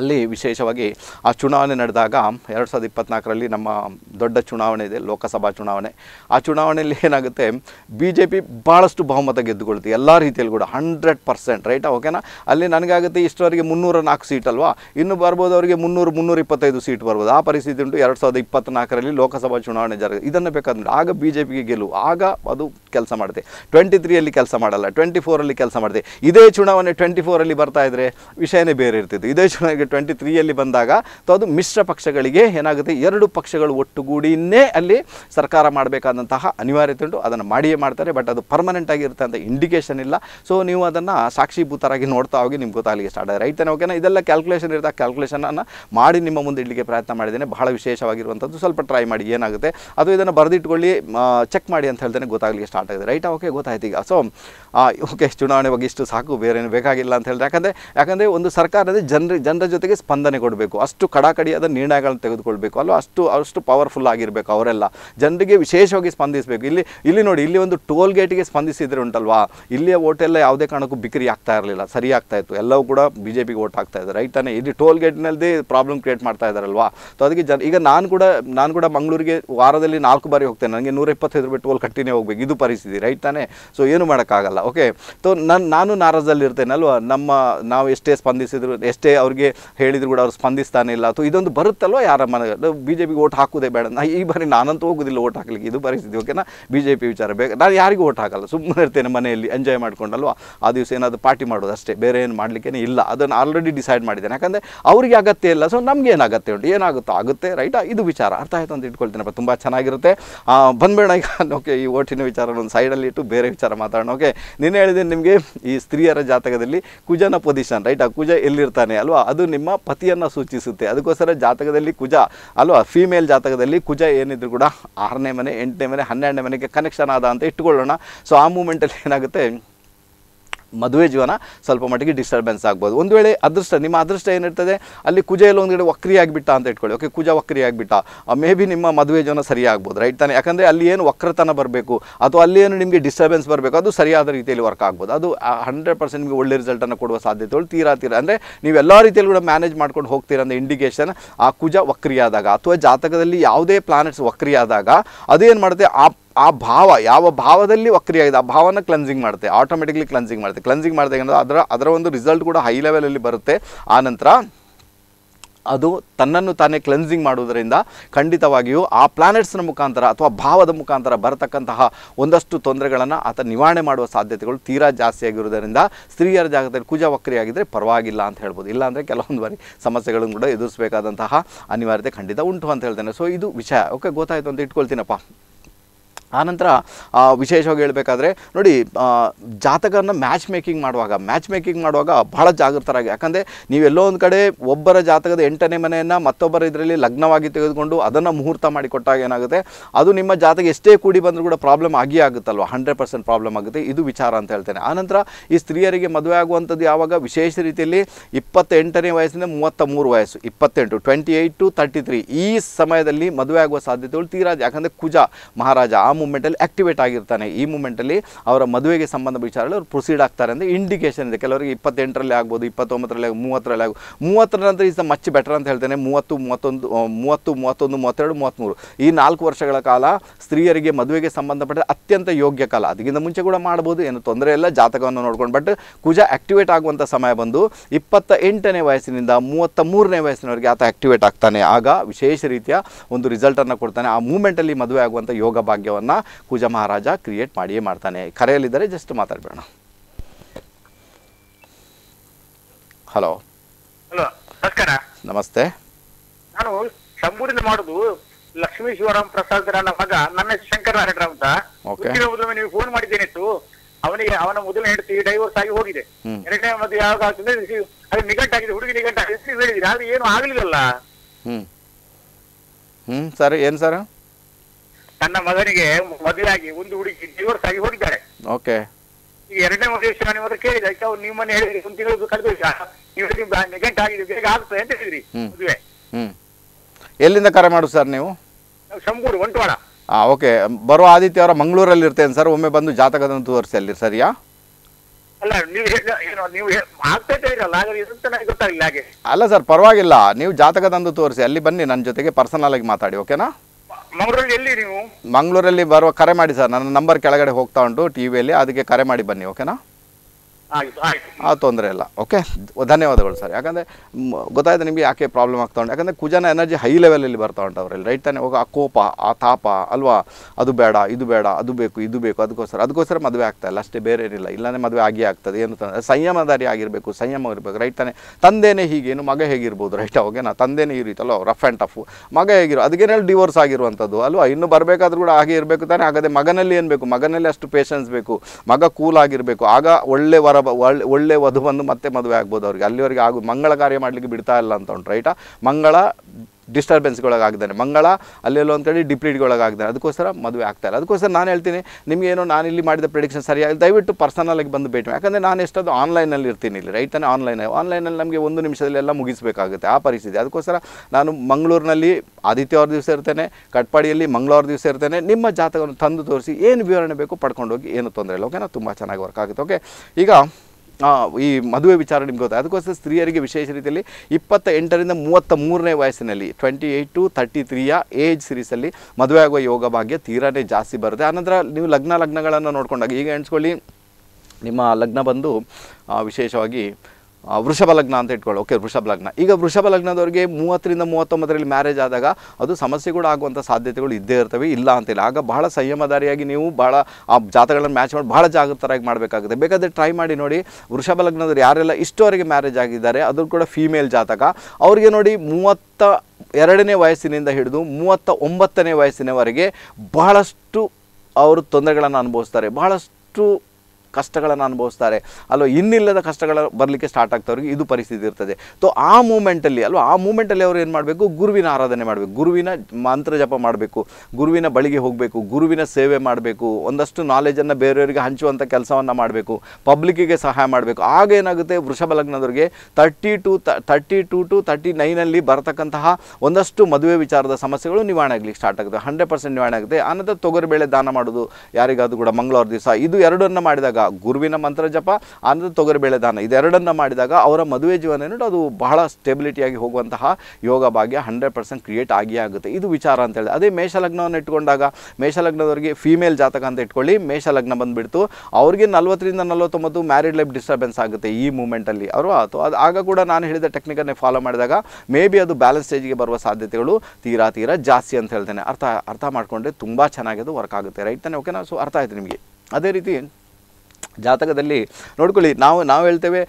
[SPEAKER 1] ಅಲ್ಲಿ ವಿಶೇಷವಾಗಿ ಆ ಚುನಾವಣೆ ನಡೆದಾಗ ಎರಡು ಸಾವಿರದ ಇಪ್ಪತ್ನಾಲ್ಕರಲ್ಲಿ ನಮ್ಮ ದೊಡ್ಡ ಚುನಾವಣೆ ಇದೆ ಲೋಕಸಭಾ ಚುನಾವಣೆ ಆ ಚುನಾವಣೆಯಲ್ಲಿ ಏನಾಗುತ್ತೆ ಬಿ ಜೆ ಪಿ ಭಾಳಷ್ಟು ಬಹುಮತ ಗೆದ್ದುಕೊಳ್ತೀವಿ ಎಲ್ಲ ರೀತಿಯಲ್ಲಿ ಕೂಡ ಹಂಡ್ರೆಡ್ ಪರ್ಸೆಂಟ್ ರೈಟ್ ಓಕೆನಾ ಅಲ್ಲಿ ನನಗಾಗುತ್ತೆ ಇಷ್ಟವರೆಗೆ ಮುನ್ನೂರ ನಾಲ್ಕು ಸೀಟ್ ಅಲ್ವಾ ಇನ್ನು ಬರ್ಬೋದು ಅವರಿಗೆ ಮುನ್ನೂರು ಮುನ್ನೂರ ಇಪ್ಪತ್ತೈದು ಸೀಟ್ ಬರ್ಬೋದು ಆ ಪರಿಸ್ಥಿತಿ ಉಂಟು ಎರಡು ಸಾವಿರದ ಇಪ್ಪತ್ನಾಲ್ಕರಲ್ಲಿ ಲೋಕಸಭಾ ಚುನಾವಣೆ ಜರು ಇದನ್ನು ಬೇಕಾದ್ರೆ ಆಗ ಬಿ ಜೆ ಪಿಗೆ ಗೆಲುವು ಆಗ ಅದು ಕೆಲಸ ಮಾಡಿದೆ ಟ್ವೆಂಟಿ ತ್ರೀಯಲ್ಲಿ ಕೆಲಸ ಮಾಡಲ್ಲ ಟ್ವೆಂಟಿ ಫೋರಲ್ಲಿ ಕೆಲಸ ಮಾಡಿದೆ ಇದೇ ಚುನಾವಣೆ ಟ್ವೆಂಟಿ ಫೋರಲ್ಲಿ ಬರ್ತಾ ಇದ್ದರೆ ವಿಷಯನೇ ಬೇರೆ ಇರ್ತಿತ್ತು ಇದೇ ಚುನಾವಣೆಗೆ ಟ್ವೆಂಟಿ ಟ್ವೆಂಟಿ ತ್ರೀಯಲ್ಲಿ ಬಂದಾಗ ಸೊ ಅದು ಮಿಶ್ರ ಪಕ್ಷಗಳಿಗೆ ಏನಾಗುತ್ತೆ ಎರಡು ಪಕ್ಷಗಳು ಒಟ್ಟುಗೂಡಿಯೇ ಅಲ್ಲಿ ಸರ್ಕಾರ ಮಾಡಬೇಕಾದಂತಹ ಅನಿವಾರ್ಯತೆ ಉಂಟು ಅದನ್ನು ಮಾಡಿಯೇ ಮಾಡ್ತಾರೆ ಬಟ್ ಅದು ಪರ್ಮನೆಂಟ್ ಆಗಿರುತ್ತೆ ಅಂತ ಇಂಡಿಕೇಶನ್ ಇಲ್ಲ ಸೊ ನೀವು ಅದನ್ನು ಸಾಕ್ಷಿಭೂತರಾಗಿ ನೋಡ್ತಾ ಹೋಗಿ ನಿಮ್ಗೆ ಗೊತ್ತಾಗಲಿಕ್ಕೆ ಸ್ಟಾರ್ಟ್ ಆಗಿದೆ ರೈತನ ಓಕೆನಾ ಇದೆಲ್ಲ ಕ್ಯಾಲ್ಕುಲೇಷನ್ ಇರ್ತಾ ಕ್ಯಾಲ್ಕುಲೇಷನ್ ಕ್ಯಾಲ್ಕುಲೇಷನನ್ನು ಮಾಡಿ ನಿಮ್ಮ ಮುಂದೆ ಇಡಲಿಕ್ಕೆ ಪ್ರಯತ್ನ ಮಾಡಿದ್ದೇನೆ ಬಹಳ ವಿಶೇಷವಾಗಿರುವಂಥದ್ದು ಸ್ವಲ್ಪ ಟ್ರೈ ಮಾಡಿ ಏನಾಗುತ್ತೆ ಅದು ಇದನ್ನು ಬರೆದಿಟ್ಕೊಳ್ಳಿ ಚೆಕ್ ಮಾಡಿ ಅಂತ ಹೇಳ್ತಾನೆ ಗೊತ್ತಾಗಲಿಕ್ಕೆ ಸ್ಟಾರ್ಟ್ ಆಗಿದೆ ರೈಟ್ ಓಕೆ ಗೊತ್ತಾಯ್ತು ಈಗ ಸೊ ಓಕೆ ಚುನಾವಣೆ ಬಗ್ಗೆ ಇಷ್ಟು ಸಾಕು ಬೇರೆ ಬೇಕಾಗಿಲ್ಲ ಅಂತ ಹೇಳಿದ್ರೆ ಯಾಕಂದರೆ ಯಾಕಂದರೆ ಒಂದು ಸರ್ಕಾರದ ಜನರ ಜನರ ಜೊತೆಗೆ ಸ್ಪಂದನೆ ಕೊಡಬೇಕು ಅಷ್ಟು ಕಡಾಕಡಿಯಾದ ನಿರ್ಣಯಗಳನ್ನು ತೆಗೆದುಕೊಳ್ಬೇಕು ಅಲ್ವಾ ಅಷ್ಟು ಅಷ್ಟು ಪವರ್ಫುಲ್ ಆಗಿರಬೇಕು ಅವರೆಲ್ಲ ಜನರಿಗೆ ವಿಶೇಷವಾಗಿ ಸ್ಪಂದಿಸಬೇಕು ಇಲ್ಲಿ ಇಲ್ಲಿ ನೋಡಿ ಇಲ್ಲಿ ಒಂದು ಟೋಲ್ ಗೇಟಿಗೆ ಸ್ಪಂದಿಸಿದರೆ ಉಂಟಲ್ವಾ ಇಲ್ಲಿಯ ಓಟೆಲ್ಲ ಯಾವುದೇ ಕಾರಣಕ್ಕೂ ಬಿಕ್ರಿ ಆಗ್ತಾ ಇರಲಿಲ್ಲ ಸರಿ ಆಗ್ತಾ ಇತ್ತು ಎಲ್ಲವೂ ಕೂಡ ಬಿ ಜೆ ಪಿಗೆ ಓಟ್ ಆಗ್ತಾ ಇದೆ ರೈಟ್ ತಾನೇ ಇಲ್ಲಿ ಟೋಲ್ ಗೇಟ್ನಲ್ಲದೆ ಪ್ರಾಬ್ಲಮ್ ಕ್ರಿಯೇಟ್ ಮಾಡ್ತಾ ಇದ್ದಾರಲ್ವಾ ಸೊ ಅದಕ್ಕೆ ಜನ ಈಗ ನಾನು ಕೂಡ ನಾನು ಕೂಡ ಮಂಗಳೂರಿಗೆ ವಾರದಲ್ಲಿ ನಾಲ್ಕು ಬಾರಿ ಹೋಗ್ತೇನೆ ನನಗೆ ನೂರ ಇಪ್ಪತ್ತೈದು ರೂಪಾಯಿ ಟೋಲ್ ಕಟ್ಟಿನೇ ಹೋಗ್ಬೇಕು ಇದು ಪರಿಸ್ಥಿತಿ ರೈಟ್ ತಾನೇ ಸೊ ಏನು ಮಾಡೋಕ್ಕಾಗಲ್ಲ ಓಕೆ ಸೊ ನಾನು ನಾನು ನಾರಾಜಲ್ಲಿ ಇರ್ತೇನೆ ಅಲ್ವಾ ನಮ್ಮ ನಾವು ಎಷ್ಟೇ ಸ್ಪಂದಿಸಿದ್ರು ಎಷ್ಟೇ ಅವ್ರಿಗೆ ಹೇಳಿದ್ರು ಕೂಡ ಅವ್ರು ಸ್ಪಂದಿಸ್ತಾನೆ ಇಲ್ಲ ಅಥವಾ ಇದೊಂದು ಬರುತ್ತಲ್ವ ಯಾರ ಮನ ಬಿ ಜೆ ಪಿಗೆ ಓಟ್ ಹಾಕೋದೇ ಬೇಡ ನಾ ಈ ಬಾರಿ ನಾನಂತೂ ಹೋಗೋದಿಲ್ಲ ಓಟ್ ಹಾಕಲಿಕ್ಕೆ ಇದು ಪರಿಸ್ಥಿತಿ ಓಕೆನಾ ಬಿ ಜೆ ಪಿ ವಿಚಾರ ಬೇಕು ನಾನು ಯಾರಿಗೂ ಓಟ್ ಹಾಕಲ್ಲ ಸುಮ್ಮನೆ ಇರ್ತೇನೆ ಮನೆಯಲ್ಲಿ ಎಂಜಾಯ್ ಮಾಡ್ಕೊಂಡಲ್ವ ಆ ದಿವಸ ಏನಾದರೂ ಪಾರ್ಟಿ ಮಾಡೋದು ಅಷ್ಟೇ ಬೇರೆ ಏನು ಮಾಡಲಿಕ್ಕೇ ಇಲ್ಲ ಅದನ್ನು ಆಲ್ರೆಡಿ ಡಿಸೈಡ್ ಮಾಡಿದ್ದೇನೆ ಯಾಕಂದರೆ ಅವರಿಗೆ ಅಗತ್ಯ ಇಲ್ಲ ಸೊ ನಮಗೆ ಏನು ಅಗತ್ಯ ಉಂಟು ಏನಾಗುತ್ತೋ ಆಗುತ್ತೆ ರೈಟಾ ಇದು ವಿಚಾರ ಅರ್ಥ ಆಯ್ತು ಅಂತ ಇಟ್ಕೊಳ್ತೇನೆ ತುಂಬ ಚೆನ್ನಾಗಿರುತ್ತೆ ಬನ್ಬೇಡ ಈಗ ಓಕೆ ಈ ಓಟಿನ ವಿಚಾರ ಒಂದು ಸೈಡಲ್ಲಿ ಇಟ್ಟು ಬೇರೆ ವಿಚಾರ ಮಾತಾಡೋಣ ಓಕೆ ನಿನ್ನೆ ಹೇಳಿದೆ ನಿಮಗೆ ಈ ಸ್ತ್ರೀಯರ ಜಾತಕದಲ್ಲಿ ಕುಜನ ಪೊಸಿಷನ್ ರೈಟ್ ಆ ಕುಜ ಎಲ್ಲಿರ್ತಾನೆ ಅಲ್ವಾ ಅದು ನಿಮ್ಮ ಪತಿಯನ್ನು ಸೂಚಿಸುತ್ತೆ ಅದಕ್ಕೋಸ್ಕರ ಜಾತಕದಲ್ಲಿ ಕುಜ ಅಲ್ವಾ ಫೀಮೇಲ್ ಜಾತಕದಲ್ಲಿ ಕುಜ ಏನಿದ್ರು ಕೂಡ ಆರನೇ ಮನೆ ಎಂಟನೇ ಮನೆ ಹನ್ನೆರಡನೇ ಮನೆಗೆ ಕನೆಕ್ಷನ್ ಆದ ಅಂತ ಇಟ್ಕೊಳ್ಳೋಣ ಸೊ ಆ ಮೂಮೆಂಟಲ್ಲಿ ಏನಾಗುತ್ತೆ ಮದುವೆ ಜೀವನ ಸ್ವಲ್ಪ ಮಟ್ಟಿಗೆ ಡಿಸ್ಟರ್ಬೆನ್ಸ್ ಆಗ್ಬೋದು ಒಂದು ವೇಳೆ ಅದೃಷ್ಟ ನಿಮ್ಮ ಅದೃಷ್ಟ ಏನಿರ್ತದೆ ಅಲ್ಲಿ ಕುಜ ಎಲ್ಲ ಒಂದು ಕಡೆ ವಕ್ರಿ ಆಗಿಬಿಟ್ಟ ಅಂತ ಇಟ್ಕೊಳ್ಳಿ ಓಕೆ ಕುಜ ವಕ್ರಿ ಆಗಿಬಿಟ್ಟ ಮೇ ಬಿ ನಿಮ್ಮ ಮದುವೆ ಜೀವನ ಸರಿ ಆಗ್ಬೋದು ರೈಟ್ ತಾನೆ ಯಾಕಂದರೆ ಅಲ್ಲಿ ಏನು ವಕ್ರತನ ಬರಬೇಕು ಅಥವಾ ಅಲ್ಲಿ ಏನು ನಿಮಗೆ ಡಿಸ್ಟರ್ಬೆನ್ಸ್ ಬರಬೇಕು ಅದು ಸರಿಯಾದ ರೀತಿಯಲ್ಲಿ ವರ್ಕ್ ಆಗ್ಬೋದು ಅದು ಹಂಡ್ರೆಡ್ ಪರ್ಸೆಂಟ್ ನಿಮಗೆ ಒಳ್ಳೆ ರಿಸಲ್ಟನ್ನು ಕೊಡುವ ಸಾಧ್ಯತೆಗಳು ತೀರಾ ತೀರ ಅಂದರೆ ನೀವು ಎಲ್ಲ ರೀತಿಯಲ್ಲಿ ಕೂಡ ಮ್ಯಾನೇಜ್ ಮಾಡ್ಕೊಂಡು ಹೋಗ್ತೀರ ಅಂದರೆ ಇಂಡಿಕೇಶನ್ ಆ ಕುಜ ವಕ್ರಿಯಾದಾಗ ಅಥವಾ ಜಾತಕದಲ್ಲಿ ಯಾವುದೇ ಪ್ಲಾನೆಟ್ಸ್ ವಕ್ರಿಯಾದಾಗ ಅದೇನು ಮಾಡುತ್ತೆ ಆ ಆ ಭಾವ ಯಾವ ಭಾವದಲ್ಲಿ ವಕ್ರಿಯಾಗಿದೆ ಆ ಭಾವನ ಕ್ಲೆನ್ಸಿಂಗ್ ಮಾಡುತ್ತೆ ಆಟೋಮೆಟಿಕ್ಲಿ ಕ್ಲೆನ್ಸಿಂಗ್ ಮಾಡುತ್ತೆ ಕ್ಲೆನ್ಸಿಂಗ್ ಮಾಡಿದಾಗ ಅದರ ಅದರ ಒಂದು ರಿಸಲ್ಟ್ ಕೂಡ ಹೈ ಲೆವೆಲಲ್ಲಿ ಬರುತ್ತೆ ಆ ನಂತರ ಅದು ತನ್ನನ್ನು ತಾನೇ ಕ್ಲೆನ್ಸಿಂಗ್ ಮಾಡುವುದರಿಂದ ಖಂಡಿತವಾಗಿಯೂ ಆ ಪ್ಲಾನೆಟ್ಸ್ನ ಮುಖಾಂತರ ಅಥವಾ ಭಾವದ ಮುಖಾಂತರ ಬರತಕ್ಕಂತಹ ಒಂದಷ್ಟು ತೊಂದರೆಗಳನ್ನು ಆತ ನಿವಾರಣೆ ಮಾಡುವ ಸಾಧ್ಯತೆಗಳು ತೀರಾ ಜಾಸ್ತಿಯಾಗಿರುವುದರಿಂದ ಸ್ತ್ರೀಯರ ಜಾಗದಲ್ಲಿ ಕುಜ ವಕ್ರಿಯಾಗಿದ್ದರೆ ಪರವಾಗಿಲ್ಲ ಅಂತ ಹೇಳ್ಬೋದು ಇಲ್ಲಾಂದರೆ ಕೆಲವೊಂದು ಬಾರಿ ಸಮಸ್ಯೆಗಳನ್ನು ಕೂಡ ಎದುರಿಸಬೇಕಾದಂತಹ ಅನಿವಾರ್ಯತೆ ಖಂಡಿತ ಉಂಟು ಅಂತ ಹೇಳ್ತೇನೆ ಸೊ ಇದು ವಿಷಯ ಓಕೆ ಗೊತ್ತಾಯಿತು ಅಂತ ಇಟ್ಕೊಳ್ತೀನಪ್ಪ ಆನಂತರ ವಿಶೇಷವಾಗಿ ಹೇಳಬೇಕಾದ್ರೆ ನೋಡಿ ಜಾತಕವನ್ನು ಮ್ಯಾಚ್ ಮೇಕಿಂಗ್ ಮಾಡುವಾಗ ಮ್ಯಾಚ್ ಮೇಕಿಂಗ್ ಮಾಡುವಾಗ ಬಹಳ ಜಾಗೃತರಾಗಿ ಯಾಕಂದರೆ ನೀವೆಲ್ಲೋ ಒಂದು ಕಡೆ ಒಬ್ಬರ ಜಾತಕದ ಎಂಟನೇ ಮನೆಯನ್ನು ಮತ್ತೊಬ್ಬರ ಇದರಲ್ಲಿ ಲಗ್ನವಾಗಿ ತೆಗೆದುಕೊಂಡು ಅದನ್ನು ಮುಹೂರ್ತ ಮಾಡಿಕೊಟ್ಟಾಗ ಏನಾಗುತ್ತೆ ಅದು ನಿಮ್ಮ ಜಾತಕ ಎಷ್ಟೇ ಕೂಡಿ ಬಂದರೂ ಕೂಡ ಪ್ರಾಬ್ಲಮ್ ಆಗಿಯೇ ಆಗುತ್ತಲ್ವ ಹಂಡ್ರೆಡ್ ಪರ್ಸೆಂಟ್ ಪ್ರಾಬ್ಲಮ್ ಆಗುತ್ತೆ ಇದು ವಿಚಾರ ಅಂತ ಹೇಳ್ತೇನೆ ಆನಂತರ ಈ ಸ್ತ್ರೀಯರಿಗೆ ಮದುವೆ ಆಗುವಂಥದ್ದು ಯಾವಾಗ ವಿಶೇಷ ರೀತಿಯಲ್ಲಿ ಇಪ್ಪತ್ತೆಂಟನೇ ವಯಸ್ಸಿನ ಮೂವತ್ತ ಮೂರು ವಯಸ್ಸು ಇಪ್ಪತ್ತೆಂಟು twenty eight to thirty three ಈ ಸಮಯದಲ್ಲಿ ಮದುವೆ ಆಗುವ ಸಾಧ್ಯತೆಗಳು ತೀರಾ ಯಾಕಂದರೆ ಕುಜ ಮಹಾರಾಜ ಆ ಮೂಮೆಂಟಲ್ಲಿ ಆಕ್ಟಿವೇಟ್ ಆಗಿರ್ತಾನೆ ಈ ಮೂಮೆಂಟಲ್ಲಿ ಅವರ ಮದುವೆಗೆ ಸಂಬಂಧ ವಿಚಾರದಲ್ಲಿ ಅವರು ಪ್ರೊಸೀಡ್ ಆಗ್ತಾರೆ ಅಂದರೆ ಇಂಡಿಕೇಶನ್ ಇದೆ ಕೆಲವರಿಗೆ ಇಪ್ಪತ್ತೆಂಟರಲ್ಲಿ ಆಗ್ಬೋದು ಇಪ್ಪತ್ತೊಂಬತ್ತರಲ್ಲಿ ಮೂವತ್ತರಲ್ಲಿ ಆಗು ಮೂವತ್ತರ ನಂತರ ಸಹ ಮಚ್ ಬೆಟರ್ ಅಂತ ಹೇಳ್ತೇನೆ ಮೂವತ್ತು ಮೂವತ್ತೊಂದು ಮೂವತ್ತು ಮೂವತ್ತೊಂದು ಮೂವತ್ತೆರಡು ಮೂವತ್ತ್ಮೂರು ಈ ನಾಲ್ಕು ವರ್ಷಗಳ ಕಾಲ ಸ್ತ್ರೀಯರಿಗೆ ಮದುವೆಗೆ ಸಂಬಂಧಪಟ್ಟ ಅತ್ಯಂತ ಯೋಗ್ಯ ಕಾಲ ಅದಕ್ಕಿಂತ ಮುಂಚೆ ಕೂಡ ಮಾಡ್ಬೋದು ಏನು ತೊಂದರೆ ಇಲ್ಲ ಜಾತಕವನ್ನು ನೋಡ್ಕೊಂಡು ಬಟ್ ಕುಜ ಆಕ್ಟಿವೇಟ್ ಆಗುವಂಥ ಸಮಯ ಬಂದು ಇಪ್ಪತ್ತ ಎಂಟನೇ ವಯಸ್ಸಿನಿಂದ ಮೂವತ್ತ ಮೂರನೇ ವಯಸ್ಸಿನವರಿಗೆ ಆತ ಆಕ್ಟಿವೇಟ್ ಆಗ್ತಾನೆ ಆಗ ವಿಶೇಷ ರೀತಿಯ ಒಂದು ರಿಸಲ್ಟನ್ನು ಕೊಡ್ತಾನೆ ಆ ಮೂಮೆಂಟಲ್ಲಿ ಮದುವೆ ಆಗುವಂಥ ಯೋಗ ಭಾಗ್ಯವನ್ನು ಪಿಕ್ಚರ್ನ ಕುಜ ಮಹಾರಾಜ ಕ್ರಿಯೇಟ್ ಮಾಡಿಯೇ ಮಾಡ್ತಾನೆ ಕರೆಯಲ್ಲಿದ್ದರೆ ಜಸ್ಟ್ ಮಾತಾಡಬೇಡ ಹಲೋ ಹಲೋ ನಮಸ್ತೆ
[SPEAKER 2] ನಾನು ಸಂಬೂರಿಂದ ಮಾಡುದು ಲಕ್ಷ್ಮೀ ಶಿವರಾಮ್ ಪ್ರಸಾದ್ ನನ್ನ ಮಗ ನನ್ನ ಶಂಕರ್ ನಾರಾಯಣ ಅಂತ ನೀವು ಫೋನ್ ಮಾಡಿದ್ದೇನೆ ಅವನಿಗೆ ಅವನ ಮೊದಲ ಹೆಂಡತಿ ಡೈವರ್ಸ್ ಆಗಿ ಹೋಗಿದೆ ಎರಡನೇ ಮದುವೆ ಯಾವಾಗ ಆಗ್ತದೆ ಅದು ನಿಗಂಟಾಗಿದೆ ಹುಡುಗಿ ನಿಗಂಟಾಗಿದೆ ಹೇಳಿದಿರಿ ಆದ್ರೆ ಏನು ಆಗ್ಲಿಲ್ಲ
[SPEAKER 1] ಹ್ಮ್ ಹ್ಮ್ ಸರ್ ಏನ್ ಸರ್
[SPEAKER 2] ತನ್ನ ಮಗನಿಗೆ ಮದುವೆಯಾಗಿ ಒಂದು ಹುಡುಗಿ ಡಿವೋರ್ಸ್ ಆಗಿ ಹೋಗಿದ್ದಾರೆ ಓಕೆ ಈ ಎರಡನೇ ಮದುವೆ ವಿಷಯ ನೀವು ಕೇಳಿದ್ರೆ ಅದಕ್ಕೆ ಅವ್ರು ನಿಮ್ಮನ್ನ ಹೇಳಿದ್ರಿ ಒಂದು ತಿಂಗಳು ಕಳೆದ ವಿಷಯ ನೀವು ನೆಗೆಂಟ್ ಆಗಿದೆ ಬೇಗ ಆಗ್ತದೆ ಅಂತ ಹೇಳಿದ್ರಿ
[SPEAKER 1] ಮದುವೆ ಎಲ್ಲಿಂದ ಕರೆ ಮಾಡು ಸರ್ ನೀವು
[SPEAKER 2] ಶಂಗೂರು ಒಂಟ್ವಾಡ
[SPEAKER 1] ಹಾ ಓಕೆ ಬರೋ ಆದಿತ್ಯವಾರ ಮಂಗಳೂರಲ್ಲಿ ಇರ್ತೇನೆ ಸರ್ ಒಮ್ಮೆ ಬಂದು ಜಾತಕದನ್ನು ತೋರಿಸಿ ಅಲ್ಲಿ ಸರಿಯಾ
[SPEAKER 2] ಅಲ್ಲ ನೀವು ಏನು ನೀವು ಇರಲ್ಲ
[SPEAKER 1] ಅಲ್ಲ ಸರ್ ಪರವಾಗಿಲ್ಲ ನೀವು ಜಾತಕದಂದು ತೋರಿಸಿ ಅಲ್ಲಿ ಬನ್ನಿ ನನ್ನ ಜೊತೆಗೆ ಪರ್ಸನಲ್ ಆಗಿ ಮಾತಾಡಿ ಓಕೆನಾ
[SPEAKER 2] ಮಂಗಳೂರಲ್ಲಿ ಎಲ್ಲಿ ನೀವು
[SPEAKER 1] ಮಂಗಳೂರಲ್ಲಿ ಬರುವ ಕರೆ ಮಾಡಿ ಸರ್ ನನ್ನ ನಂಬರ್ ಕೆಳಗಡೆ ಹೋಗ್ತಾ ಉಂಟು ಟಿವಿಯಲ್ಲಿ ಅದಕ್ಕೆ ಕರೆ ಮಾಡಿ ಬನ್ನಿ ಓಕೆನಾ ಆ ತೊಂದರೆ ಇಲ್ಲ ಓಕೆ ಧನ್ಯವಾದಗಳು ಸರ್ ಯಾಕಂದರೆ ಗೊತ್ತಾಯ್ತು ನಿಮಗೆ ಯಾಕೆ ಪ್ರಾಬ್ಲಮ್ ಆಗ್ತಾ ಉಂಟು ಯಾಕಂದರೆ ಕುಜನ ಎನರ್ಜಿ ಹೈ ಲೆವೆಲಲ್ಲಿ ಬರ್ತಾ ಉಂಟು ಅವರಲ್ಲಿ ರೈಟ್ ತಾನೆ ಹೋಗಿ ಆ ಕೋಪ ಆ ತಾಪ ಅಲ್ವಾ ಅದು ಬೇಡ ಇದು ಬೇಡ ಅದು ಬೇಕು ಇದು ಬೇಕು ಅದಕ್ಕೋಸ್ಕರ ಅದಕ್ಕೋಸ್ಕರ ಮದುವೆ ಆಗ್ತಾ ಇಲ್ಲ ಅಷ್ಟೇ ಬೇರೆ ಏನಿಲ್ಲ ಇಲ್ಲಾಂದರೆ ಮದುವೆ ಆಗಿ ಆಗ್ತದೆ ಏನು ತಂದರೆ ಸಂಯಮದಾರಿ ಆಗಿರಬೇಕು ಸಂಯಮ ಇರಬೇಕು ರೈಟ್ ತಾನೇ ಹೀಗೆ ಹೀಗೇನು ಮಗ ಹೇಗಿರ್ಬೋದು ರೈಟ್ ಓಕೆನಾ ತಂದೇನೆ ಈ ಅಲ್ವಾ ರಫ್ ಆ್ಯಂಡ್ ಟಫ್ ಮಗ ಹೇಗಿರೋ ಅದಕ್ಕೇನೇ ಡಿವೋರ್ಸ್ ಆಗಿರುವಂಥದ್ದು ಅಲ್ವಾ ಇನ್ನು ಬರಬೇಕಾದ್ರೂ ಕೂಡ ಹಾಗೆ ಇರಬೇಕು ತಾನೆ ಆಗದೆ ಮಗನಲ್ಲಿ ಏನು ಬೇಕು ಮಗನಲ್ಲಿ ಅಷ್ಟು ಪೇಷನ್ಸ್ ಬೇಕು ಮಗ ಕೂಲ್ ಆಗಿರಬೇಕು ಆಗ ಒಳ್ಳೆ ವರ ಅವರ ಒಳ್ಳೆ ಒಳ್ಳೆ ವಧು ಬಂದು ಮತ್ತೆ ಮದುವೆ ಆಗ್ಬೋದು ಅವ್ರಿಗೆ ಅಲ್ಲಿವರೆಗೆ ಆಗು ಮಂಗಳ ಕಾರ್ಯ ಮಾಡಲಿಕ್ಕೆ ಬಿಡ್ತಾ ಇಲ್ಲ ಅಂತ ಉಂಟು ರೈಟಾ ಮಂಗಳ ಡಿಸ್ಟರ್ಬೆನ್ಸ್ಗೊಳಗಾಗ್ದಾನೆ ಮಂಗಳ ಅಲ್ಲೆಲ್ಲೋ ಅಂತೇಳಿ ಡಿಪ್ಲೀಟ್ಗೊಳಗಾಗ್ದಾನೆ ಅದಕ್ಕೋಸ್ಕರ ಮದುವೆ ಆಗ್ತಾ ಇಲ್ಲ ಅದಕ್ಕೋಸ್ಕರ ನಾನು ಹೇಳ್ತೀನಿ ನಿಮಗೇನೋ ನಾನು ಇಲ್ಲಿ ಮಾಡಿದ ಪ್ರಿಡಿಕ್ಷನ್ ಸರಿಯಾಗಿ ದಯವಿಟ್ಟು ಪರ್ಸನಲಾಗಿ ಬಂದು ಭೇಟಿ ಯಾಕಂದರೆ ನಾನು ಎಷ್ಟೊಂದು ಆನ್ಲೈನಲ್ಲಿ ಇರ್ತೀನಿ ಇಲ್ಲಿ ರೈಟ್ ತಾನೇ ಆನ್ಲೈನ್ ಆನ್ಲೈನಲ್ಲಿ ನಮಗೆ ಒಂದು ನಿಮಿಷದಲ್ಲಿ ಎಲ್ಲ ಮುಗಿಸಬೇಕಾಗುತ್ತೆ ಆ ಪರಿಸ್ಥಿತಿ ಅದಕ್ಕೋಸ್ಕರ ನಾನು ಮಂಗಳೂರಿನಲ್ಲಿ ಆದಿತ್ಯವಾರ ದಿವಸ ಇರ್ತೇನೆ ಕಟ್ಪಾಡಿಯಲ್ಲಿ ಮಂಗಳವಾರ ದಿವಸ ಇರ್ತೇನೆ ನಿಮ್ಮ ಜಾತಕವನ್ನು ತಂದು ತೋರಿಸಿ ಏನು ವಿವರಣೆ ಬೇಕು ಪಡ್ಕೊಂಡು ಹೋಗಿ ಏನು ತೊಂದರೆ ಇಲ್ಲ ಓಕೆನಾ ತುಂಬ ಚೆನ್ನಾಗಿ ವರ್ಕ್ ಆಗುತ್ತೆ ಓಕೆ ಈಗ ಈ ಮದುವೆ ವಿಚಾರ ನಿಮ್ಗೆ ಗೊತ್ತೆ ಅದಕ್ಕೋಸ್ಕರ ಸ್ತ್ರೀಯರಿಗೆ ವಿಶೇಷ ರೀತಿಯಲ್ಲಿ ಇಪ್ಪತ್ತ ಎಂಟರಿಂದ ಮೂವತ್ತ ಮೂರನೇ ವಯಸ್ಸಿನಲ್ಲಿ ಟ್ವೆಂಟಿ ಏಯ್ಟ್ ಟು ತರ್ಟಿ ತ್ರೀಯ ಏಜ್ ಸಿರೀಸಲ್ಲಿ ಮದುವೆ ಆಗುವ ಯೋಗ ಭಾಗ್ಯ ತೀರಾನೇ ಜಾಸ್ತಿ ಬರುತ್ತೆ ಆನಂತರ ನೀವು ಲಗ್ನ ಲಗ್ನಗಳನ್ನು ನೋಡ್ಕೊಂಡಾಗ ಈಗ ಎಣಿಸ್ಕೊಳ್ಳಿ ನಿಮ್ಮ ಲಗ್ನ ಬಂದು ವಿಶೇಷವಾಗಿ ವೃಷಭ ಲಗ್ನ ಅಂತ ಇಟ್ಕೊಳ್ಳಿ ಓಕೆ ವೃಷಭ ಲಗ್ನ ಈಗ ವೃಷಭ ಲಗ್ನದವರಿಗೆ ಮೂವತ್ತರಿಂದ ಮೂವತ್ತೊಂಬತ್ತರಲ್ಲಿ ಮ್ಯಾರೇಜ್ ಆದಾಗ ಅದು ಸಮಸ್ಯೆ ಕೂಡ ಆಗುವಂಥ ಸಾಧ್ಯತೆಗಳು ಇದ್ದೇ ಇರ್ತವೆ ಇಲ್ಲ ಅಂತಿಲ್ಲ ಆಗ ಬಹಳ ಸಂಯಮದಾರಿಯಾಗಿ ನೀವು ಭಾಳ ಆ ಜಾತಕಗಳನ್ನು ಮ್ಯಾಚ್ ಮಾಡಿ ಭಾಳ ಜಾಗೃತರಾಗಿ ಮಾಡಬೇಕಾಗುತ್ತೆ ಬೇಕಾದರೆ ಟ್ರೈ ಮಾಡಿ ನೋಡಿ ವೃಷಭ ಲಗ್ನದವ್ರು ಯಾರೆಲ್ಲ ಇಷ್ಟುವರೆಗೆ ಮ್ಯಾರೇಜ್ ಆಗಿದ್ದಾರೆ ಅದು ಕೂಡ ಫೀಮೇಲ್ ಜಾತಕ ಅವರಿಗೆ ನೋಡಿ ಮೂವತ್ತ ಎರಡನೇ ವಯಸ್ಸಿನಿಂದ ಹಿಡಿದು ಮೂವತ್ತ ಒಂಬತ್ತನೇ ವಯಸ್ಸಿನವರೆಗೆ ಬಹಳಷ್ಟು ಅವರು ತೊಂದರೆಗಳನ್ನು ಅನುಭವಿಸ್ತಾರೆ ಬಹಳಷ್ಟು ಕಷ್ಟಗಳನ್ನು ಅನುಭವಿಸ್ತಾರೆ ಅಲ್ವಾ ಇನ್ನಿಲ್ಲದ ಕಷ್ಟಗಳು ಬರಲಿಕ್ಕೆ ಸ್ಟಾರ್ಟ್ ಆಗ್ತವ್ರಿಗೆ ಇದು ಪರಿಸ್ಥಿತಿ ಇರ್ತದೆ ಸೊ ಆ ಮೂಮೆಂಟಲ್ಲಿ ಅಲ್ವಾ ಆ ಮೂಮೆಂಟಲ್ಲಿ ಅವರು ಏನು ಮಾಡಬೇಕು ಗುರುವಿನ ಆರಾಧನೆ ಮಾಡಬೇಕು ಗುರುವಿನ ಮಂತ್ರ ಜಪ ಮಾಡಬೇಕು ಗುರುವಿನ ಬಳಿಗೆ ಹೋಗಬೇಕು ಗುರುವಿನ ಸೇವೆ ಮಾಡಬೇಕು ಒಂದಷ್ಟು ನಾಲೆಜನ್ನು ಬೇರೆಯವರಿಗೆ ಹಂಚುವಂಥ ಕೆಲಸವನ್ನು ಮಾಡಬೇಕು ಪಬ್ಲಿಕ್ಕಿಗೆ ಸಹಾಯ ಮಾಡಬೇಕು ಆಗ ಏನಾಗುತ್ತೆ ವೃಷಭ ಲಗ್ನದವ್ರಿಗೆ thirty two thirty two to thirty ನೈನಲ್ಲಿ ಬರತಕ್ಕಂತಹ ಒಂದಷ್ಟು ಮದುವೆ ವಿಚಾರದ ಸಮಸ್ಯೆಗಳು ನಿವಾರಣೆ ಆಗಲಿಕ್ಕೆ ಸ್ಟಾರ್ಟ್ ಆಗುತ್ತೆ ಹಂಡ್ರೆಡ್ ಪರ್ಸೆಂಟ್ ನಿವಾರಣೆ ಆಗುತ್ತೆ ತೊಗರಿ ತೊಗರಿಬೇಳೆ ದಾನ ಮಾಡೋದು ಯಾರಿಗಾದರೂ ಕೂಡ ಮಂಗಳವಾರ ದಿವಸ ಇದು ಎರಡನ್ನು ಮಾಡಿದಾಗ ಗುರುವಿನ ಮಂತ್ರ ಜಪ ಆನಂದ ತೊಗರಿಬೇಳೆ ದಾನ ಇದೆರಡನ್ನು ಮಾಡಿದಾಗ ಅವರ ಮದುವೆ ಜೀವನ ಏನು ಅದು ಬಹಳ ಸ್ಟೆಬಿಲಿಟಿಯಾಗಿ ಹೋಗುವಂತಹ ಯೋಗ ಭಾಗ್ಯ ಹಂಡ್ರೆಡ್ ಪರ್ಸೆಂಟ್ ಕ್ರಿಯೇಟ್ ಆಗಿಯೇ ಆಗುತ್ತೆ ಇದು ವಿಚಾರ ಅಂತ ಹೇಳಿದೆ ಅದೇ ಮೇಷಲಗ್ನವನ್ನು ಇಟ್ಕೊಂಡಾಗ ಮೇಷಲಗ್ನದವರಿಗೆ ಫೀಮೇಲ್ ಜಾತಕ ಅಂತ ಇಟ್ಕೊಳ್ಳಿ ಮೇಷಲಗ್ನ ಬಂದುಬಿಡ್ತು ಅವರಿಗೆ ನಲ್ವತ್ತರಿಂದ ನಲ್ವತ್ತೊಂಬತ್ತು ಮ್ಯಾರಿಡ್ ಲೈಫ್ ಡಿಸ್ಟರ್ಬೆನ್ಸ್ ಆಗುತ್ತೆ ಈ ಮೂಮೆಂಟಲ್ಲಿ ಅವರು ಆತು ಅದು ಆಗ ಕೂಡ ನಾನು ಹೇಳಿದ ಟೆಕ್ನಿಕನ್ನೇ ಫಾಲೋ ಮಾಡಿದಾಗ ಮೇ ಬಿ ಅದು ಬ್ಯಾಲೆನ್ಸ್ ಸ್ಟೇಜ್ಗೆ ಬರುವ ಸಾಧ್ಯತೆಗಳು ತೀರಾ ತೀರಾ ಜಾಸ್ತಿ ಅಂತ ಹೇಳ್ತೇನೆ ಅರ್ಥ ಅರ್ಥ ಮಾಡಿಕೊಂಡ್ರೆ ತುಂಬ ಚೆನ್ನಾಗಿ ಅದು ವರ್ಕ್ ಆಗುತ್ತೆ ರೈಟ್ ತಾನೆ ಓಕೆನಾ ಸೊ ಅರ್ಥ ಆಯಿತು ನಿಮಗೆ ಅದೇ ರೀತಿ ಜಾತಕದಲ್ಲಿ ನೋಡ್ಕೊಳ್ಳಿ ನಾವು ನಾವು ಹೇಳ್ತೇವೆ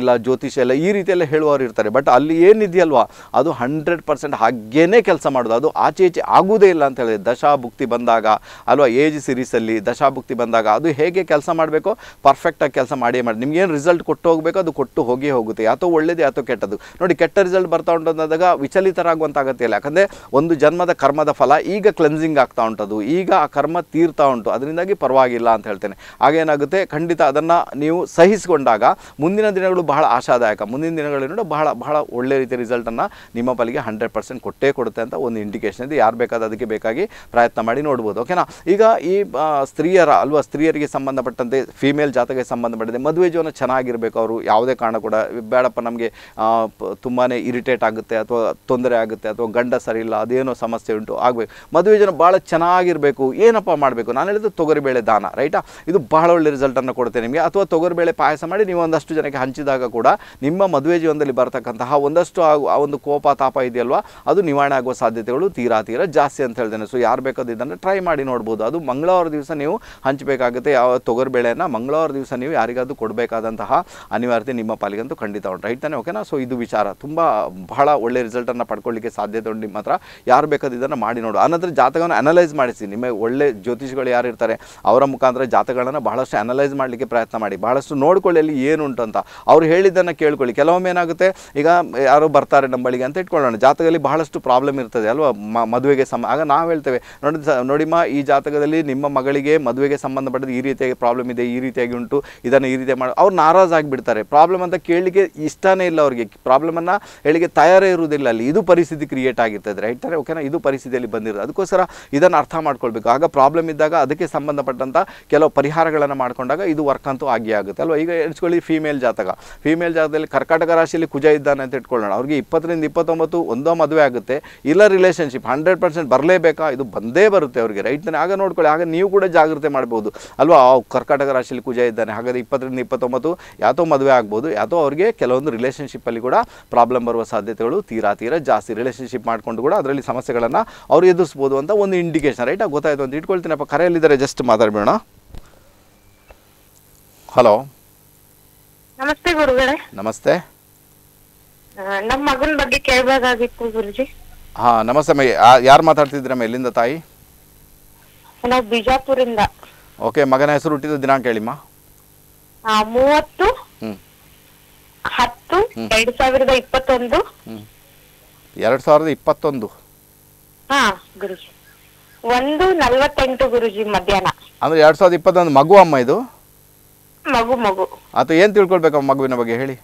[SPEAKER 1] ಇಲ್ಲ ಜ್ಯೋತಿಷ ಎಲ್ಲ ಈ ರೀತಿಯೆಲ್ಲ ಹೇಳುವವರು ಇರ್ತಾರೆ ಬಟ್ ಅಲ್ಲಿ ಏನಿದೆಯಲ್ವ ಅದು ಹಂಡ್ರೆಡ್ ಪರ್ಸೆಂಟ್ ಹಾಗೇ ಕೆಲಸ ಮಾಡೋದು ಅದು ಆಚೆ ಈಚೆ ಆಗೋದೇ ಇಲ್ಲ ಅಂತ ಹೇಳಿದೆ ದಶಾಭುಕ್ತಿ ಬಂದಾಗ ಅಲ್ವಾ ಏಜ್ ಸಿರೀಸಲ್ಲಿ ದಶಾಭುಕ್ತಿ ಬಂದಾಗ ಅದು ಹೇಗೆ ಕೆಲಸ ಮಾಡಬೇಕು ಪರ್ಫೆಕ್ಟಾಗಿ ಕೆಲಸ ಮಾಡಿ ಮಾಡಿ ಏನು ರಿಸಲ್ಟ್ ಕೊಟ್ಟು ಹೋಗಬೇಕು ಅದು ಕೊಟ್ಟು ಹೋಗೇ ಹೋಗುತ್ತೆ ಯಾತೋ ಒಳ್ಳೇದು ಯಾತೋ ಕೆಟ್ಟದ್ದು ನೋಡಿ ಕೆಟ್ಟ ರಿಸಲ್ಟ್ ಬರ್ತಾ ಉಂಟು ಅಂದಾಗ ವಿಚಲಿತರಾಗುವಂಥ ಇಲ್ಲ ಯಾಕಂದರೆ ಒಂದು ಜನ್ಮದ ಕರ್ಮದ ಫಲ ಈಗ ಕ್ಲೆನ್ಸಿಂಗ್ ಆಗ್ತಾ ಉಂಟದು ಈಗ ಆ ಕರ್ಮ ತೀರ್ತಾ ಉಂಟು ಅದರಿಂದಾಗಿ ಪರವಾಗಿಲ್ಲ ಅಂತ ಹೇಳ್ತೇನೆ ಆಗೇನಾಗುತ್ತೆ ಖಂಡಿತ ಅದನ್ನು ನೀವು ಸಹಿಸಿಕೊಂಡಾಗ ಮುಂದಿನ ದಿನಗಳು ಬಹಳ ಆಶಾದಾಯಕ ಮುಂದಿನ ದಿನಗಳೇನು ಬಹಳ ಬಹಳ ಒಳ್ಳೆ ರೀತಿಯ ರಿಸಲ್ಟನ್ನು ನಿಮ್ಮ ಪಾಲಿಗೆ ಹಂಡ್ರೆಡ್ ಪರ್ಸೆಂಟ್ ಕೊಟ್ಟೇ ಕೊಡುತ್ತೆ ಅಂತ ಒಂದು ಇಂಡಿಕೇಶನ್ ಇದೆ ಯಾರು ಬೇಕಾದ ಅದಕ್ಕೆ ಬೇಕಾಗಿ ಪ್ರಯತ್ನ ಮಾಡಿ ನೋಡ್ಬೋದು ಓಕೆನಾ ಈಗ ಈ ಸ್ತ್ರೀಯರ ಅಲ್ವಾ ಸ್ತ್ರೀಯರಿಗೆ ಸಂಬಂಧಪಟ್ಟಂತೆ ಫಿಮೇಲ್ ಜಾತಕಕ್ಕೆ ಸಂಬಂಧಪಟ್ಟಂತೆ ಮದುವೆ ಜೀವನ ಚೆನ್ನಾಗಿರಬೇಕು ಅವರು ಯಾವುದೇ ಕಾರಣ ಕೂಡ ಬೇಡಪ್ಪ ನಮಗೆ ತುಂಬಾ ಇರಿಟೇಟ್ ಆಗುತ್ತೆ ಅಥವಾ ತೊಂದರೆ ಆಗುತ್ತೆ ಅಥವಾ ಗಂಡ ಸರಿ ಇಲ್ಲ ಅದೇನೋ ಸಮಸ್ಯೆ ಉಂಟು ಆಗಬೇಕು ಮದುವೆ ಜನ ಭಾಳ ಚೆನ್ನಾಗಿರಬೇಕು ಏನಪ್ಪ ಮಾಡಬೇಕು ನಾನು ಹೇಳಿದ್ದು ತೊಗರಿಬೇಳೆ ದಾನ ರೈಟ್ ರೈಟಾ ಇದು ಬಹಳ ಒಳ್ಳೆ ರಿಸಲ್ಟನ್ನು ಕೊಡುತ್ತೆ ನಿಮಗೆ ಅಥವಾ ತೊಗರಿಬೇಳೆ ಪಾಯಸ ಮಾಡಿ ನೀವು ಒಂದಷ್ಟು ಜನಕ್ಕೆ ಹಂಚಿದಾಗ ಕೂಡ ನಿಮ್ಮ ಮದುವೆ ಜೀವನದಲ್ಲಿ ಬರತಕ್ಕಂತಹ ಒಂದಷ್ಟು ಆ ಒಂದು ಕೋಪ ತಾಪ ಇದೆಯಲ್ವಾ ಅದು ನಿವಾರಣೆ ಆಗುವ ಸಾಧ್ಯತೆಗಳು ತೀರಾ ತೀರಾ ಜಾಸ್ತಿ ಅಂತ ಹೇಳ್ತೇನೆ ಸೊ ಯಾರು ಬೇಕಾದ ಇದನ್ನು ಟ್ರೈ ಮಾಡಿ ನೋಡ್ಬೋದು ಅದು ಮಂಗಳವಾರ ದಿವಸ ನೀವು ಹಂಚಬೇಕಾಗುತ್ತೆ ಯಾವ ತೊಗರಿಬೇಳೆಯನ್ನು ಮಂಗಳವಾರ ದಿವಸ ನೀವು ಯಾರಿಗಾದರೂ ಕೊಡಬೇಕಾದಂತಹ ಅನಿವಾರ್ಯತೆ ನಿಮ್ಮ ಪಾಲಿಗಂತೂ ಖಂಡಿತ ಉಂಟು ರೈಟ್ ತಾನೆ ಓಕೆನಾ ಸೊ ಇದು ವಿಚಾರ ತುಂಬ ಬಹಳ ಒಳ್ಳೆ ರಿಸಲ್ಟನ್ನು ಪಡ್ಕೊಳ್ಳಿಕ್ಕೆ ಸಾಧ್ಯತೆ ಉಂಟು ನಿಮ್ಮ ಹತ್ರ ಯಾರು ಬೇಕಾದ ಇದನ್ನು ಮಾಡಿ ನೋಡು ಅನಂತರ ಜಾತಕವನ್ನು ಅನಲೈಸ್ ಮಾಡಿಸಿ ನಿಮ್ಮ ಒಳ್ಳೆ ಜ್ಯೋತಿಷಿಗಳು ಯಾರು ಇರ್ತಾರೆ ಅವರ ಮುಖಾಂತರ ಅದರ ಜಾತಗಳನ್ನು ಬಹಳಷ್ಟು ಅನಲೈಸ್ ಮಾಡಲಿಕ್ಕೆ ಪ್ರಯತ್ನ ಮಾಡಿ ಬಹಳಷ್ಟು ನೋಡ್ಕೊಳ್ಳಿ ಅಲ್ಲಿ ಏನು ಉಂಟು ಅಂತ ಅವ್ರು ಹೇಳಿದ್ದನ್ನು ಕೇಳ್ಕೊಳ್ಳಿ ಕೆಲವೊಮ್ಮೆ ಏನಾಗುತ್ತೆ ಈಗ ಯಾರೋ ಬರ್ತಾರೆ ನಂಬಳಿಗೆ ಅಂತ ಇಟ್ಕೊಳ್ಳೋಣ ಜಾತಕದಲ್ಲಿ ಬಹಳಷ್ಟು ಪ್ರಾಬ್ಲಮ್ ಇರ್ತದೆ ಅಲ್ವಾ ಮದುವೆಗೆ ಸಮ ಆಗ ನಾವು ಹೇಳ್ತೇವೆ ನೋಡಿ ನೋಡಿಮ್ಮ ಈ ಜಾತಕದಲ್ಲಿ ನಿಮ್ಮ ಮಗಳಿಗೆ ಮದುವೆಗೆ ಸಂಬಂಧಪಟ್ಟದ್ದು ಈ ರೀತಿಯಾಗಿ ಪ್ರಾಬ್ಲಮ್ ಇದೆ ಈ ರೀತಿಯಾಗಿ ಉಂಟು ಇದನ್ನು ಈ ರೀತಿ ಮಾಡಿ ಅವ್ರು ಬಿಡ್ತಾರೆ ಪ್ರಾಬ್ಲಮ್ ಅಂತ ಕೇಳಲಿಕ್ಕೆ ಇಷ್ಟನೇ ಇಲ್ಲ ಅವರಿಗೆ ಪ್ರಾಬ್ಲಮನ್ನು ಹೇಳಿಕೆ ತಯಾರೇ ಇರುವುದಿಲ್ಲ ಅಲ್ಲಿ ಇದು ಪರಿಸ್ಥಿತಿ ಕ್ರಿಯೇಟ್ ಆಗಿರ್ತದೆ ರೈಟ್ ಓಕೆನಾ ಇದು ಪರಿಸ್ಥಿತಿಯಲ್ಲಿ ಬಂದಿರೋದು ಅದಕ್ಕೋಸ್ಕರ ಇದನ್ನು ಅರ್ಥ ಮಾಡ್ಕೊಳ್ಬೇಕು ಆಗ ಪ್ರಾಬ್ಲಮ್ ಇದ್ದಾಗ ಅದಕ್ಕೆ ಸಂಬಂಧಪಟ್ಟಂಥ ಕೆಲವು ಪರಿಹಾರಗಳನ್ನು ಮಾಡ್ಕೊಂಡಾಗ ಇದು ವರ್ಕ್ ಅಂತೂ ಆಗಿ ಆಗುತ್ತೆ ಅಲ್ವಾ ಈಗ ಎಣಿಸ್ಕೊಳ್ಳಿ ಫೀಮೇಲ್ ಜಾತಕ ಫೀಮೇಲ್ ಜಾತದಲ್ಲಿ ಕರ್ಕಾಟಕ ರಾಶಿಯಲ್ಲಿ ಕುಜ ಇದ್ದಾನೆ ಅಂತ ಇಟ್ಕೊಳ್ಳೋಣ ಅವ್ರಿಗೆ ಇಪ್ಪತ್ತರಿಂದ ಇಪ್ಪತ್ತೊಂಬತ್ತು ಒಂದೋ ಮದುವೆ ಆಗುತ್ತೆ ಇಲ್ಲ ರಿಲೇಷನ್ಶಿಪ್ ಹಂಡ್ರೆಡ್ ಪರ್ಸೆಂಟ್ ಬರಲೇಬೇಕಾ ಇದು ಬಂದೇ ಬರುತ್ತೆ ಅವರಿಗೆ ರೈಟ್ನೇ ಆಗ ನೋಡ್ಕೊಳ್ಳಿ ಆಗ ನೀವು ಕೂಡ ಜಾಗ್ರತೆ ಮಾಡ್ಬೋದು ಅಲ್ವಾ ಕರ್ಕಾಟಕ ರಾಶಿಯಲ್ಲಿ ಕುಜ ಇದ್ದಾನೆ ಹಾಗಾದರೆ ಇಪ್ಪತ್ತರಿಂದ ಇಪ್ಪತ್ತೊಂಬತ್ತು ಯಾತೋ ಮದುವೆ ಆಗ್ಬೋದು ಯಾತೋ ಅವರಿಗೆ ಕೆಲವೊಂದು ರಿಲೇಷನ್ಶಿಪ್ಪಲ್ಲಿ ಕೂಡ ಪ್ರಾಬ್ಲಮ್ ಬರುವ ಸಾಧ್ಯತೆಗಳು ತೀರಾ ತೀರಾ ಜಾಸ್ತಿ ರಿಲೇಷನ್ಶಿಪ್ ಮಾಡಿಕೊಂಡು ಕೂಡ ಅದರಲ್ಲಿ ಸಮಸ್ಯೆಗಳನ್ನು ಅವರು ಎದುರಿಸ್ಬೋದು ಅಂತ ಒಂದು ಇಂಡಿಕೇಶನ್ ರೈಟ್ ಗೊತ್ತಾಯಿತು ಅಂತ ಇಟ್ಕೊಳ್ತೀನಪ್ಪ ಕರೆಯಲ್ಲಿದ್ದಾರೆ ಜಸ್ಟ್ ಮಾತಾಡಬೇಡ ಹಲೋ
[SPEAKER 2] ನಮಸ್ತೆ ಗುರುಗಳೇ ನಮಸ್ತೆ ನಮ್ಮ ಮಗನ ಬಗ್ಗೆ ಕೇಳಬೇಕಾಗಿತ್ತು ಗುರುಜಿ
[SPEAKER 1] ಹಾ ನಮಸ್ತೆ ಯಾರು ಮಾತಾಡ್ತಿದ್ದೀರಮ್ಮ ಎಲ್ಲಿಂದ ತಾಯಿ
[SPEAKER 2] ನಾವು ಬಿಜಾಪುರಿಂದ
[SPEAKER 1] ಓಕೆ ಮಗನ ಹೆಸರು ಹುಟ್ಟಿದ ದಿನಾಂಕ ಹೇಳಿಮ್ಮ
[SPEAKER 2] ಮೂವತ್ತು ಹತ್ತು ಎರಡ್ ಸಾವಿರದ ಇಪ್ಪತ್ತೊಂದು
[SPEAKER 1] ಎರಡ್ ಸಾವಿರದ ಇಪ್ಪತ್ತೊಂದು
[SPEAKER 2] ಹಾ ಗುರುಜಿ ಒಂದು ನಲವತ್ತೆಂಟು ಗುರುಜಿ ಮಧ್ಯಾಹ್ನ
[SPEAKER 1] ಅಂದ್ರೆ ಎರಡ್ ಸಾವಿರದ ಇಪ್ಪತ್ತೊಂದು ಮಗು ಅಮ್ಮ ಇದು ಮಗು ಮಗು ಅದು ಏನ್ ತಿಳ್ಕೊಳ್ಬೇಕು ಮಗುವಿನ ಬಗ್ಗೆ ಹೇಳಿ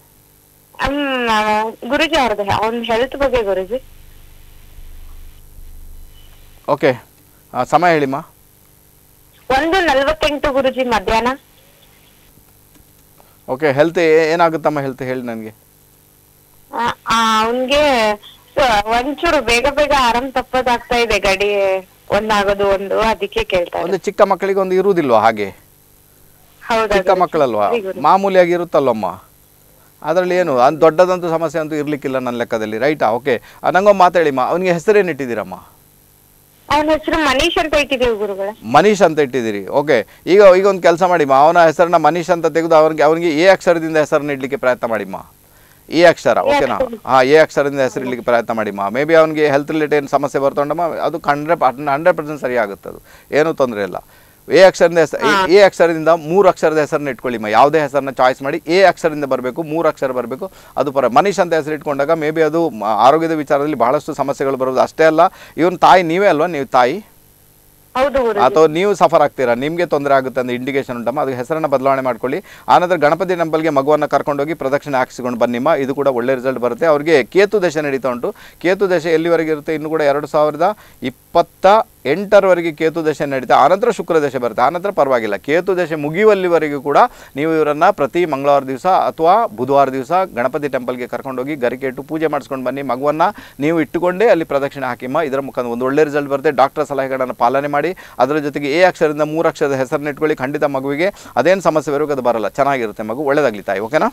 [SPEAKER 2] ಗುರುಜಿ ಅವ್ರದ್ದು ಅವ್ನ ಹೆಲ್ತ್ ಬಗ್ಗೆ ಗುರುಜಿ
[SPEAKER 1] ಓಕೆ ಸಮಯ ಹೇಳಿಮ್ಮ
[SPEAKER 2] ಒಂದು ನಲ್ವತ್ತೆಂಟು ಗುರುಜಿ ಮಧ್ಯಾಹ್ನ
[SPEAKER 1] ಓಕೆ ಹೆಲ್ತ್ ಏನಾಗುತ್ತಮ್ಮ ಹೆಲ್ತ್ ಹೇಳಿ ನನಗೆ
[SPEAKER 2] ಅವನ್ಗೆ ಒಂಚೂರು ಬೇಗ ಬೇಗ ಆರಾಮ್ ತಪ್ಪದಾಗ್ತಾ ಇದೆ ಗಡಿ ಒಂದಾಗೋದು ಒಂದು
[SPEAKER 1] ಅದಕ್ಕೆ ಕೇಳ್ತಾ ಒಂದು ಚಿಕ್ಕ ಮಕ್ಕಳಿಗೆ ಒಂದು ಇರುವುದಿಲ್ವಾ ಹಾಗೆ ಚಿಕ್ಕ ಮಕ್ಕಳಲ್ವಾ ಮಾಮೂಲಿಯಾಗಿ ಇರುತ್ತಲ್ವಮ್ಮ ಅದರಲ್ಲಿ ಏನು ಅದು ದೊಡ್ಡದಂತೂ ಸಮಸ್ಯೆ ಅಂತೂ ಇರ್ಲಿಕ್ಕಿಲ್ಲ ನನ್ನ ಲೆಕ್ಕದಲ್ಲಿ ರೈಟಾ ಓಕೆ ನಂಗೊಂದು ಮಾತಾಡಿಮ್ಮ ಅವನಿಗೆ ಹೆಸರೇನು ಇಟ್ಟಿದ್ದೀರಮ್ಮ ಮನೀಶ್ ಅಂತ ಇಟ್ಟಿದ್ದೀರಿ ಓಕೆ ಈಗ ಈಗ ಒಂದು ಕೆಲಸ ಮಾಡಿಮ್ಮ ಅವನ ಹೆಸರನ್ನ ಮನೀಶ್ ಅಂತ ತೆಗೆದು ಅವನಿಗೆ ಅವನಿಗೆ ಎ ಅಕ್ಷರದಿಂದ ಹೆಸರನ್ನ ಇಡ್ಲಿಕ್ಕೆ ಪ್ರಯತ್ನ ಮಾಡಿಮ್ಮ ಎ ಅಕ್ಷರ ಓಕೆನಾ ಹಾ ಎ ಅಕ್ಷರದಿಂದ ಹೆಸರು ಇಡ್ಲಿಕ್ಕೆ ಪ್ರಯತ್ನ ಮಾಡಿಮ್ಮ ಮೇ ಬಿ ಅವನಿಗೆ ಹೆಲ್ತ್ ರಿಲೇಟೆಡ್ ಸಮಸ್ಯೆ ಬರ್ತೊಂಡಮ್ಮ ಅದು ಹಂಡ್ರೆಡ್ ಹಂಡ್ರೆಡ್ ಪರ್ಸೆಂಟ್ ಸರಿ ಆಗುತ್ತೆ ಅದು ಏನೂ ತೊಂದರೆ ಇಲ್ಲ ಎ ಅಕ್ಷರದಿಂದ ಹೆಸರು ಎ ಅಕ್ಷರದಿಂದ ಮೂರು ಅಕ್ಷರದ ಹೆಸರನ್ನ ಇಟ್ಕೊಳ್ಳಿಮ್ಮ ಯಾವುದೇ ಹೆಸರನ್ನ ಚಾಯ್ಸ್ ಮಾಡಿ ಎ ಅಕ್ಷರದಿಂದ ಬರಬೇಕು ಮೂರು ಅಕ್ಷರ ಬರಬೇಕು ಅದು ಪರ ಮನೀಶ್ ಅಂತ ಹೆಸರು ಇಟ್ಕೊಂಡಾಗ ಮೇ ಬಿ ಅದು ಆರೋಗ್ಯದ ವಿಚಾರದಲ್ಲಿ ಬಹಳಷ್ಟು ಸಮಸ್ಯೆಗಳು ಬರೋದು ಅಷ್ಟೇ ಅಲ್ಲ ಇವನ್ ತಾಯಿ ನೀವೇ ಅಲ್ವಾ ನೀವು ತಾಯಿ ಅಥವಾ ನೀವು ಸಫರ್ ಆಗ್ತೀರಾ ನಿಮಗೆ ತೊಂದರೆ ಆಗುತ್ತೆ ಅಂತ ಇಂಡಿಕೇಶನ್ ಉಂಟಮ್ಮ ಅದು ಹೆಸರನ್ನು ಬದಲಾವಣೆ ಮಾಡ್ಕೊಳ್ಳಿ ಆನಂತರ ಗಣಪತಿ ನಂಬಲ್ಗೆ ಮಗುವನ್ನು ಕರ್ಕೊಂಡೋಗಿ ಪ್ರದಕ್ಷಿಣೆ ಹಾಕಿಸಿಕೊಂಡು ಬನ್ನಿಮ್ಮ ಇದು ಕೂಡ ಒಳ್ಳೆ ರಿಸಲ್ಟ್ ಬರುತ್ತೆ ಅವರಿಗೆ ಕೇತು ದಶೆ ನಡೀತಾ ಉಂಟು ಕೇತು ದಶೆ ಎಲ್ಲಿವರೆಗೆ ಇರುತ್ತೆ ಇನ್ನು ಕೂಡ ಎರಡು ಸಾವಿರದ ಇಪ್ಪತ್ತ ಎಂಟರವರೆಗೆ ಕೇತು ದಶೆ ನಡೀತಾ ಆನಂತರ ಶುಕ್ರ ದಶೆ ಬರುತ್ತೆ ಆನಂತರ ಪರವಾಗಿಲ್ಲ ಕೇತು ದಶೆ ಮುಗಿಯುವಲ್ಲಿವರೆಗೂ ಕೂಡ ನೀವು ಇವರನ್ನು ಪ್ರತಿ ಮಂಗಳವಾರ ದಿವಸ ಅಥವಾ ಬುಧವಾರ ದಿವಸ ಗಣಪತಿ ಟೆಂಪಲ್ಗೆ ಕರ್ಕೊಂಡೋಗಿ ಗರಿಕೆ ಇಟ್ಟು ಪೂಜೆ ಮಾಡಿಸ್ಕೊಂಡು ಬನ್ನಿ ಮಗುವನ್ನು ನೀವು ಇಟ್ಟುಕೊಂಡೇ ಅಲ್ಲಿ ಪ್ರದಕ್ಷಿಣೆ ಹಾಕಿಮ್ಮ ಇದರ ಮುಖಾಂತರ ಒಂದು ಒಳ್ಳೆ ರಿಸಲ್ಟ್ ಬರುತ್ತೆ ಡಾಕ್ಟರ್ ಸಲಹೆಗಳನ್ನು ಪಾಲನೆ ಮಾಡಿ ಅದರ ಜೊತೆಗೆ ಎ ಅಕ್ಷರದಿಂದ ಮೂರು ಅಕ್ಷರದ ಹೆಸರನ್ನ ಇಟ್ಕೊಳ್ಳಿ ಖಂಡಿತ ಮಗುವಿಗೆ ಅದೇನು ಸಮಸ್ಯೆ ಬರಬೇಕು ಅದು ಬರಲ್ಲ ಚೆನ್ನಾಗಿರುತ್ತೆ ಮಗು ಒಳ್ಳೆಯದಾಗಲಿ ತಾಯಿ ಓಕೆನಾ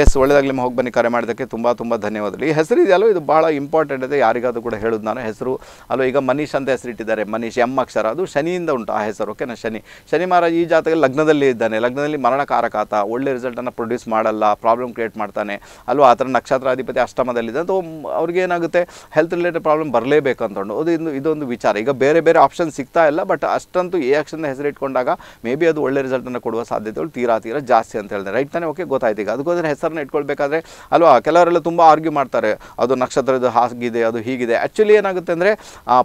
[SPEAKER 1] ಎಸ್ ಒಳ್ಳೇದಾಗ್ಲಿ ಹೋಗಿ ಬನ್ನಿ ಕರೆ ಮಾಡೋದಕ್ಕೆ ತುಂಬ ತುಂಬ ಧನ್ಯವಾದಗಳು ಈ ಹೆಸರು ಇದೆಯಲ್ಲೋ ಇದು ಭಾಳ ಇಂಪಾರ್ಟೆಂಟ್ ಇದೆ ಯಾರಿಗಾದ್ರು ಕೂಡ ಹೇಳುದು ನಾನು ಹೆಸರು ಅಲ್ಲೋ ಈಗ ಮನೀಶ್ ಅಂತ ಹೆಸರಿಟ್ಟಿದ್ದಾರೆ ಮನೀಶ್ ಎಂ ಅಕ್ಷರ ಅದು ಶನಿಯಿಂದ ಉಂಟು ಆ ಹೆಸರು ಓಕೆನಾ ಶನಿ ಶನಿ ಮಹಾರಾಜ್ ಈ ಜಾತಕ ಲಗ್ನದಲ್ಲಿ ಇದ್ದಾನೆ ಲಗ್ನದಲ್ಲಿ ಮರಣಕಾರಕಾತ ಆತ ಒಳ್ಳೆ ರಿಸಲ್ಟನ್ನು ಪ್ರೊಡ್ಯೂಸ್ ಮಾಡಲ್ಲ ಪ್ರಾಬ್ಲಮ್ ಕ್ರಿಯೇಟ್ ಮಾಡ್ತಾನೆ ಅಲ್ವಾ ಆ ಥರ ನಕ್ಷತ್ರಾಧಿಪತಿ ಅಷ್ಟಮದಲ್ಲಿದೆ ಅದು ಅವ್ರಿಗೆ ಏನಾಗುತ್ತೆ ಹೆಲ್ತ್ ರಿಲೇಟೆಡ್ ಪ್ರಾಬ್ಲಮ್ ಬರಲೇಬೇಕು ಅಂತಕೊಂಡು ಅದು ಇದು ಇದೊಂದು ವಿಚಾರ ಈಗ ಬೇರೆ ಬೇರೆ ಆಪ್ಷನ್ ಸಿಗ್ತಾ ಇಲ್ಲ ಬಟ್ ಅಷ್ಟಂತೂ ಎ ಆಕ್ಷನ್ ಹೆಸರಿಟ್ಕೊಂಡಾಗ ಮೇ ಬಿ ಅದು ಒಳ್ಳೆ ರಿಸಲ್ಟನ್ನು ಕೊಡುವ ಸಾಧ್ಯತೆಗಳು ತೀರಾ ತೀರಾ ಜಾಸ್ತಿ ಅಂತ ಹೇಳಿದೆ ರೈಟ್ ತಾನೇ ಓಕೆ ಗೊತ್ತಾಯ್ತು ಈಗ ಅದಕ್ಕೋಸ್ಕರ ಹೆಸರನ್ನ ಇಟ್ಕೊಳ್ಬೇಕಾದ್ರೆ ಅಲ್ವಾ ಕೆಲವರೆಲ್ಲ ತುಂಬ ಆರ್ಗ್ಯೂ ಮಾಡ್ತಾರೆ ಅದು ನಕ್ಷತ್ರದ ಹಾಗಿದೆ ಅದು ಹೀಗಿದೆ ಆ್ಯಕ್ಚುಲಿ ಏನಾಗುತ್ತೆ ಅಂದರೆ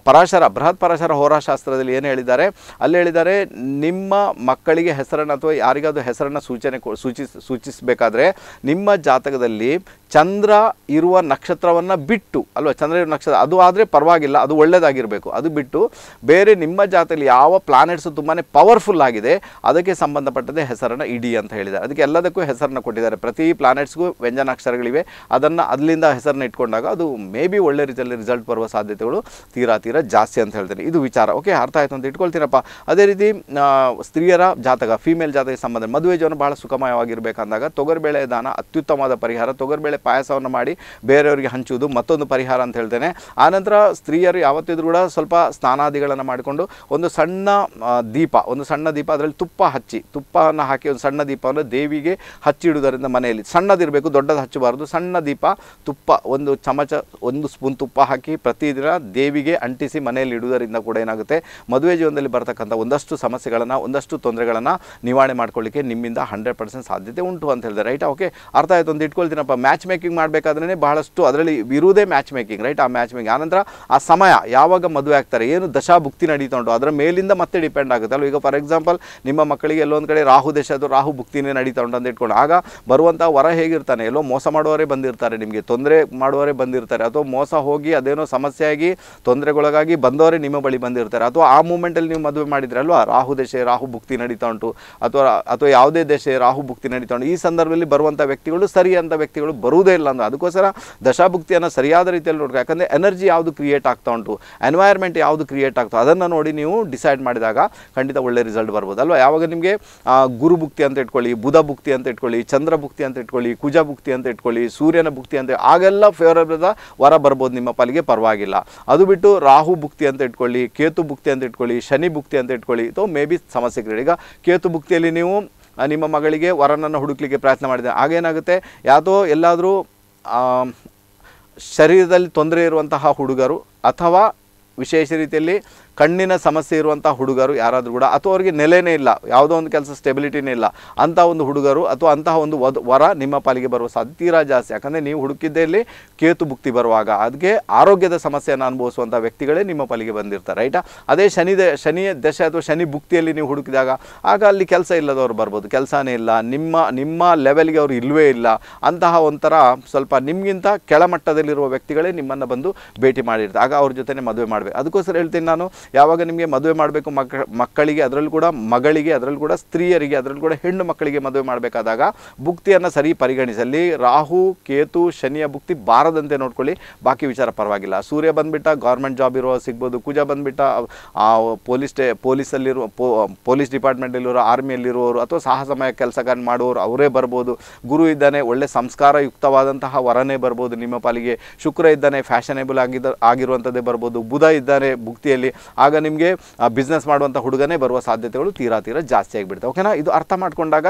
[SPEAKER 1] ಪರಾಶರ ಬೃಹತ್ ಪರಾಶರ ಹೋರಾಶಾಸ್ತ್ರದಲ್ಲಿ ಏನು ಹೇಳಿದ್ದಾರೆ ಅಲ್ಲಿ ಹೇಳಿದ್ದಾರೆ ನಿಮ್ಮ ಮಕ್ಕಳಿಗೆ ಹೆಸರನ್ನು ಅಥವಾ ಯಾರಿಗಾದ್ರೂ ಹೆಸರನ್ನು ಸೂಚನೆ ಸೂಚಿಸ್ ಸೂಚಿಸಬೇಕಾದ್ರೆ ನಿಮ್ಮ ಜಾತಕದಲ್ಲಿ ಚಂದ್ರ ಇರುವ ನಕ್ಷತ್ರವನ್ನು ಬಿಟ್ಟು ಅಲ್ವಾ ಚಂದ್ರ ಇರುವ ನಕ್ಷತ್ರ ಅದು ಆದರೆ ಪರವಾಗಿಲ್ಲ ಅದು ಒಳ್ಳೆಯದಾಗಿರಬೇಕು ಅದು ಬಿಟ್ಟು ಬೇರೆ ನಿಮ್ಮ ಜಾತಿಯಲ್ಲಿ ಯಾವ ಪ್ಲಾನೆಟ್ಸು ತುಂಬಾ ಪವರ್ಫುಲ್ ಆಗಿದೆ ಅದಕ್ಕೆ ಸಂಬಂಧಪಟ್ಟಂತೆ ಹೆಸರನ್ನು ಇಡಿ ಅಂತ ಹೇಳಿದ್ದಾರೆ ಅದಕ್ಕೆ ಎಲ್ಲದಕ್ಕೂ ಹೆಸರನ್ನು ಕೊಟ್ಟಿದ್ದಾರೆ ಪ್ರತಿ ಪ್ಲಾನೆಟ್ಸ್ಗೂ ವ್ಯಂಜನಾಕ್ಷರಗಳಿವೆ ಅದನ್ನು ಅದರಿಂದ ಹೆಸರನ್ನ ಇಟ್ಕೊಂಡಾಗ ಅದು ಮೇ ಬಿ ಒಳ್ಳೆ ರೀತಿಯಲ್ಲಿ ರಿಸಲ್ಟ್ ಬರುವ ಸಾಧ್ಯತೆಗಳು ತೀರಾ ತೀರಾ ಜಾಸ್ತಿ ಅಂತ ಹೇಳ್ತೇನೆ ಇದು ವಿಚಾರ ಓಕೆ ಅರ್ಥ ಆಯಿತು ಅಂತ ಇಟ್ಕೊಳ್ತೀರಪ್ಪ ಅದೇ ರೀತಿ ಸ್ತ್ರೀಯರ ಜಾತಕ ಫೀಮೇಲ್ ಜಾತಕ ಸಂಬಂಧ ಮದುವೆ ಜೀವನ ಭಾಳ ಸುಖಮಯವಾಗಿರಬೇಕಂದಾಗ ತೊಗರಿಬೇಳೆ ದಾನ ಅತ್ಯುತ್ತಮವಾದ ಪರಿಹಾರ ತೊಗರಿಬೇಳೆ ಪಾಯಸವನ್ನು ಮಾಡಿ ಬೇರೆಯವರಿಗೆ ಹಂಚುವುದು ಮತ್ತೊಂದು ಪರಿಹಾರ ಅಂತ ಹೇಳ್ತೇನೆ ಆನಂತರ ಸ್ತ್ರೀಯರು ಯಾವತ್ತಿದ್ರೂ ಕೂಡ ಸ್ವಲ್ಪ ಸ್ನಾನಾದಿಗಳನ್ನು ಮಾಡಿಕೊಂಡು ಒಂದು ಸಣ್ಣ ದೀಪ ಒಂದು ಸಣ್ಣ ದೀಪ ಅದರಲ್ಲಿ ತುಪ್ಪ ಹಚ್ಚಿ ತುಪ್ಪವನ್ನು ಹಾಕಿ ಒಂದು ಸಣ್ಣ ದೀಪವನ್ನು ದೇವಿಗೆ ಹಚ್ಚಿಡುವುದರಿಂದ ಮನೆಯಲ್ಲಿ ಸಣ್ಣದಿರಬೇಕು ದೊಡ್ಡದು ಹಚ್ಚಬಾರ್ದು ಸಣ್ಣ ದೀಪ ತುಪ್ಪ ಒಂದು ಚಮಚ ಒಂದು ಸ್ಪೂನ್ ತುಪ್ಪ ಹಾಕಿ ಪ್ರತಿದಿನ ದೇವಿಗೆ ಅಂಟಿಸಿ ಮನೆಯಲ್ಲಿ ಇಡುವುದರಿಂದ ಕೂಡ ಏನಾಗುತ್ತೆ ಮದುವೆ ಜೀವನದಲ್ಲಿ ಬರತಕ್ಕಂಥ ಒಂದಷ್ಟು ಸಮಸ್ಯೆಗಳನ್ನು ಒಂದಷ್ಟು ತೊಂದರೆಗಳನ್ನು ನಿವಾರಣೆ ಮಾಡ್ಕೊಳ್ಳಿಕ್ಕೆ ನಿಮ್ಮಿಂದ ಹಂಡ್ರೆಡ್ ಪರ್ಸೆಂಟ್ ಸಾಧ್ಯತೆ ಉಂಟು ಅಂತ ಹೇಳಿದೆ ರೈಟ್ ಓಕೆ ಅರ್ಥ ಆಯಿತು ಒಂದು ಇಟ್ಕೊಳ್ತೀನಪ್ಪ ಮ್ಯಾಚ್ ಮೇಕಿಂಗ್ ಮಾಡಬೇಕಾದ್ರೇ ಬಹಳಷ್ಟು ಅದರಲ್ಲಿ ಇರುವುದೇ ಮ್ಯಾಚ್ ಮೇಕಿಂಗ್ ರೈಟ್ ಆ ಮ್ಯಾಚ್ ಮೇಕಿಂಗ್ ಆನಂತರ ಆ ಸಮಯ ಯಾವಾಗ ಮದುವೆ ಆಗ್ತಾರೆ ಏನು ದಶಾ ಭುಕ್ತಿ ನಡೀತಾ ಉಂಟು ಅದರ ಮೇಲಿಂದ ಮತ್ತೆ ಡಿಪೆಂಡ್ ಆಗುತ್ತೆ ಅಲ್ವ ಈಗ ಫಾರ್ ಎಕ್ಸಾಂಪಲ್ ನಿಮ್ಮ ಮಕ್ಕಳಿಗೆ ಎಲ್ಲೊಂದು ಕಡೆ ರಾಹು ದೇಶ ರಾಹು ಭುಕ್ತಿನೇ ನಡೀತಾ ಉಂಟು ಅಂತ ಇಟ್ಕೊಂಡು ಆಗ ಬರುವಂಥ ವರ ಹೇಗಿರ್ತಾನೆ ಎಲ್ಲೋ ಮೋಸ ಮಾಡುವವರೇ ಬಂದಿರ್ತಾರೆ ನಿಮಗೆ ತೊಂದರೆ ಮಾಡುವವರೇ ಬಂದಿರ್ತಾರೆ ಅಥವಾ ಮೋಸ ಹೋಗಿ ಅದೇನೋ ಸಮಸ್ಯೆಯಾಗಿ ತೊಂದರೆಗೊಳಗಾಗಿ ಬಂದವರೇ ನಿಮ್ಮ ಬಳಿ ಬಂದಿರ್ತಾರೆ ಅಥವಾ ಆ ಮೂಮೆಂಟಲ್ಲಿ ನೀವು ಮದುವೆ ಮಾಡಿದ್ರೆ ಅಲ್ವಾ ರಾಹು ದೇಶ ರಾಹು ಭುಕ್ತಿ ನಡೀತಾ ಉಂಟು ಅಥವಾ ಅಥವಾ ಯಾವುದೇ ದೇಶೆ ರಾಹು ಭುಕ್ತಿ ನಡೀತಾ ಉಂಟು ಈ ಸಂದರ್ಭದಲ್ಲಿ ಬರುವಂಥ ವ್ಯಕ್ತಿಗಳು ಅಂತ ವ್ಯಕ್ತಿಗಳು ಬರುವುದೇ ಇಲ್ಲ ಅಂದ್ರೆ ಅದಕ್ಕೋಸ್ಕರ ದಶಾಭುಕ್ತಿಯನ್ನು ಸರಿಯಾದ ರೀತಿಯಲ್ಲಿ ನೋಡಿ ಯಾಕಂದರೆ ಎನರ್ಜಿ ಯಾವುದು ಕ್ರಿಯೇಟ್ ಆಗ್ತಾ ಉಂಟು ಎನ್ವೈರ್ಮೆಂಟ್ ಯಾವುದು ಕ್ರಿಯೇಟ್ ಆಗ್ತೋ ಅದನ್ನು ನೋಡಿ ನೀವು ಡಿಸೈಡ್ ಮಾಡಿದಾಗ ಖಂಡಿತ ಒಳ್ಳೆ ರಿಸಲ್ಟ್ ಬರ್ಬೋದು ಅಲ್ವಾ ಯಾವಾಗ ನಿಮಗೆ ಗುರು ಭುಕ್ತಿ ಅಂತ ಇಟ್ಕೊಳ್ಳಿ ಬುಧ ಭುಕ್ತಿ ಅಂತ ಇಟ್ಕೊಳ್ಳಿ ಚಂದ್ರ ಭುಕ್ತಿ ಅಂತ ಇಟ್ಕೊಳ್ಳಿ ಕುಜ ಭುಕ್ತಿ ಅಂತ ಇಟ್ಕೊಳ್ಳಿ ಸೂರ್ಯನ ಭುಕ್ತಿ ಅಂತ ಆಗೆಲ್ಲ ಫೇವರಬಲ್ ವರ ಬರ್ಬೋದು ನಿಮ್ಮ ಪಾಲಿಗೆ ಪರವಾಗಿಲ್ಲ ಅದು ಬಿಟ್ಟು ರಾಹು ಭುಕ್ತಿ ಅಂತ ಇಟ್ಕೊಳ್ಳಿ ಕೇತು ಭುಕ್ತಿ ಅಂತ ಇಟ್ಕೊಳ್ಳಿ ಶನಿ ಭುಕ್ತಿ ಅಂತ ಇಟ್ಕೊಳ್ಳಿ ಅಥವಾ ಮೇ ಬಿ ಸಮಸ್ಯೆ ಈಗ ಕೇತು ಭುಕ್ತಿಯಲ್ಲಿ ನೀವು ನಿಮ್ಮ ಮಗಳಿಗೆ ವರನನ್ನು ಹುಡುಕ್ಲಿಕ್ಕೆ ಪ್ರಯತ್ನ ಮಾಡಿದೆ ಆಗೇನಾಗುತ್ತೆ ಯಾವುದೋ ಎಲ್ಲಾದರೂ ಶರೀರದಲ್ಲಿ ತೊಂದರೆ ಇರುವಂತಹ ಹುಡುಗರು ಅಥವಾ ವಿಶೇಷ ರೀತಿಯಲ್ಲಿ ಕಣ್ಣಿನ ಸಮಸ್ಯೆ ಇರುವಂಥ ಹುಡುಗರು ಯಾರಾದರೂ ಕೂಡ ಅಥವಾ ಅವರಿಗೆ ನೆಲೆನೇ ಇಲ್ಲ ಯಾವುದೋ ಒಂದು ಕೆಲಸ ಸ್ಟೆಬಿಲಿಟಿನೇ ಇಲ್ಲ ಅಂಥ ಒಂದು ಹುಡುಗರು ಅಥವಾ ಅಂತಹ ಒಂದು ವರ ನಿಮ್ಮ ಪಾಲಿಗೆ ಬರುವ ಸಾಧ್ಯ ತೀರಾ ಜಾಸ್ತಿ ಯಾಕಂದರೆ ನೀವು ಹುಡುಕಿದ್ದೇ ಇಲ್ಲಿ ಕೇತು ಭುಕ್ತಿ ಬರುವಾಗ ಅದಕ್ಕೆ ಆರೋಗ್ಯದ ಸಮಸ್ಯೆಯನ್ನು ಅನುಭವಿಸುವಂಥ ವ್ಯಕ್ತಿಗಳೇ ನಿಮ್ಮ ಪಾಲಿಗೆ ಬಂದಿರ್ತಾರೆ ರೈಟಾ ಅದೇ ಶನಿ ಶನಿಯ ದಶೆ ಅಥವಾ ಶನಿ ಭುಕ್ತಿಯಲ್ಲಿ ನೀವು ಹುಡುಕಿದಾಗ ಆಗ ಅಲ್ಲಿ ಕೆಲಸ ಇಲ್ಲದವರು ಬರ್ಬೋದು ಕೆಲಸನೇ ಇಲ್ಲ ನಿಮ್ಮ ನಿಮ್ಮ ಲೆವೆಲ್ಗೆ ಅವರು ಇಲ್ಲವೇ ಇಲ್ಲ ಅಂತಹ ಒಂಥರ ಸ್ವಲ್ಪ ನಿಮಗಿಂತ ಕೆಳಮಟ್ಟದಲ್ಲಿರುವ ವ್ಯಕ್ತಿಗಳೇ ನಿಮ್ಮನ್ನು ಬಂದು ಭೇಟಿ ಮಾಡಿರ್ತಾರೆ ಆಗ ಅವ್ರ ಜೊತೆ ಮದುವೆ ಮಾಡಬೇಕು ಅದಕ್ಕೋಸ್ಕರ ಹೇಳ್ತೀನಿ ನಾನು ಯಾವಾಗ ನಿಮಗೆ ಮದುವೆ ಮಾಡಬೇಕು ಮಕ್ ಮಕ್ಕಳಿಗೆ ಅದರಲ್ಲೂ ಕೂಡ ಮಗಳಿಗೆ ಅದರಲ್ಲೂ ಕೂಡ ಸ್ತ್ರೀಯರಿಗೆ ಅದರಲ್ಲೂ ಕೂಡ ಹೆಣ್ಣು ಮಕ್ಕಳಿಗೆ ಮದುವೆ ಮಾಡಬೇಕಾದಾಗ ಭುಕ್ತಿಯನ್ನು ಸರಿ ಪರಿಗಣಿಸಲಿ ರಾಹು ಕೇತು ಶನಿಯ ಭುಕ್ತಿ ಬಾರದಂತೆ ನೋಡ್ಕೊಳ್ಳಿ ಬಾಕಿ ವಿಚಾರ ಪರವಾಗಿಲ್ಲ ಸೂರ್ಯ ಬಂದುಬಿಟ್ಟ ಗೌರ್ಮೆಂಟ್ ಜಾಬ್ ಇರೋ ಸಿಗ್ಬೋದು ಕುಜ ಬಂದುಬಿಟ್ಟ ಪೊಲೀಸ್ ಸ್ಟೇ ಪೊಲೀಸಲ್ಲಿರುವ ಪೋ ಪೊಲೀಸ್ ಡಿಪಾರ್ಟ್ಮೆಂಟಲ್ಲಿರೋ ಆರ್ಮಿಯಲ್ಲಿರುವವರು ಅಥವಾ ಸಾಹಸಮಯ ಕೆಲಸಗಳನ್ನು ಮಾಡುವವರು ಅವರೇ ಬರ್ಬೋದು ಗುರು ಇದ್ದಾನೆ ಒಳ್ಳೆ ಸಂಸ್ಕಾರಯುಕ್ತವಾದಂತಹ ವರನೇ ಬರ್ಬೋದು ನಿಮ್ಮ ಪಾಲಿಗೆ ಶುಕ್ರ ಇದ್ದಾನೆ ಫ್ಯಾಷನೇಬಲ್ ಆಗಿದ್ದ ಆಗಿರುವಂಥದ್ದೇ ಬರ್ಬೋದು ಬುಧ ಇದ್ದಾನೆ ಭುಕ್ತಿಯಲ್ಲಿ ಆಗ ನಿಮಗೆ ಬಿಸ್ನೆಸ್ ಮಾಡುವಂಥ ಹುಡುಗನೇ ಬರುವ ಸಾಧ್ಯತೆಗಳು ತೀರಾ ತೀರಾ ಜಾಸ್ತಿ ಆಗಿಬಿಡುತ್ತೆ ಓಕೆನಾ ಇದು ಅರ್ಥ ಮಾಡಿಕೊಂಡಾಗ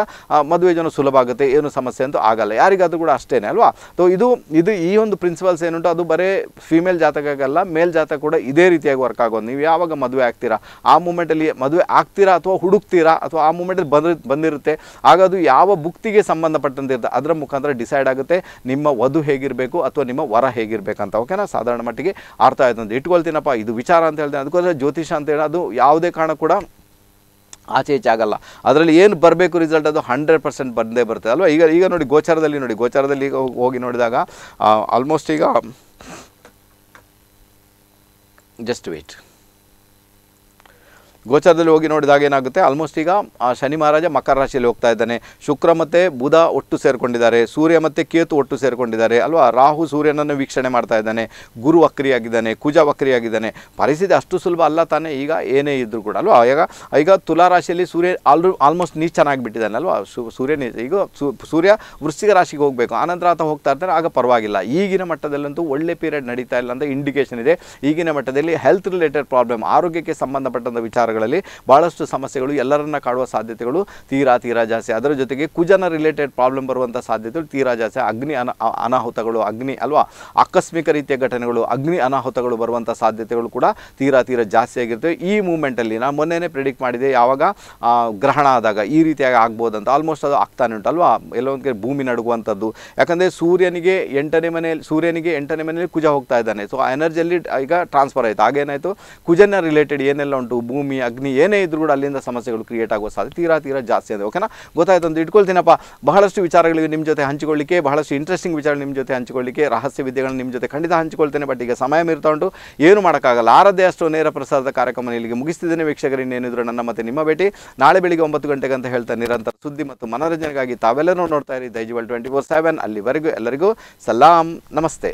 [SPEAKER 1] ಮದುವೆ ಜನ ಸುಲಭ ಆಗುತ್ತೆ ಏನು ಸಮಸ್ಯೆ ಅಂತೂ ಆಗಲ್ಲ ಯಾರಿಗಾದರೂ ಕೂಡ ಅಷ್ಟೇನೆ ಅಲ್ವಾ ಸೊ ಇದು ಇದು ಈ ಒಂದು ಪ್ರಿನ್ಸಿಪಲ್ಸ್ ಏನುಂಟು ಅದು ಬರೀ ಫಿಮೇಲ್ ಜಾತಕಾಗಲ್ಲ ಮೇಲ್ ಜಾತಕ ಕೂಡ ಇದೇ ರೀತಿಯಾಗಿ ವರ್ಕ್ ಆಗೋದು ನೀವು ಯಾವಾಗ ಮದುವೆ ಆಗ್ತೀರಾ ಆ ಮೂಮೆಂಟಲ್ಲಿ ಮದುವೆ ಆಗ್ತೀರಾ ಅಥವಾ ಹುಡುಕ್ತೀರಾ ಅಥವಾ ಆ ಮೂಮೆಂಟಲ್ಲಿ ಬಂದ ಬಂದಿರುತ್ತೆ ಆಗ ಅದು ಯಾವ ಬುಕ್ತಿಗೆ ಸಂಬಂಧಪಟ್ಟಂತೆ ಅದರ ಮುಖಾಂತರ ಡಿಸೈಡ್ ಆಗುತ್ತೆ ನಿಮ್ಮ ವಧು ಹೇಗಿರಬೇಕು ಅಥವಾ ನಿಮ್ಮ ವರ ಹೇಗಿರಬೇಕಂತ ಓಕೆನಾ ಸಾಧಾರಣ ಮಟ್ಟಿಗೆ ಅರ್ಥ ಆಯ್ತು ಅಂತ ಇಟ್ಕೊಳ್ತೀನಪ್ಪ ಇದು ವಿಚಾರ ಅಂತ ಹೇಳಿದೆ ಅದಕ್ಕೋಸ್ಕರ ಜ್ಯೋತಿಷ ಅಂತ ಹೇಳಿ ಅದು ಯಾವುದೇ ಕಾರಣ ಕೂಡ ಆಚೆ ಈಚೆ ಆಗಲ್ಲ ಅದರಲ್ಲಿ ಏನು ಬರಬೇಕು ರಿಸಲ್ಟ್ ಅದು ಹಂಡ್ರೆಡ್ ಪರ್ಸೆಂಟ್ ಬಂದೇ ಬರ್ತದೆ ಅಲ್ವಾ ಈಗ ಈಗ ನೋಡಿ ಗೋಚಾರದಲ್ಲಿ ನೋಡಿ ಗೋಚಾರದಲ್ಲಿ ಈಗ ಹೋಗಿ ನೋಡಿದಾಗ ಆಲ್ಮೋಸ್ಟ್ ಈಗ ಜಸ್ಟ್ ವೇಟ್ ಗೋಚರದಲ್ಲಿ ಹೋಗಿ ನೋಡಿದಾಗ ಏನಾಗುತ್ತೆ ಆಲ್ಮೋಸ್ಟ್ ಈಗ ಆ ಶನಿ ಮಹಾರಾಜ ಮಕರ ರಾಶಿಯಲ್ಲಿ ಹೋಗ್ತಾ ಇದ್ದಾನೆ ಶುಕ್ರ ಮತ್ತು ಬುಧ ಒಟ್ಟು ಸೇರಿಕೊಂಡಿದ್ದಾರೆ ಸೂರ್ಯ ಮತ್ತು ಕೇತು ಒಟ್ಟು ಸೇರಿಕೊಂಡಿದ್ದಾರೆ ಅಲ್ವಾ ರಾಹು ಸೂರ್ಯನನ್ನು ವೀಕ್ಷಣೆ ಮಾಡ್ತಾ ಇದ್ದಾನೆ ಗುರು ವಕ್ರಿಯಾಗಿದ್ದಾನೆ ಕುಜ ವಕ್ರಿಯಾಗಿದ್ದಾನೆ ಪರಿಸ್ಥಿತಿ ಅಷ್ಟು ಸುಲಭ ಅಲ್ಲ ತಾನೇ ಈಗ ಏನೇ ಇದ್ದರೂ ಕೂಡ ಅಲ್ವಾ ಈಗ ಈಗ ತುಲಾ ರಾಶಿಯಲ್ಲಿ ಸೂರ್ಯ ಆಲ್ರು ಆಲ್ಮೋಸ್ಟ್ ಬಿಟ್ಟಿದ್ದಾನೆ ಅಲ್ವಾ ಸೂರ್ಯ ನೀಚ ಈಗ ಸೂರ್ಯ ವೃಶ್ಚಿಕ ರಾಶಿಗೆ ಹೋಗಬೇಕು ಆನಂತರ ಆತ ಹೋಗ್ತಾ ಇರ್ತಾನೆ ಆಗ ಪರವಾಗಿಲ್ಲ ಈಗಿನ ಮಟ್ಟದಲ್ಲಂತೂ ಒಳ್ಳೆ ಪೀರಿಯಡ್ ನಡೀತಾ ಇಲ್ಲ ಅಂತ ಇಂಡಿಕೇಶನ್ ಇದೆ ಈಗಿನ ಮಟ್ಟದಲ್ಲಿ ಹೆಲ್ತ್ ರಿಲೇಟೆಡ್ ಪ್ರಾಬ್ಲಮ್ ಆರೋಗ್ಯಕ್ಕೆ ಸಂಬಂಧಪಟ್ಟಂಥ ವಿಚಾರಗಳು ಕ್ಷೇತ್ರಗಳಲ್ಲಿ ಬಹಳಷ್ಟು ಸಮಸ್ಯೆಗಳು ಎಲ್ಲರನ್ನ ಕಾಡುವ ಸಾಧ್ಯತೆಗಳು ತೀರಾ ತೀರಾ ಜಾಸ್ತಿ ಅದರ ಜೊತೆಗೆ ಕುಜನ ರಿಲೇಟೆಡ್ ಪ್ರಾಬ್ಲಮ್ ಬರುವಂಥ ಸಾಧ್ಯತೆಗಳು ತೀರಾ ಜಾಸ್ತಿ ಅಗ್ನಿ ಅನಾಹುತಗಳು ಅಗ್ನಿ ಅಲ್ವಾ ಆಕಸ್ಮಿಕ ರೀತಿಯ ಘಟನೆಗಳು ಅಗ್ನಿ ಅನಾಹುತಗಳು ಬರುವಂಥ ಸಾಧ್ಯತೆಗಳು ಕೂಡ ತೀರಾ ತೀರಾ ಜಾಸ್ತಿ ಆಗಿರ್ತವೆ ಈ ಮೂಮೆಂಟಲ್ಲಿ ನಾನು ಮೊನ್ನೆನೇ ಪ್ರಿಡಿಕ್ಟ್ ಮಾಡಿದೆ ಯಾವಾಗ ಗ್ರಹಣ ಆದಾಗ ಈ ರೀತಿಯಾಗಿ ಆಗ್ಬೋದಂತ ಆಲ್ಮೋಸ್ಟ್ ಅದು ಆಗ್ತಾನೆ ಉಂಟು ಅಲ್ವಾ ಎಲ್ಲೊಂದು ಭೂಮಿ ನಡುಗುವಂಥದ್ದು ಯಾಕಂದರೆ ಸೂರ್ಯನಿಗೆ ಎಂಟನೇ ಮನೆಯಲ್ಲಿ ಸೂರ್ಯನಿಗೆ ಎಂಟನೇ ಮನೆಯಲ್ಲಿ ಕುಜ ಹೋಗ್ತಾ ಇದ್ದಾನೆ ಸೊ ಆ ಎನರ್ಜಿಯಲ್ಲಿ ಈಗ ಟ್ರಾನ್ಸ್ಫರ್ ಆಯಿತು ಆಗೇನಾಯಿತು ಕುಜನ ರಿಲೇಟೆಡ್ ಏನೆಲ್ಲ ಉಂಟು ಭೂಮಿ ಅಗ್ನಿ ಏನೇ ಇದ್ರೂ ಕೂಡ ಅಲ್ಲಿಂದ ಸಮಸ್ಯೆಗಳು ಕ್ರಿಯೇಟ್ ಆಗೋ ಸಾಧ್ಯತೆ ತೀರಾ ತೀರಾ ಜಾಸ್ತಿ ಇದೆ ಓಕೆನಾ ಗೊತ್ತಾಯ್ತು ಅಂತ ಇಟ್ಕೊಳ್ತೀನಪ್ಪ ಬಹಳಷ್ಟು ವಿಚಾರಗಳಿಗೆ ನಿಮ್ಮ ಜೊತೆ ಹಂಚಿಕೊಳ್ಳಿಕ್ಕೆ ಬಹಳಷ್ಟು ಇಂಟ್ರೆಸ್ಟಿಂಗ್ ವಿಚಾರ ನಿಮ್ಮ ಜೊತೆ ಹಂಚಿಕೊಳ್ಳಿಕ್ಕೆ ರಹಸ್ಯ ವಿದ್ಯೆಗಳನ್ನ ನಿಮ್ಮ ಜೊತೆ ಖಂಡಿತ ಹಂಚಿಕೊಳ್ತೇನೆ ಬಟ್ ಈಗ ಸಮಯ ಮೀರ್ತಾ ಉಂಟು ಏನು ಮಾಡೋಕ್ಕಾಗಲ್ಲ ಆರದೇ ಅಷ್ಟು ನೇರ ಪ್ರಸಾರದ ಕಾರ್ಯಕ್ರಮ ಇಲ್ಲಿಗೆ ಮುಗಿಸ್ತಿದ್ದೇನೆ ವೀಕ್ಷಕರು ಇನ್ನೇನಿದ್ರು ನನ್ನ ಮತ್ತೆ ನಿಮ್ಮ ಭೇಟಿ ನಾಳೆ ಬೆಳಿಗ್ಗೆ ಒಂಬತ್ತು ಗಂಟೆಗೆ ಅಂತ ಹೇಳ್ತಾ ನಿರಂತರ ಸುದ್ದಿ ಮತ್ತು ಮನೋರಂಜನೆಗಾಗಿ ತಾವೆಲ್ಲರೂ ನೋಡ್ತಾ ಇರಿ ದೈಜಿವಲ್ ಟ್ವೆಂಟಿ ಫೋರ್ ಸೆವೆನ್ ಅಲ್ಲಿವರೆಗೂ ಎಲ್ಲರಿಗೂ ಸಲಾಂ ನಮಸ್ತೆ